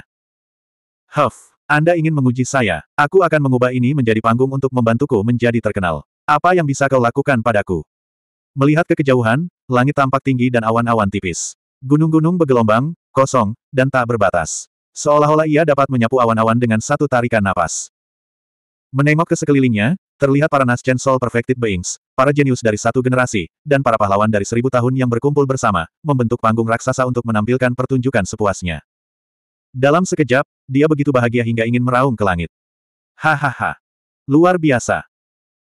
Huff! Anda ingin menguji saya, aku akan mengubah ini menjadi panggung untuk membantuku menjadi terkenal. Apa yang bisa kau lakukan padaku? Melihat ke kejauhan, langit tampak tinggi dan awan-awan tipis. Gunung-gunung bergelombang, kosong, dan tak berbatas. Seolah-olah ia dapat menyapu awan-awan dengan satu tarikan napas. Menengok ke sekelilingnya, terlihat para Nascent Soul Perfected Beings, para jenius dari satu generasi, dan para pahlawan dari seribu tahun yang berkumpul bersama, membentuk panggung raksasa untuk menampilkan pertunjukan sepuasnya. Dalam sekejap, dia begitu bahagia hingga ingin meraung ke langit. Hahaha. Luar biasa.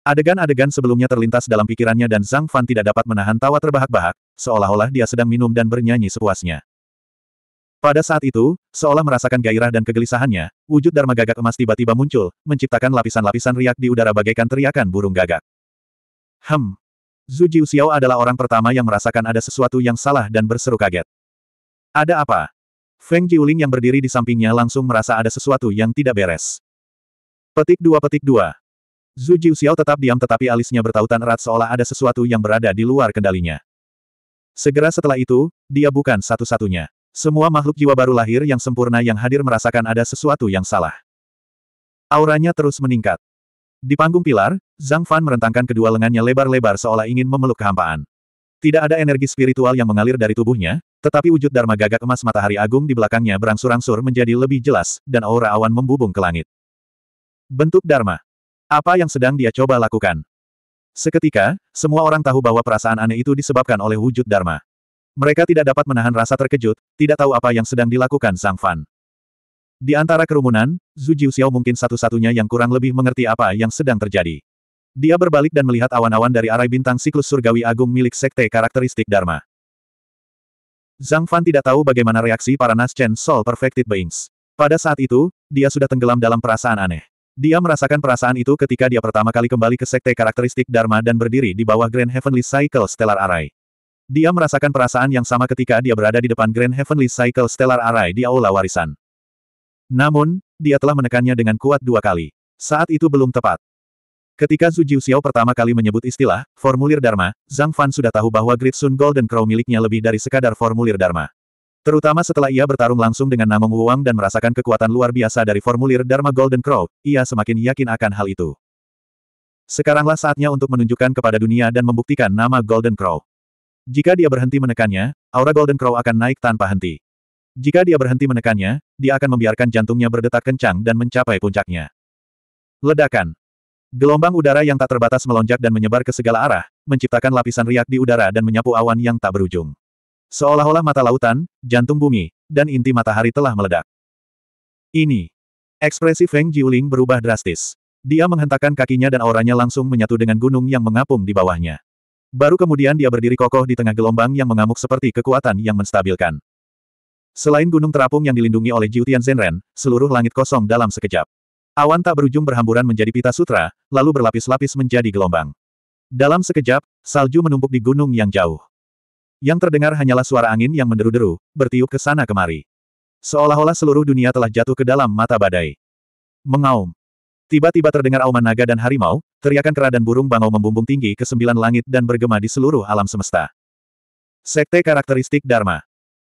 Adegan-adegan sebelumnya terlintas dalam pikirannya dan Zhang Fan tidak dapat menahan tawa terbahak-bahak, seolah-olah dia sedang minum dan bernyanyi sepuasnya. Pada saat itu, seolah merasakan gairah dan kegelisahannya, wujud Dharma Gagak emas tiba-tiba muncul, menciptakan lapisan-lapisan riak di udara bagaikan teriakan burung gagak. Hem. Zhu Xiao adalah orang pertama yang merasakan ada sesuatu yang salah dan berseru kaget. Ada apa? Feng Qiuling yang berdiri di sampingnya langsung merasa ada sesuatu yang tidak beres. Petik dua petik dua. Zhu Jiuxiao tetap diam tetapi alisnya bertautan erat seolah ada sesuatu yang berada di luar kendalinya. Segera setelah itu, dia bukan satu-satunya. Semua makhluk jiwa baru lahir yang sempurna yang hadir merasakan ada sesuatu yang salah. Auranya terus meningkat. Di panggung pilar, Zhang Fan merentangkan kedua lengannya lebar-lebar seolah ingin memeluk kehampaan. Tidak ada energi spiritual yang mengalir dari tubuhnya, tetapi wujud Dharma gagak emas matahari agung di belakangnya berangsur-angsur menjadi lebih jelas, dan aura awan membubung ke langit. Bentuk Dharma. Apa yang sedang dia coba lakukan? Seketika, semua orang tahu bahwa perasaan aneh itu disebabkan oleh wujud Dharma. Mereka tidak dapat menahan rasa terkejut, tidak tahu apa yang sedang dilakukan Sang Fan. Di antara kerumunan, Zhu Xiao mungkin satu-satunya yang kurang lebih mengerti apa yang sedang terjadi. Dia berbalik dan melihat awan-awan dari arai bintang siklus surgawi agung milik sekte karakteristik Dharma. Zhang Fan tidak tahu bagaimana reaksi para Nas Chen Soul Perfected Beings. Pada saat itu, dia sudah tenggelam dalam perasaan aneh. Dia merasakan perasaan itu ketika dia pertama kali kembali ke sekte karakteristik Dharma dan berdiri di bawah Grand Heavenly Cycle Stellar Array. Dia merasakan perasaan yang sama ketika dia berada di depan Grand Heavenly Cycle Stellar Array di Aula Warisan. Namun, dia telah menekannya dengan kuat dua kali. Saat itu belum tepat. Ketika Zhu Xiao pertama kali menyebut istilah, formulir Dharma, Zhang Fan sudah tahu bahwa Great Sun Golden Crow miliknya lebih dari sekadar formulir Dharma. Terutama setelah ia bertarung langsung dengan Namong Wuang dan merasakan kekuatan luar biasa dari formulir Dharma Golden Crow, ia semakin yakin akan hal itu. Sekaranglah saatnya untuk menunjukkan kepada dunia dan membuktikan nama Golden Crow. Jika dia berhenti menekannya, aura Golden Crow akan naik tanpa henti. Jika dia berhenti menekannya, dia akan membiarkan jantungnya berdetak kencang dan mencapai puncaknya. Ledakan Gelombang udara yang tak terbatas melonjak dan menyebar ke segala arah, menciptakan lapisan riak di udara dan menyapu awan yang tak berujung. Seolah-olah mata lautan, jantung bumi, dan inti matahari telah meledak. Ini. Ekspresi Feng Jiuling berubah drastis. Dia menghentakkan kakinya dan auranya langsung menyatu dengan gunung yang mengapung di bawahnya. Baru kemudian dia berdiri kokoh di tengah gelombang yang mengamuk seperti kekuatan yang menstabilkan. Selain gunung terapung yang dilindungi oleh Jiutian Zenren, seluruh langit kosong dalam sekejap. Awan tak berujung berhamburan menjadi pita sutra, lalu berlapis-lapis menjadi gelombang. Dalam sekejap, salju menumpuk di gunung yang jauh. Yang terdengar hanyalah suara angin yang menderu-deru, bertiup ke sana kemari. Seolah-olah seluruh dunia telah jatuh ke dalam mata badai. Mengaum. Tiba-tiba terdengar auman naga dan harimau, teriakan kera dan burung bangau membumbung tinggi ke sembilan langit dan bergema di seluruh alam semesta. Sekte karakteristik Dharma.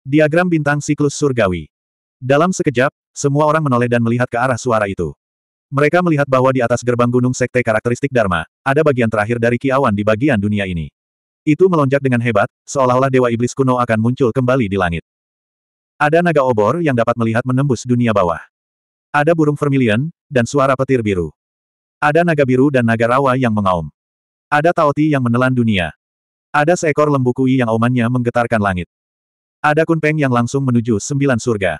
Diagram bintang siklus surgawi. Dalam sekejap, semua orang menoleh dan melihat ke arah suara itu. Mereka melihat bahwa di atas gerbang gunung sekte karakteristik Dharma, ada bagian terakhir dari kiawan di bagian dunia ini. Itu melonjak dengan hebat, seolah-olah dewa iblis kuno akan muncul kembali di langit. Ada naga obor yang dapat melihat menembus dunia bawah. Ada burung vermilion, dan suara petir biru. Ada naga biru dan naga rawa yang mengaum. Ada taoti yang menelan dunia. Ada seekor lembu kui yang aumannya menggetarkan langit. Ada kunpeng yang langsung menuju sembilan surga.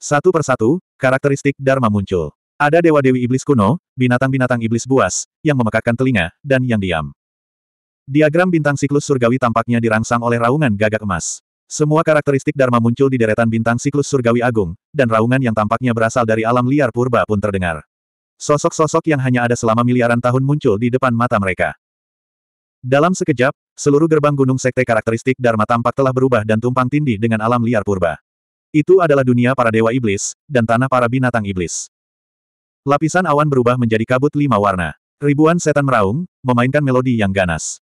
Satu persatu, karakteristik Dharma muncul. Ada dewa-dewi iblis kuno, binatang-binatang iblis buas, yang memekakkan telinga, dan yang diam. Diagram bintang siklus surgawi tampaknya dirangsang oleh raungan gagak emas. Semua karakteristik Dharma muncul di deretan bintang siklus surgawi agung, dan raungan yang tampaknya berasal dari alam liar purba pun terdengar. Sosok-sosok yang hanya ada selama miliaran tahun muncul di depan mata mereka. Dalam sekejap, seluruh gerbang gunung sekte karakteristik Dharma tampak telah berubah dan tumpang tindih dengan alam liar purba. Itu adalah dunia para dewa iblis, dan tanah para binatang iblis. Lapisan awan berubah menjadi kabut lima warna. Ribuan setan meraung, memainkan melodi yang ganas.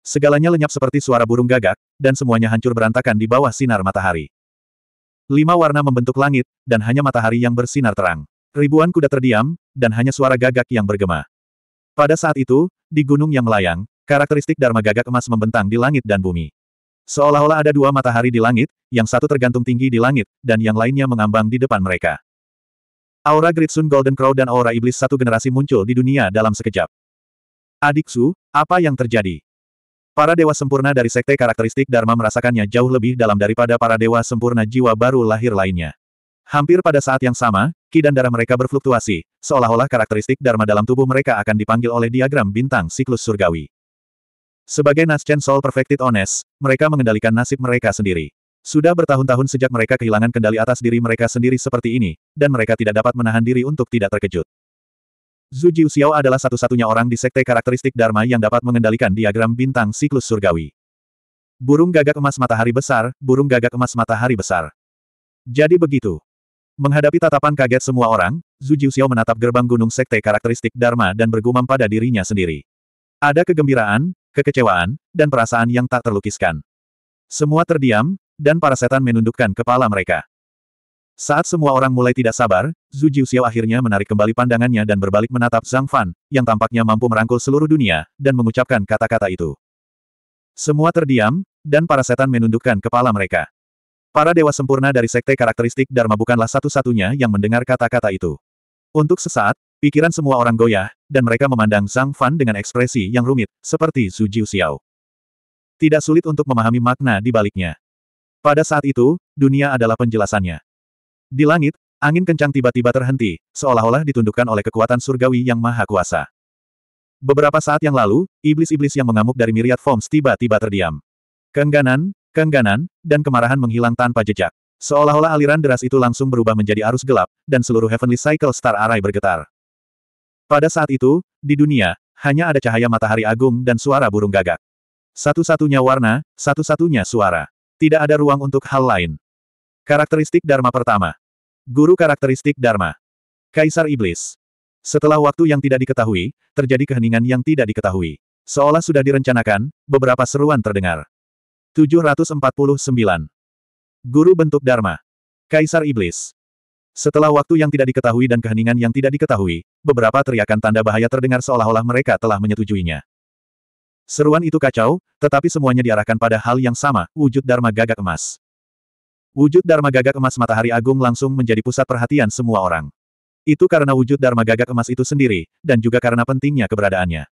Segalanya lenyap seperti suara burung gagak, dan semuanya hancur berantakan di bawah sinar matahari. Lima warna membentuk langit, dan hanya matahari yang bersinar terang. Ribuan kuda terdiam, dan hanya suara gagak yang bergema. Pada saat itu, di gunung yang melayang, karakteristik Dharma gagak emas membentang di langit dan bumi. Seolah-olah ada dua matahari di langit, yang satu tergantung tinggi di langit, dan yang lainnya mengambang di depan mereka. Aura Gritsun Golden Crow dan aura iblis satu generasi muncul di dunia dalam sekejap. Adik Su, apa yang terjadi? Para dewa sempurna dari sekte karakteristik Dharma merasakannya jauh lebih dalam daripada para dewa sempurna jiwa baru lahir lainnya. Hampir pada saat yang sama, ki dan darah mereka berfluktuasi, seolah-olah karakteristik Dharma dalam tubuh mereka akan dipanggil oleh diagram bintang siklus surgawi. Sebagai Naschen Soul Perfected Ones, mereka mengendalikan nasib mereka sendiri. Sudah bertahun-tahun sejak mereka kehilangan kendali atas diri mereka sendiri seperti ini, dan mereka tidak dapat menahan diri untuk tidak terkejut. Zhu Xiao adalah satu-satunya orang di sekte karakteristik Dharma yang dapat mengendalikan diagram bintang siklus surgawi. Burung gagak emas matahari besar, burung gagak emas matahari besar. Jadi begitu. Menghadapi tatapan kaget semua orang, Zhu Xiao menatap gerbang gunung sekte karakteristik Dharma dan bergumam pada dirinya sendiri. Ada kegembiraan, kekecewaan, dan perasaan yang tak terlukiskan. Semua terdiam, dan para setan menundukkan kepala mereka. Saat semua orang mulai tidak sabar, Zhu Jiuxiao akhirnya menarik kembali pandangannya dan berbalik menatap Zhang Fan, yang tampaknya mampu merangkul seluruh dunia, dan mengucapkan kata-kata itu. Semua terdiam, dan para setan menundukkan kepala mereka. Para dewa sempurna dari sekte karakteristik Dharma bukanlah satu-satunya yang mendengar kata-kata itu. Untuk sesaat, Pikiran semua orang goyah, dan mereka memandang sang Fan dengan ekspresi yang rumit, seperti Su Jiu Xiao. Tidak sulit untuk memahami makna di baliknya. Pada saat itu, dunia adalah penjelasannya. Di langit, angin kencang tiba-tiba terhenti, seolah-olah ditundukkan oleh kekuatan surgawi yang maha kuasa. Beberapa saat yang lalu, iblis-iblis yang mengamuk dari myriad forms tiba-tiba terdiam. Kengganan, kengganan, dan kemarahan menghilang tanpa jejak. Seolah-olah aliran deras itu langsung berubah menjadi arus gelap, dan seluruh Heavenly Cycle Star Array bergetar. Pada saat itu, di dunia, hanya ada cahaya matahari agung dan suara burung gagak. Satu-satunya warna, satu-satunya suara. Tidak ada ruang untuk hal lain. Karakteristik Dharma pertama. Guru karakteristik Dharma. Kaisar Iblis. Setelah waktu yang tidak diketahui, terjadi keheningan yang tidak diketahui. Seolah sudah direncanakan, beberapa seruan terdengar. 749. Guru bentuk Dharma. Kaisar Iblis. Setelah waktu yang tidak diketahui dan keheningan yang tidak diketahui, beberapa teriakan tanda bahaya terdengar seolah-olah mereka telah menyetujuinya. Seruan itu kacau, tetapi semuanya diarahkan pada hal yang sama, wujud Dharma gagak emas. Wujud Dharma gagak emas matahari agung langsung menjadi pusat perhatian semua orang. Itu karena wujud Dharma gagak emas itu sendiri, dan juga karena pentingnya keberadaannya.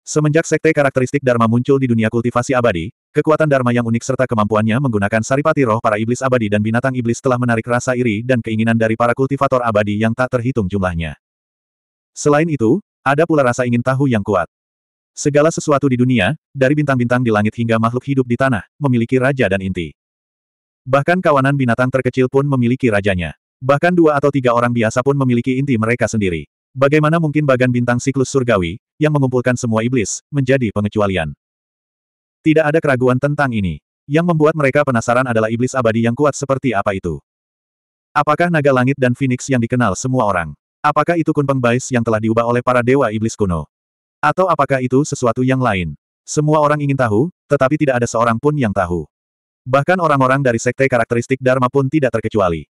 Semenjak sekte karakteristik Dharma muncul di dunia kultivasi abadi, kekuatan Dharma yang unik serta kemampuannya menggunakan saripati roh para iblis abadi dan binatang iblis telah menarik rasa iri dan keinginan dari para kultivator abadi yang tak terhitung jumlahnya. Selain itu, ada pula rasa ingin tahu yang kuat. Segala sesuatu di dunia, dari bintang-bintang di langit hingga makhluk hidup di tanah, memiliki raja dan inti. Bahkan kawanan binatang terkecil pun memiliki rajanya. Bahkan dua atau tiga orang biasa pun memiliki inti mereka sendiri. Bagaimana mungkin bagan bintang siklus surgawi, yang mengumpulkan semua iblis, menjadi pengecualian? Tidak ada keraguan tentang ini. Yang membuat mereka penasaran adalah iblis abadi yang kuat seperti apa itu. Apakah naga langit dan phoenix yang dikenal semua orang? Apakah itu kunpeng bais yang telah diubah oleh para dewa iblis kuno? Atau apakah itu sesuatu yang lain? Semua orang ingin tahu, tetapi tidak ada seorang pun yang tahu. Bahkan orang-orang dari sekte karakteristik Dharma pun tidak terkecuali.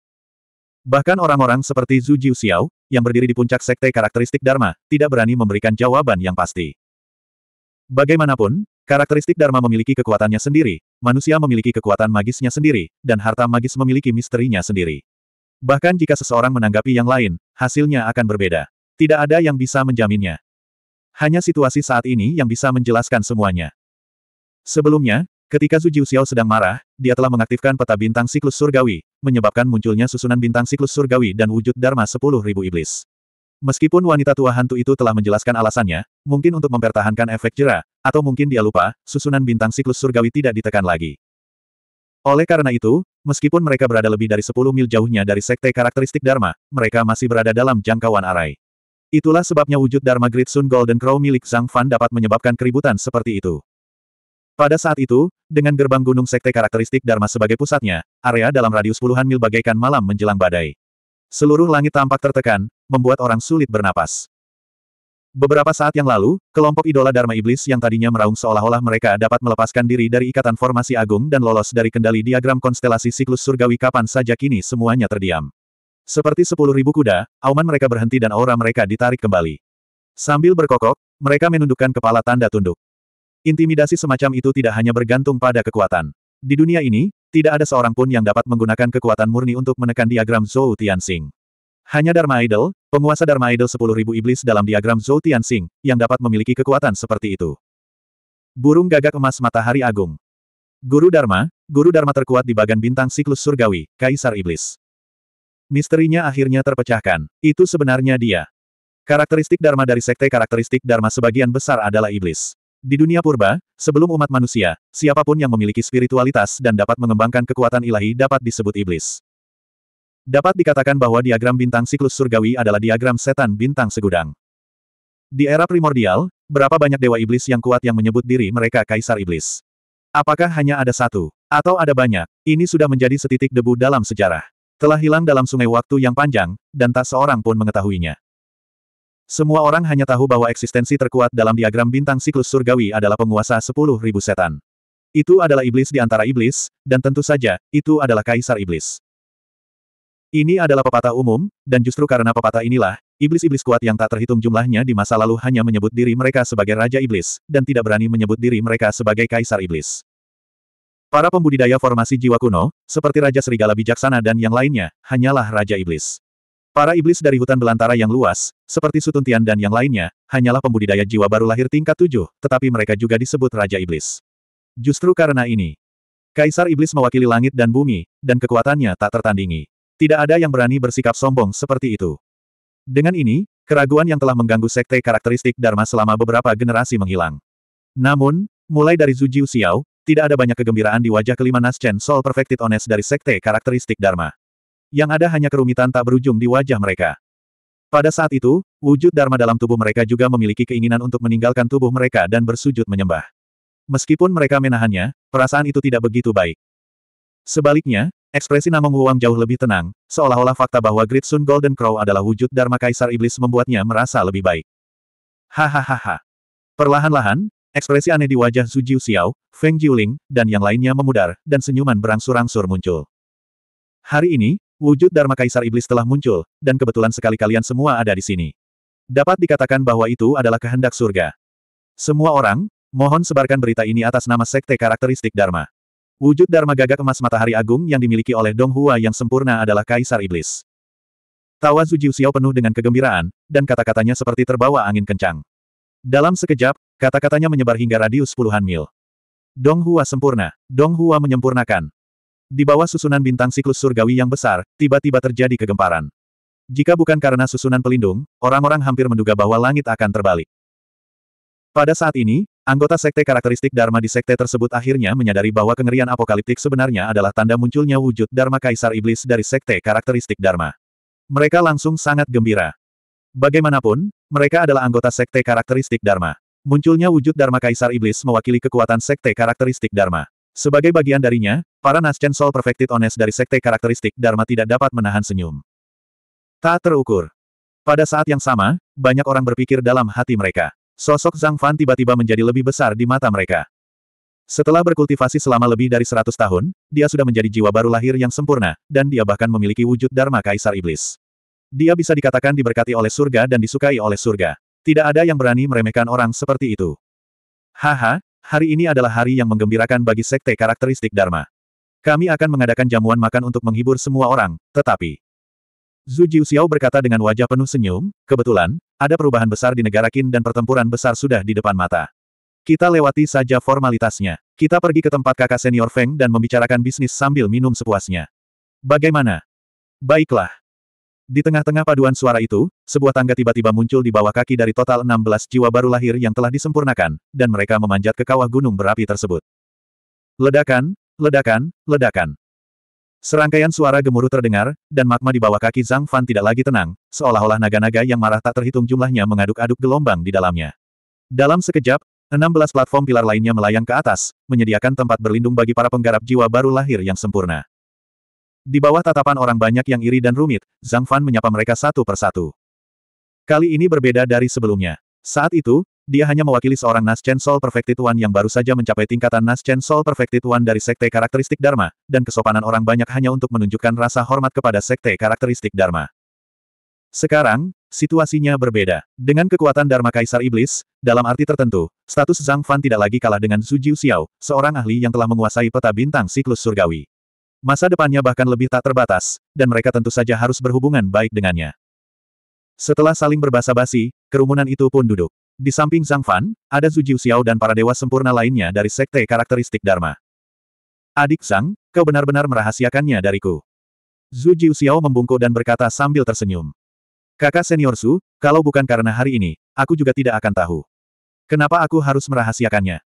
Bahkan orang-orang seperti Zhu Jiuxiao, yang berdiri di puncak sekte karakteristik Dharma, tidak berani memberikan jawaban yang pasti. Bagaimanapun, karakteristik Dharma memiliki kekuatannya sendiri, manusia memiliki kekuatan magisnya sendiri, dan harta magis memiliki misterinya sendiri. Bahkan jika seseorang menanggapi yang lain, hasilnya akan berbeda. Tidak ada yang bisa menjaminnya. Hanya situasi saat ini yang bisa menjelaskan semuanya. Sebelumnya, Ketika Zhu Jiuxiao sedang marah, dia telah mengaktifkan peta bintang siklus surgawi, menyebabkan munculnya susunan bintang siklus surgawi dan wujud Dharma 10.000 iblis. Meskipun wanita tua hantu itu telah menjelaskan alasannya, mungkin untuk mempertahankan efek jera, atau mungkin dia lupa, susunan bintang siklus surgawi tidak ditekan lagi. Oleh karena itu, meskipun mereka berada lebih dari 10 mil jauhnya dari sekte karakteristik Dharma, mereka masih berada dalam jangkauan arai. Itulah sebabnya wujud Dharma gritsun Sun Golden Crow milik Zhang Fan dapat menyebabkan keributan seperti itu. Pada saat itu, dengan gerbang gunung sekte karakteristik Dharma sebagai pusatnya, area dalam radius puluhan mil bagaikan malam menjelang badai. Seluruh langit tampak tertekan, membuat orang sulit bernapas. Beberapa saat yang lalu, kelompok idola Dharma Iblis yang tadinya meraung seolah-olah mereka dapat melepaskan diri dari ikatan formasi agung dan lolos dari kendali diagram konstelasi siklus surgawi kapan saja kini semuanya terdiam. Seperti sepuluh ribu kuda, auman mereka berhenti dan aura mereka ditarik kembali. Sambil berkokok, mereka menundukkan kepala tanda tunduk. Intimidasi semacam itu tidak hanya bergantung pada kekuatan. Di dunia ini, tidak ada seorang pun yang dapat menggunakan kekuatan murni untuk menekan diagram Zhou Tianxing. Hanya Dharma Idol, penguasa Dharma Idol 10.000 iblis dalam diagram Zhou Tianxing, yang dapat memiliki kekuatan seperti itu. Burung gagak emas matahari agung. Guru Dharma, Guru Dharma terkuat di bagan bintang siklus surgawi, Kaisar Iblis. Misterinya akhirnya terpecahkan. Itu sebenarnya dia. Karakteristik Dharma dari Sekte Karakteristik Dharma sebagian besar adalah iblis. Di dunia purba, sebelum umat manusia, siapapun yang memiliki spiritualitas dan dapat mengembangkan kekuatan ilahi dapat disebut iblis. Dapat dikatakan bahwa diagram bintang siklus surgawi adalah diagram setan bintang segudang. Di era primordial, berapa banyak dewa iblis yang kuat yang menyebut diri mereka kaisar iblis? Apakah hanya ada satu? Atau ada banyak? Ini sudah menjadi setitik debu dalam sejarah. Telah hilang dalam sungai waktu yang panjang, dan tak seorang pun mengetahuinya. Semua orang hanya tahu bahwa eksistensi terkuat dalam diagram bintang siklus surgawi adalah penguasa sepuluh ribu setan. Itu adalah iblis di antara iblis, dan tentu saja, itu adalah kaisar iblis. Ini adalah pepatah umum, dan justru karena pepatah inilah, iblis-iblis kuat yang tak terhitung jumlahnya di masa lalu hanya menyebut diri mereka sebagai Raja Iblis, dan tidak berani menyebut diri mereka sebagai Kaisar Iblis. Para pembudidaya formasi jiwa kuno, seperti Raja Serigala Bijaksana dan yang lainnya, hanyalah Raja Iblis. Para iblis dari hutan belantara yang luas, seperti Sutuntian dan yang lainnya, hanyalah pembudidaya jiwa baru lahir tingkat tujuh, tetapi mereka juga disebut Raja Iblis. Justru karena ini, Kaisar Iblis mewakili langit dan bumi, dan kekuatannya tak tertandingi. Tidak ada yang berani bersikap sombong seperti itu. Dengan ini, keraguan yang telah mengganggu sekte karakteristik Dharma selama beberapa generasi menghilang. Namun, mulai dari Zhu Jiu Xiao, tidak ada banyak kegembiraan di wajah kelima Naschen Soul Perfected Honest dari sekte karakteristik Dharma. Yang ada hanya kerumitan tak berujung di wajah mereka. Pada saat itu, wujud Dharma dalam tubuh mereka juga memiliki keinginan untuk meninggalkan tubuh mereka dan bersujud menyembah. Meskipun mereka menahannya, perasaan itu tidak begitu baik. Sebaliknya, ekspresi Namong Huang jauh lebih tenang, seolah-olah fakta bahwa Great Sun Golden Crow adalah wujud Dharma Kaisar Iblis membuatnya merasa lebih baik. Hahaha. Perlahan-lahan, ekspresi aneh di wajah Su Jiu Xiao, Feng Jiuling, dan yang lainnya memudar, dan senyuman berangsur-angsur muncul. Hari ini, Wujud Dharma Kaisar Iblis telah muncul, dan kebetulan sekali kalian semua ada di sini. Dapat dikatakan bahwa itu adalah kehendak surga. Semua orang, mohon sebarkan berita ini atas nama sekte karakteristik Dharma. Wujud Dharma gagak emas matahari agung yang dimiliki oleh Dong Hua yang sempurna adalah Kaisar Iblis. Tawa Zhu Xiao penuh dengan kegembiraan, dan kata-katanya seperti terbawa angin kencang. Dalam sekejap, kata-katanya menyebar hingga radius puluhan mil. Dong Hua sempurna, Dong Hua menyempurnakan. Di bawah susunan bintang siklus surgawi yang besar, tiba-tiba terjadi kegemparan. Jika bukan karena susunan pelindung, orang-orang hampir menduga bahwa langit akan terbalik. Pada saat ini, anggota sekte karakteristik Dharma di sekte tersebut akhirnya menyadari bahwa kengerian apokaliptik sebenarnya adalah tanda munculnya wujud Dharma Kaisar Iblis dari sekte karakteristik Dharma. Mereka langsung sangat gembira. Bagaimanapun, mereka adalah anggota sekte karakteristik Dharma. Munculnya wujud Dharma Kaisar Iblis mewakili kekuatan sekte karakteristik Dharma. Sebagai bagian darinya, para Naschen Soul Perfected Ones dari sekte karakteristik Dharma tidak dapat menahan senyum. Tak terukur. Pada saat yang sama, banyak orang berpikir dalam hati mereka. Sosok Zhang Fan tiba-tiba menjadi lebih besar di mata mereka. Setelah berkultivasi selama lebih dari 100 tahun, dia sudah menjadi jiwa baru lahir yang sempurna, dan dia bahkan memiliki wujud Dharma Kaisar Iblis. Dia bisa dikatakan diberkati oleh surga dan disukai oleh surga. Tidak ada yang berani meremehkan orang seperti itu. Haha, Hari ini adalah hari yang menggembirakan bagi sekte karakteristik Dharma. Kami akan mengadakan jamuan makan untuk menghibur semua orang, tetapi... Zhu Jiuxiao berkata dengan wajah penuh senyum, kebetulan, ada perubahan besar di negara Qin dan pertempuran besar sudah di depan mata. Kita lewati saja formalitasnya. Kita pergi ke tempat kakak senior Feng dan membicarakan bisnis sambil minum sepuasnya. Bagaimana? Baiklah. Di tengah-tengah paduan suara itu, sebuah tangga tiba-tiba muncul di bawah kaki dari total 16 jiwa baru lahir yang telah disempurnakan, dan mereka memanjat ke kawah gunung berapi tersebut. Ledakan, ledakan, ledakan. Serangkaian suara gemuruh terdengar, dan magma di bawah kaki Zhang Fan tidak lagi tenang, seolah-olah naga-naga yang marah tak terhitung jumlahnya mengaduk-aduk gelombang di dalamnya. Dalam sekejap, 16 platform pilar lainnya melayang ke atas, menyediakan tempat berlindung bagi para penggarap jiwa baru lahir yang sempurna. Di bawah tatapan orang banyak yang iri dan rumit, Zhang Fan menyapa mereka satu persatu. Kali ini berbeda dari sebelumnya. Saat itu, dia hanya mewakili seorang Nas Chen Soul Perfected One yang baru saja mencapai tingkatan Nas Chen Soul Perfected One dari Sekte Karakteristik Dharma, dan kesopanan orang banyak hanya untuk menunjukkan rasa hormat kepada Sekte Karakteristik Dharma. Sekarang, situasinya berbeda. Dengan kekuatan Dharma Kaisar Iblis, dalam arti tertentu, status Zhang Fan tidak lagi kalah dengan Zhu Jiu Xiao, seorang ahli yang telah menguasai peta bintang siklus surgawi. Masa depannya bahkan lebih tak terbatas, dan mereka tentu saja harus berhubungan baik dengannya. Setelah saling berbahasa basi kerumunan itu pun duduk. Di samping Zhang Fan, ada Zhu Xiao dan para dewa sempurna lainnya dari sekte karakteristik Dharma. Adik Zhang, kau benar-benar merahasiakannya dariku. Zhu Xiao membungkuk dan berkata sambil tersenyum. Kakak senior Su, kalau bukan karena hari ini, aku juga tidak akan tahu. Kenapa aku harus merahasiakannya?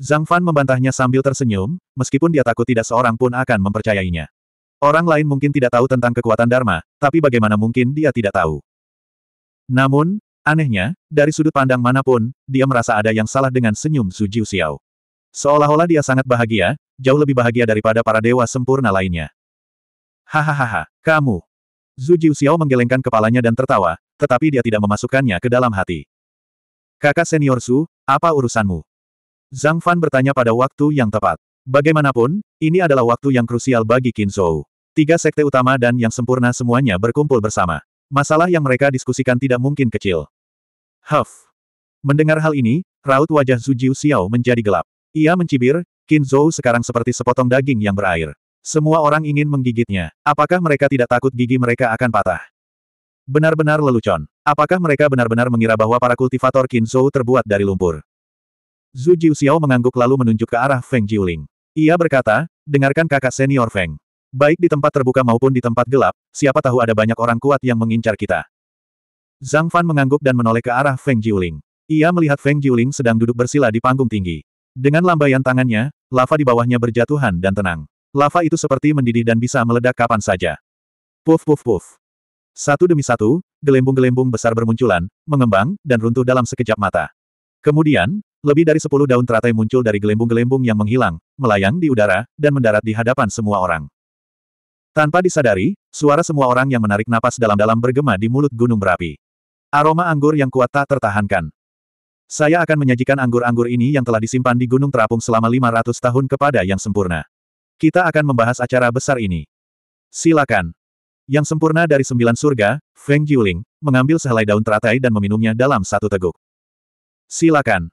Zhang Fan membantahnya sambil tersenyum, meskipun dia takut tidak seorang pun akan mempercayainya. Orang lain mungkin tidak tahu tentang kekuatan Dharma, tapi bagaimana mungkin dia tidak tahu. Namun, anehnya, dari sudut pandang manapun, dia merasa ada yang salah dengan senyum Su Jiu Xiao. Seolah-olah dia sangat bahagia, jauh lebih bahagia daripada para dewa sempurna lainnya. Hahaha, kamu. Su Jiu Xiao menggelengkan kepalanya dan tertawa, tetapi dia tidak memasukkannya ke dalam hati. Kakak senior Su, apa urusanmu? Zhang Fan bertanya pada waktu yang tepat. Bagaimanapun, ini adalah waktu yang krusial bagi Qin Zhou. Tiga sekte utama dan yang sempurna semuanya berkumpul bersama. Masalah yang mereka diskusikan tidak mungkin kecil. Huff. Mendengar hal ini, raut wajah Zhu Jiu Xiao menjadi gelap. Ia mencibir, Qin Zhou sekarang seperti sepotong daging yang berair. Semua orang ingin menggigitnya. Apakah mereka tidak takut gigi mereka akan patah? Benar-benar lelucon. Apakah mereka benar-benar mengira bahwa para kultivator Qin Zhou terbuat dari lumpur? Zhu Xiao mengangguk lalu menunjuk ke arah Feng Jiuling. Ia berkata, dengarkan kakak senior Feng. Baik di tempat terbuka maupun di tempat gelap, siapa tahu ada banyak orang kuat yang mengincar kita. Zhang Fan mengangguk dan menoleh ke arah Feng Jiuling. Ia melihat Feng Jiuling sedang duduk bersila di panggung tinggi. Dengan lambaian tangannya, lava di bawahnya berjatuhan dan tenang. Lava itu seperti mendidih dan bisa meledak kapan saja. Puf puf puf. Satu demi satu, gelembung-gelembung besar bermunculan, mengembang, dan runtuh dalam sekejap mata. Kemudian, lebih dari sepuluh daun teratai muncul dari gelembung-gelembung yang menghilang, melayang di udara, dan mendarat di hadapan semua orang. Tanpa disadari, suara semua orang yang menarik napas dalam-dalam bergema di mulut gunung berapi. Aroma anggur yang kuat tak tertahankan. Saya akan menyajikan anggur-anggur ini yang telah disimpan di Gunung Terapung selama 500 tahun kepada yang sempurna. Kita akan membahas acara besar ini. Silakan. Yang sempurna dari sembilan surga, Feng Jiuling, mengambil sehelai daun teratai dan meminumnya dalam satu teguk. Silakan.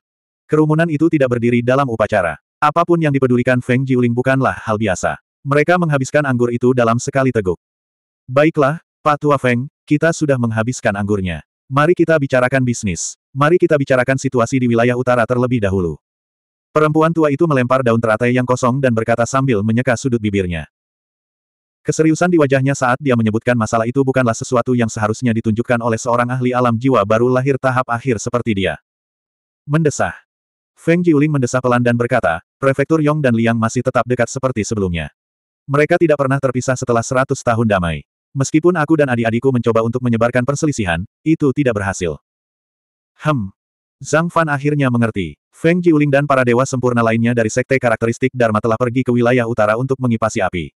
Kerumunan itu tidak berdiri dalam upacara. Apapun yang dipedulikan Feng Jiuling bukanlah hal biasa. Mereka menghabiskan anggur itu dalam sekali teguk. Baiklah, Pak Tua Feng, kita sudah menghabiskan anggurnya. Mari kita bicarakan bisnis. Mari kita bicarakan situasi di wilayah utara terlebih dahulu. Perempuan tua itu melempar daun teratai yang kosong dan berkata sambil menyeka sudut bibirnya. Keseriusan di wajahnya saat dia menyebutkan masalah itu bukanlah sesuatu yang seharusnya ditunjukkan oleh seorang ahli alam jiwa baru lahir tahap akhir seperti dia. Mendesah. Feng Jiuling mendesah pelan dan berkata, Prefektur Yong dan Liang masih tetap dekat seperti sebelumnya. Mereka tidak pernah terpisah setelah seratus tahun damai. Meskipun aku dan adik-adikku mencoba untuk menyebarkan perselisihan, itu tidak berhasil. Hem. Zhang Fan akhirnya mengerti. Feng Jiuling dan para dewa sempurna lainnya dari sekte karakteristik Dharma telah pergi ke wilayah utara untuk mengipasi api.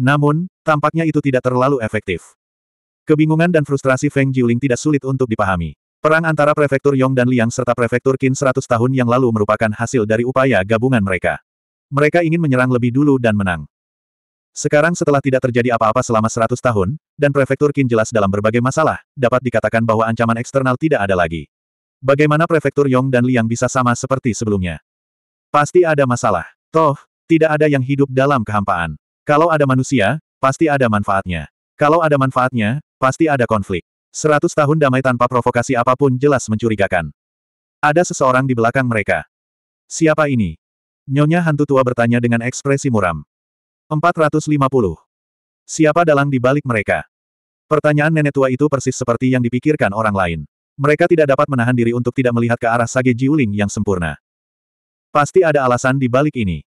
Namun, tampaknya itu tidak terlalu efektif. Kebingungan dan frustrasi Feng Jiuling tidak sulit untuk dipahami. Perang antara Prefektur Yong dan Liang serta Prefektur Qin 100 tahun yang lalu merupakan hasil dari upaya gabungan mereka. Mereka ingin menyerang lebih dulu dan menang. Sekarang setelah tidak terjadi apa-apa selama 100 tahun, dan Prefektur Qin jelas dalam berbagai masalah, dapat dikatakan bahwa ancaman eksternal tidak ada lagi. Bagaimana Prefektur Yong dan Liang bisa sama seperti sebelumnya? Pasti ada masalah. Toh, tidak ada yang hidup dalam kehampaan. Kalau ada manusia, pasti ada manfaatnya. Kalau ada manfaatnya, pasti ada konflik. Seratus tahun damai tanpa provokasi apapun jelas mencurigakan. Ada seseorang di belakang mereka. Siapa ini? Nyonya hantu tua bertanya dengan ekspresi muram. 450. Siapa dalang di balik mereka? Pertanyaan nenek tua itu persis seperti yang dipikirkan orang lain. Mereka tidak dapat menahan diri untuk tidak melihat ke arah Sage Jiuling yang sempurna. Pasti ada alasan di balik ini.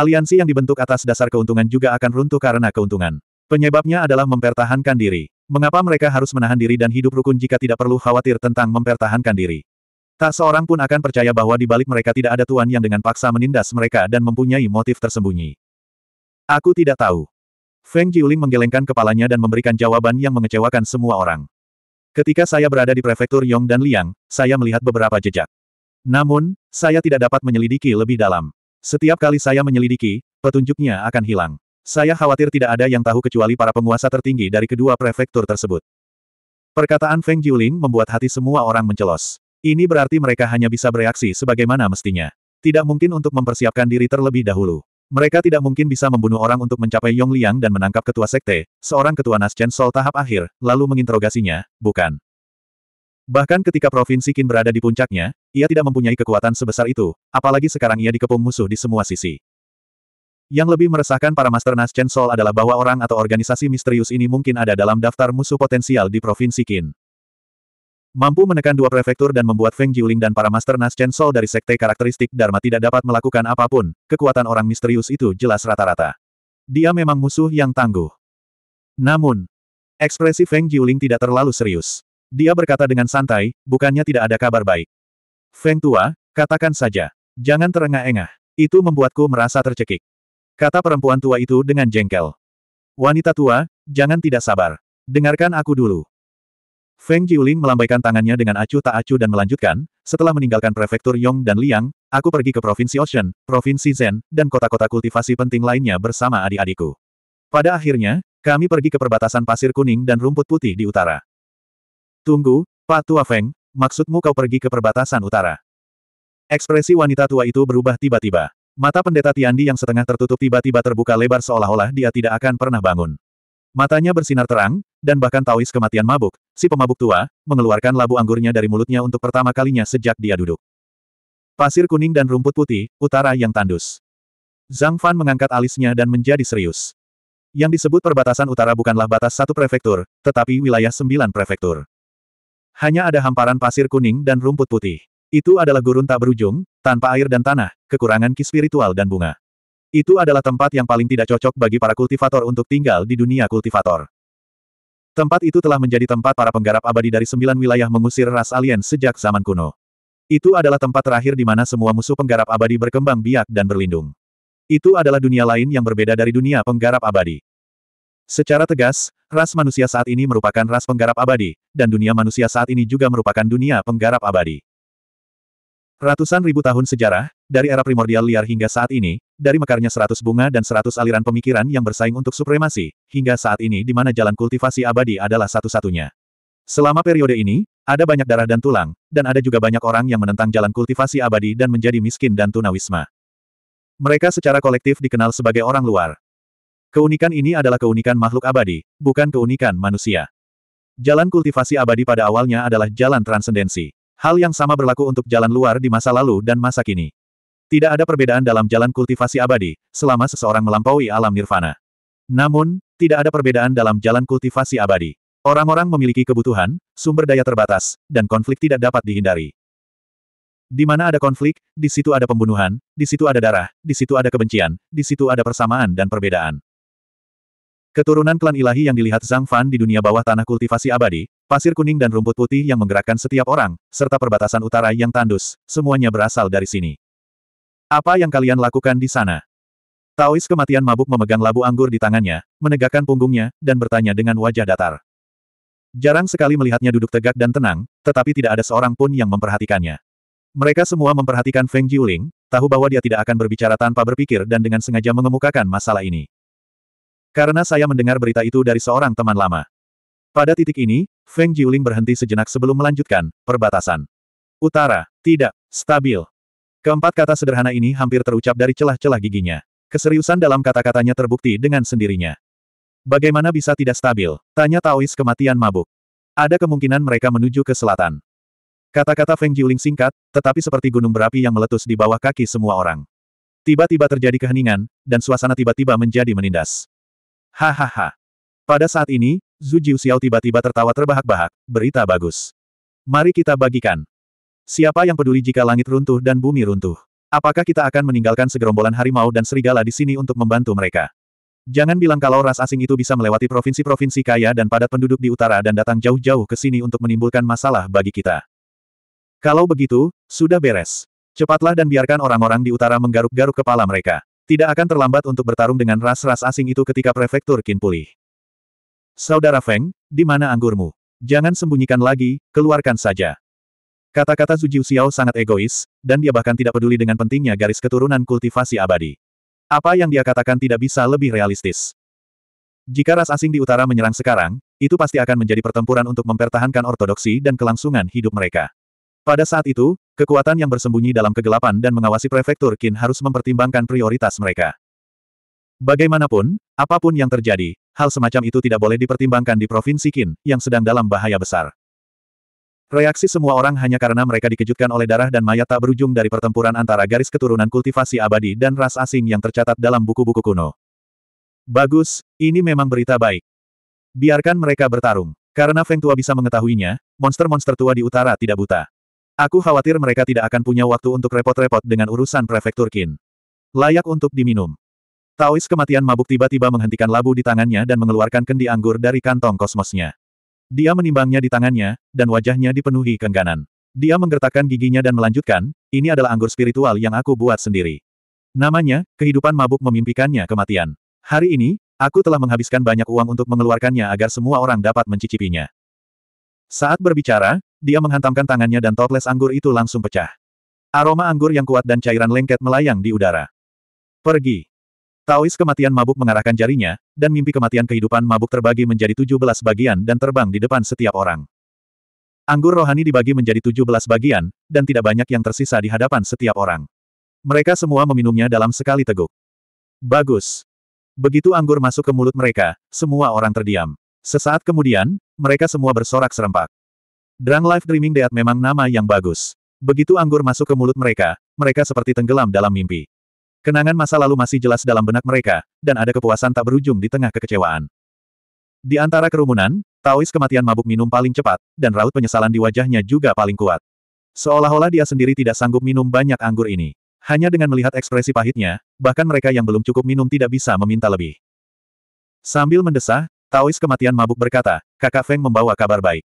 Aliansi yang dibentuk atas dasar keuntungan juga akan runtuh karena keuntungan. Penyebabnya adalah mempertahankan diri. Mengapa mereka harus menahan diri dan hidup rukun jika tidak perlu khawatir tentang mempertahankan diri? Tak seorang pun akan percaya bahwa di balik mereka tidak ada tuan yang dengan paksa menindas mereka dan mempunyai motif tersembunyi. Aku tidak tahu. Feng Jiuling menggelengkan kepalanya dan memberikan jawaban yang mengecewakan semua orang. Ketika saya berada di prefektur Yong dan Liang, saya melihat beberapa jejak. Namun, saya tidak dapat menyelidiki lebih dalam. Setiap kali saya menyelidiki, petunjuknya akan hilang. Saya khawatir tidak ada yang tahu kecuali para penguasa tertinggi dari kedua prefektur tersebut. Perkataan Feng Jiuling membuat hati semua orang mencelos. Ini berarti mereka hanya bisa bereaksi sebagaimana mestinya. Tidak mungkin untuk mempersiapkan diri terlebih dahulu. Mereka tidak mungkin bisa membunuh orang untuk mencapai Yong Liang dan menangkap ketua sekte, seorang ketua Naschen Sol tahap akhir, lalu menginterogasinya, bukan. Bahkan ketika Provinsi Qin berada di puncaknya, ia tidak mempunyai kekuatan sebesar itu, apalagi sekarang ia dikepung musuh di semua sisi. Yang lebih meresahkan para Master Nas Chen Sol adalah bahwa orang atau organisasi misterius ini mungkin ada dalam daftar musuh potensial di Provinsi Qin. Mampu menekan dua prefektur dan membuat Feng Jiuling dan para Master Nas Chen Sol dari sekte karakteristik Dharma tidak dapat melakukan apapun, kekuatan orang misterius itu jelas rata-rata. Dia memang musuh yang tangguh. Namun, ekspresi Feng Jiuling tidak terlalu serius. Dia berkata dengan santai, bukannya tidak ada kabar baik. Feng Tua, katakan saja. Jangan terengah-engah. Itu membuatku merasa tercekik. Kata perempuan tua itu dengan jengkel. Wanita tua, jangan tidak sabar. Dengarkan aku dulu. Feng Jiuling melambaikan tangannya dengan acuh tak acuh dan melanjutkan, setelah meninggalkan prefektur Yong dan Liang, aku pergi ke Provinsi Ocean, Provinsi Zen, dan kota-kota kultivasi penting lainnya bersama adik-adikku. Pada akhirnya, kami pergi ke perbatasan pasir kuning dan rumput putih di utara. Tunggu, Pak Tua Feng, maksudmu kau pergi ke perbatasan utara? Ekspresi wanita tua itu berubah tiba-tiba. Mata pendeta Tiandi yang setengah tertutup tiba-tiba terbuka lebar seolah-olah dia tidak akan pernah bangun. Matanya bersinar terang, dan bahkan tawis kematian mabuk, si pemabuk tua, mengeluarkan labu anggurnya dari mulutnya untuk pertama kalinya sejak dia duduk. Pasir kuning dan rumput putih, utara yang tandus. Zhang Fan mengangkat alisnya dan menjadi serius. Yang disebut perbatasan utara bukanlah batas satu prefektur, tetapi wilayah sembilan prefektur. Hanya ada hamparan pasir kuning dan rumput putih. Itu adalah gurun tak berujung, tanpa air dan tanah, kekurangan ki spiritual dan bunga. Itu adalah tempat yang paling tidak cocok bagi para kultivator untuk tinggal di dunia kultivator. Tempat itu telah menjadi tempat para penggarap abadi dari sembilan wilayah mengusir ras alien sejak zaman kuno. Itu adalah tempat terakhir di mana semua musuh penggarap abadi berkembang biak dan berlindung. Itu adalah dunia lain yang berbeda dari dunia penggarap abadi. Secara tegas, ras manusia saat ini merupakan ras penggarap abadi, dan dunia manusia saat ini juga merupakan dunia penggarap abadi. Ratusan ribu tahun sejarah, dari era primordial liar hingga saat ini, dari mekarnya seratus bunga dan seratus aliran pemikiran yang bersaing untuk supremasi, hingga saat ini di mana jalan kultivasi abadi adalah satu-satunya. Selama periode ini, ada banyak darah dan tulang, dan ada juga banyak orang yang menentang jalan kultivasi abadi dan menjadi miskin dan tunawisma. Mereka secara kolektif dikenal sebagai orang luar. Keunikan ini adalah keunikan makhluk abadi, bukan keunikan manusia. Jalan kultivasi abadi pada awalnya adalah jalan transendensi. Hal yang sama berlaku untuk jalan luar di masa lalu dan masa kini. Tidak ada perbedaan dalam jalan kultivasi abadi, selama seseorang melampaui alam nirvana. Namun, tidak ada perbedaan dalam jalan kultivasi abadi. Orang-orang memiliki kebutuhan, sumber daya terbatas, dan konflik tidak dapat dihindari. Di mana ada konflik, di situ ada pembunuhan, di situ ada darah, di situ ada kebencian, di situ ada persamaan dan perbedaan. Keturunan klan ilahi yang dilihat Zhang Fan di dunia bawah tanah kultivasi abadi, Pasir kuning dan rumput putih yang menggerakkan setiap orang, serta perbatasan utara yang tandus, semuanya berasal dari sini. Apa yang kalian lakukan di sana? Taois kematian mabuk memegang labu anggur di tangannya, menegakkan punggungnya, dan bertanya dengan wajah datar. Jarang sekali melihatnya duduk tegak dan tenang, tetapi tidak ada seorang pun yang memperhatikannya. Mereka semua memperhatikan Feng Jiuling, tahu bahwa dia tidak akan berbicara tanpa berpikir dan dengan sengaja mengemukakan masalah ini. Karena saya mendengar berita itu dari seorang teman lama. Pada titik ini, Feng Jiuling berhenti sejenak sebelum melanjutkan, perbatasan. Utara, tidak, stabil. Keempat kata sederhana ini hampir terucap dari celah-celah giginya. Keseriusan dalam kata-katanya terbukti dengan sendirinya. Bagaimana bisa tidak stabil? Tanya Taois kematian mabuk. Ada kemungkinan mereka menuju ke selatan. Kata-kata Feng Jiuling singkat, tetapi seperti gunung berapi yang meletus di bawah kaki semua orang. Tiba-tiba terjadi keheningan, dan suasana tiba-tiba menjadi menindas. Hahaha. Pada saat ini, Zhu Jiuxiao tiba-tiba tertawa terbahak-bahak, berita bagus. Mari kita bagikan. Siapa yang peduli jika langit runtuh dan bumi runtuh? Apakah kita akan meninggalkan segerombolan harimau dan serigala di sini untuk membantu mereka? Jangan bilang kalau ras asing itu bisa melewati provinsi-provinsi kaya dan padat penduduk di utara dan datang jauh-jauh ke sini untuk menimbulkan masalah bagi kita. Kalau begitu, sudah beres. Cepatlah dan biarkan orang-orang di utara menggaruk-garuk kepala mereka. Tidak akan terlambat untuk bertarung dengan ras-ras asing itu ketika prefektur Kin pulih. Saudara Feng, di mana anggurmu? Jangan sembunyikan lagi, keluarkan saja. Kata-kata Zhu Xiao sangat egois, dan dia bahkan tidak peduli dengan pentingnya garis keturunan kultivasi abadi. Apa yang dia katakan tidak bisa lebih realistis. Jika ras asing di utara menyerang sekarang, itu pasti akan menjadi pertempuran untuk mempertahankan ortodoksi dan kelangsungan hidup mereka. Pada saat itu, kekuatan yang bersembunyi dalam kegelapan dan mengawasi prefektur Qin harus mempertimbangkan prioritas mereka. Bagaimanapun, Apapun yang terjadi, hal semacam itu tidak boleh dipertimbangkan di Provinsi Qin, yang sedang dalam bahaya besar. Reaksi semua orang hanya karena mereka dikejutkan oleh darah dan mayat tak berujung dari pertempuran antara garis keturunan kultivasi abadi dan ras asing yang tercatat dalam buku-buku kuno. Bagus, ini memang berita baik. Biarkan mereka bertarung. Karena Feng Tua bisa mengetahuinya, monster-monster tua di utara tidak buta. Aku khawatir mereka tidak akan punya waktu untuk repot-repot dengan urusan prefektur Qin. Layak untuk diminum. Taois kematian mabuk tiba-tiba menghentikan labu di tangannya dan mengeluarkan kendi anggur dari kantong kosmosnya. Dia menimbangnya di tangannya, dan wajahnya dipenuhi kengganan. Dia menggertakkan giginya dan melanjutkan, ini adalah anggur spiritual yang aku buat sendiri. Namanya, kehidupan mabuk memimpikannya kematian. Hari ini, aku telah menghabiskan banyak uang untuk mengeluarkannya agar semua orang dapat mencicipinya. Saat berbicara, dia menghantamkan tangannya dan toples anggur itu langsung pecah. Aroma anggur yang kuat dan cairan lengket melayang di udara. Pergi. Taois kematian mabuk mengarahkan jarinya, dan mimpi kematian kehidupan mabuk terbagi menjadi 17 bagian dan terbang di depan setiap orang. Anggur rohani dibagi menjadi 17 bagian, dan tidak banyak yang tersisa di hadapan setiap orang. Mereka semua meminumnya dalam sekali teguk. Bagus. Begitu anggur masuk ke mulut mereka, semua orang terdiam. Sesaat kemudian, mereka semua bersorak serempak. Drang Life Dreaming Deat memang nama yang bagus. Begitu anggur masuk ke mulut mereka, mereka seperti tenggelam dalam mimpi. Kenangan masa lalu masih jelas dalam benak mereka, dan ada kepuasan tak berujung di tengah kekecewaan. Di antara kerumunan, Taois kematian mabuk minum paling cepat, dan raut penyesalan di wajahnya juga paling kuat. Seolah-olah dia sendiri tidak sanggup minum banyak anggur ini. Hanya dengan melihat ekspresi pahitnya, bahkan mereka yang belum cukup minum tidak bisa meminta lebih. Sambil mendesah, Taois kematian mabuk berkata, kakak Feng membawa kabar baik.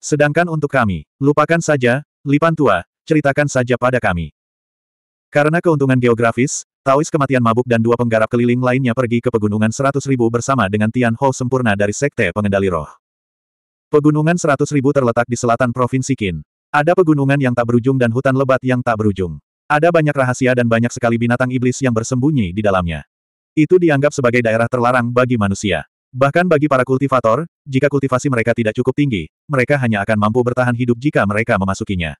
Sedangkan untuk kami, lupakan saja, Lipan Tua, ceritakan saja pada kami. Karena keuntungan geografis, Taois kematian mabuk dan dua penggarap keliling lainnya pergi ke Pegunungan Seratus Ribu bersama dengan Tian Ho sempurna dari Sekte Pengendali Roh. Pegunungan Seratus Ribu terletak di selatan Provinsi Qin. Ada pegunungan yang tak berujung dan hutan lebat yang tak berujung. Ada banyak rahasia dan banyak sekali binatang iblis yang bersembunyi di dalamnya. Itu dianggap sebagai daerah terlarang bagi manusia. Bahkan bagi para kultivator, jika kultivasi mereka tidak cukup tinggi, mereka hanya akan mampu bertahan hidup jika mereka memasukinya.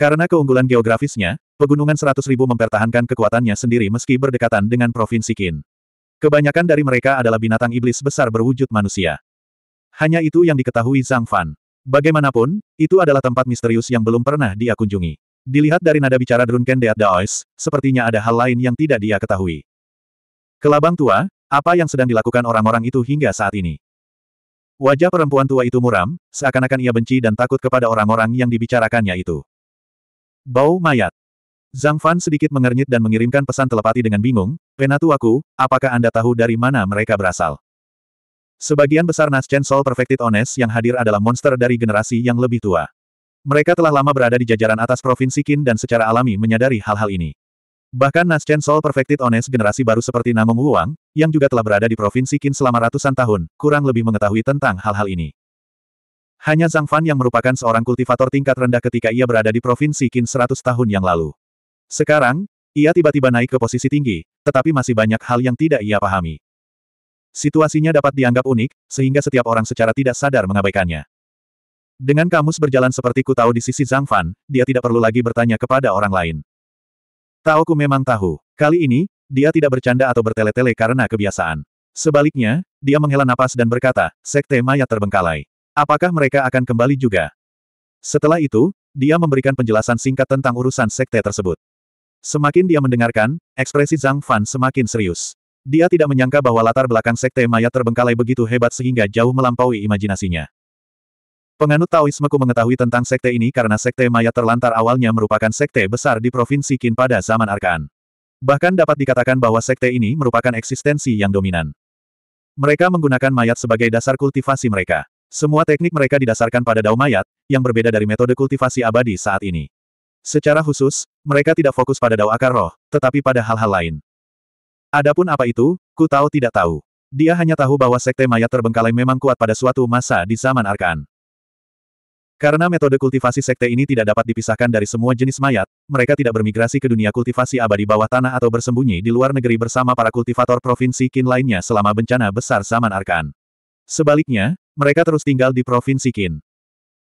Karena keunggulan geografisnya, Pegunungan seratus ribu mempertahankan kekuatannya sendiri meski berdekatan dengan Provinsi Qin. Kebanyakan dari mereka adalah binatang iblis besar berwujud manusia. Hanya itu yang diketahui Zhang Fan. Bagaimanapun, itu adalah tempat misterius yang belum pernah dia kunjungi. Dilihat dari nada bicara Drunken Deat Daois, sepertinya ada hal lain yang tidak dia ketahui. Kelabang tua, apa yang sedang dilakukan orang-orang itu hingga saat ini? Wajah perempuan tua itu muram, seakan-akan ia benci dan takut kepada orang-orang yang dibicarakannya itu. Bau mayat. Zhang Fan sedikit mengernyit dan mengirimkan pesan telepati dengan bingung, Penatu aku, apakah Anda tahu dari mana mereka berasal? Sebagian besar Nascent Soul Perfected Ones yang hadir adalah monster dari generasi yang lebih tua. Mereka telah lama berada di jajaran atas Provinsi Qin dan secara alami menyadari hal-hal ini. Bahkan Nascent Soul Perfected Ones generasi baru seperti Namung Wuang, yang juga telah berada di Provinsi Qin selama ratusan tahun, kurang lebih mengetahui tentang hal-hal ini. Hanya Zhang Fan yang merupakan seorang kultivator tingkat rendah ketika ia berada di Provinsi Qin seratus tahun yang lalu. Sekarang, ia tiba-tiba naik ke posisi tinggi, tetapi masih banyak hal yang tidak ia pahami. Situasinya dapat dianggap unik, sehingga setiap orang secara tidak sadar mengabaikannya. Dengan kamus berjalan seperti ku tahu di sisi Zhang Fan, dia tidak perlu lagi bertanya kepada orang lain. ku memang tahu. Kali ini, dia tidak bercanda atau bertele-tele karena kebiasaan. Sebaliknya, dia menghela napas dan berkata, Sekte Mayat terbengkalai. Apakah mereka akan kembali juga? Setelah itu, dia memberikan penjelasan singkat tentang urusan sekte tersebut. Semakin dia mendengarkan, ekspresi Zhang Fan semakin serius. Dia tidak menyangka bahwa latar belakang sekte mayat terbengkalai begitu hebat sehingga jauh melampaui imajinasinya. Penganut Taoismeku mengetahui tentang sekte ini karena sekte mayat terlantar awalnya merupakan sekte besar di Provinsi Qin pada zaman Arkaan. Bahkan dapat dikatakan bahwa sekte ini merupakan eksistensi yang dominan. Mereka menggunakan mayat sebagai dasar kultivasi mereka. Semua teknik mereka didasarkan pada dao mayat, yang berbeda dari metode kultivasi abadi saat ini. Secara khusus, mereka tidak fokus pada dao akar roh, tetapi pada hal-hal lain. Adapun apa itu, ku tahu tidak tahu. Dia hanya tahu bahwa sekte mayat terbengkalai memang kuat pada suatu masa di zaman arkan. Karena metode kultivasi sekte ini tidak dapat dipisahkan dari semua jenis mayat, mereka tidak bermigrasi ke dunia kultivasi abadi bawah tanah atau bersembunyi di luar negeri bersama para kultivator provinsi Qin lainnya selama bencana besar zaman arkan. Sebaliknya, mereka terus tinggal di provinsi Qin.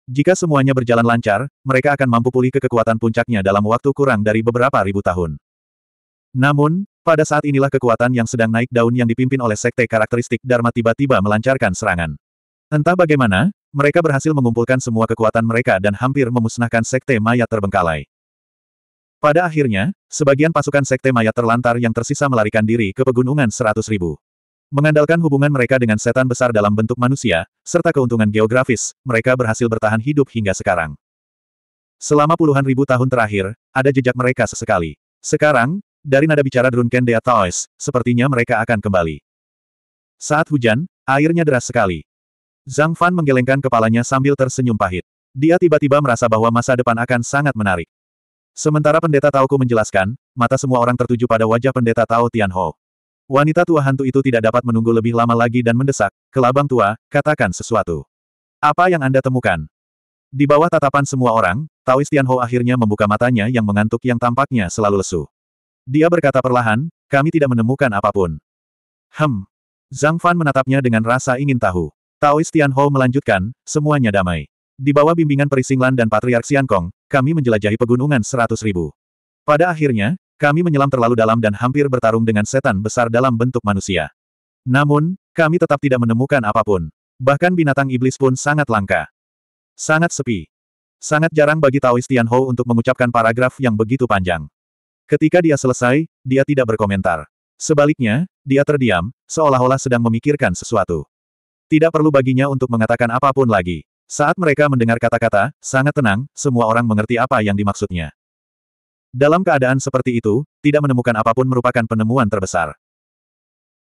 Jika semuanya berjalan lancar, mereka akan mampu pulih ke kekuatan puncaknya dalam waktu kurang dari beberapa ribu tahun. Namun, pada saat inilah kekuatan yang sedang naik daun yang dipimpin oleh sekte karakteristik Dharma tiba-tiba melancarkan serangan. Entah bagaimana, mereka berhasil mengumpulkan semua kekuatan mereka dan hampir memusnahkan sekte mayat terbengkalai. Pada akhirnya, sebagian pasukan sekte mayat terlantar yang tersisa melarikan diri ke pegunungan seratus ribu. Mengandalkan hubungan mereka dengan setan besar dalam bentuk manusia, serta keuntungan geografis, mereka berhasil bertahan hidup hingga sekarang. Selama puluhan ribu tahun terakhir, ada jejak mereka sesekali. Sekarang, dari nada bicara Drunken Taos, sepertinya mereka akan kembali. Saat hujan, airnya deras sekali. Zhang Fan menggelengkan kepalanya sambil tersenyum pahit. Dia tiba-tiba merasa bahwa masa depan akan sangat menarik. Sementara pendeta Tao ku menjelaskan, mata semua orang tertuju pada wajah pendeta Tao Tianhou. Wanita tua hantu itu tidak dapat menunggu lebih lama lagi dan mendesak, kelabang tua, katakan sesuatu. Apa yang Anda temukan? Di bawah tatapan semua orang, Taois Tianho akhirnya membuka matanya yang mengantuk yang tampaknya selalu lesu. Dia berkata perlahan, kami tidak menemukan apapun. Hem. Zhang Fan menatapnya dengan rasa ingin tahu. Taois Tianho melanjutkan, semuanya damai. Di bawah bimbingan Perisinglan dan Patriark Siankong, kami menjelajahi pegunungan seratus ribu. Pada akhirnya, kami menyelam terlalu dalam dan hampir bertarung dengan setan besar dalam bentuk manusia. Namun, kami tetap tidak menemukan apapun. Bahkan binatang iblis pun sangat langka. Sangat sepi. Sangat jarang bagi Taoistian Tianhou untuk mengucapkan paragraf yang begitu panjang. Ketika dia selesai, dia tidak berkomentar. Sebaliknya, dia terdiam, seolah-olah sedang memikirkan sesuatu. Tidak perlu baginya untuk mengatakan apapun lagi. Saat mereka mendengar kata-kata, sangat tenang, semua orang mengerti apa yang dimaksudnya. Dalam keadaan seperti itu, tidak menemukan apapun merupakan penemuan terbesar.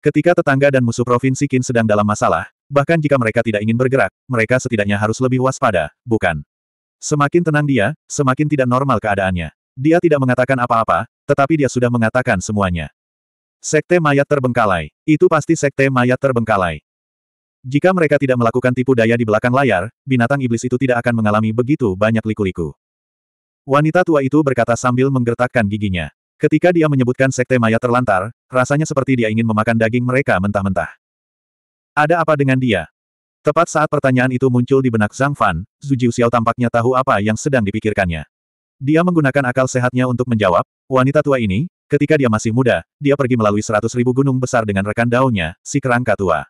Ketika tetangga dan musuh Provinsi Qin sedang dalam masalah, bahkan jika mereka tidak ingin bergerak, mereka setidaknya harus lebih waspada, bukan? Semakin tenang dia, semakin tidak normal keadaannya. Dia tidak mengatakan apa-apa, tetapi dia sudah mengatakan semuanya. Sekte mayat terbengkalai. Itu pasti sekte mayat terbengkalai. Jika mereka tidak melakukan tipu daya di belakang layar, binatang iblis itu tidak akan mengalami begitu banyak liku-liku. Wanita tua itu berkata sambil menggertakkan giginya. Ketika dia menyebutkan sekte maya terlantar, rasanya seperti dia ingin memakan daging mereka mentah-mentah. Ada apa dengan dia? Tepat saat pertanyaan itu muncul di benak Zhang Fan, Zhu Jiuxiao tampaknya tahu apa yang sedang dipikirkannya. Dia menggunakan akal sehatnya untuk menjawab, wanita tua ini, ketika dia masih muda, dia pergi melalui seratus ribu gunung besar dengan rekan daunnya, si kerangka tua.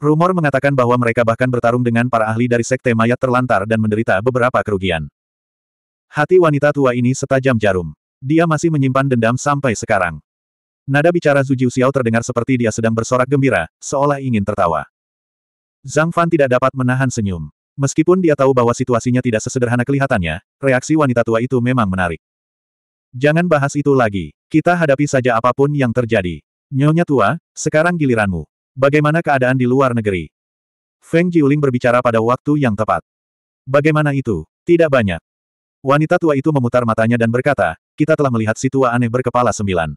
Rumor mengatakan bahwa mereka bahkan bertarung dengan para ahli dari sekte mayat terlantar dan menderita beberapa kerugian. Hati wanita tua ini setajam jarum. Dia masih menyimpan dendam sampai sekarang. Nada bicara Zhu Xiao terdengar seperti dia sedang bersorak gembira, seolah ingin tertawa. Zhang Fan tidak dapat menahan senyum. Meskipun dia tahu bahwa situasinya tidak sesederhana kelihatannya, reaksi wanita tua itu memang menarik. Jangan bahas itu lagi. Kita hadapi saja apapun yang terjadi. Nyonya tua, sekarang giliranmu. Bagaimana keadaan di luar negeri? Feng Jiuling berbicara pada waktu yang tepat. Bagaimana itu? Tidak banyak. Wanita tua itu memutar matanya dan berkata, kita telah melihat si tua aneh berkepala sembilan.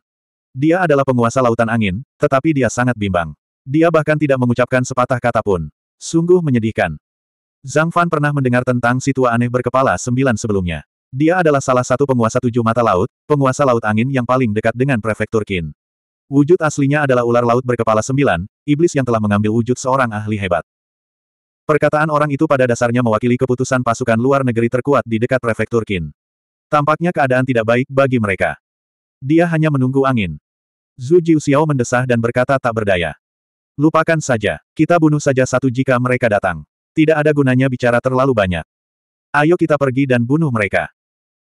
Dia adalah penguasa lautan angin, tetapi dia sangat bimbang. Dia bahkan tidak mengucapkan sepatah kata pun. Sungguh menyedihkan. Zhang Fan pernah mendengar tentang si tua aneh berkepala sembilan sebelumnya. Dia adalah salah satu penguasa tujuh mata laut, penguasa laut angin yang paling dekat dengan prefektur Qin. Wujud aslinya adalah ular laut berkepala sembilan, iblis yang telah mengambil wujud seorang ahli hebat. Perkataan orang itu pada dasarnya mewakili keputusan pasukan luar negeri terkuat di dekat prefektur Qin. Tampaknya keadaan tidak baik bagi mereka. Dia hanya menunggu angin. Zhu Xiao mendesah dan berkata tak berdaya. Lupakan saja, kita bunuh saja satu jika mereka datang. Tidak ada gunanya bicara terlalu banyak. Ayo kita pergi dan bunuh mereka.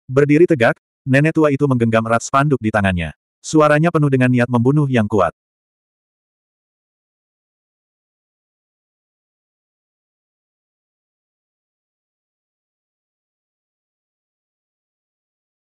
Berdiri tegak, nenek tua itu menggenggam erat spanduk di tangannya. Suaranya penuh dengan niat membunuh yang kuat.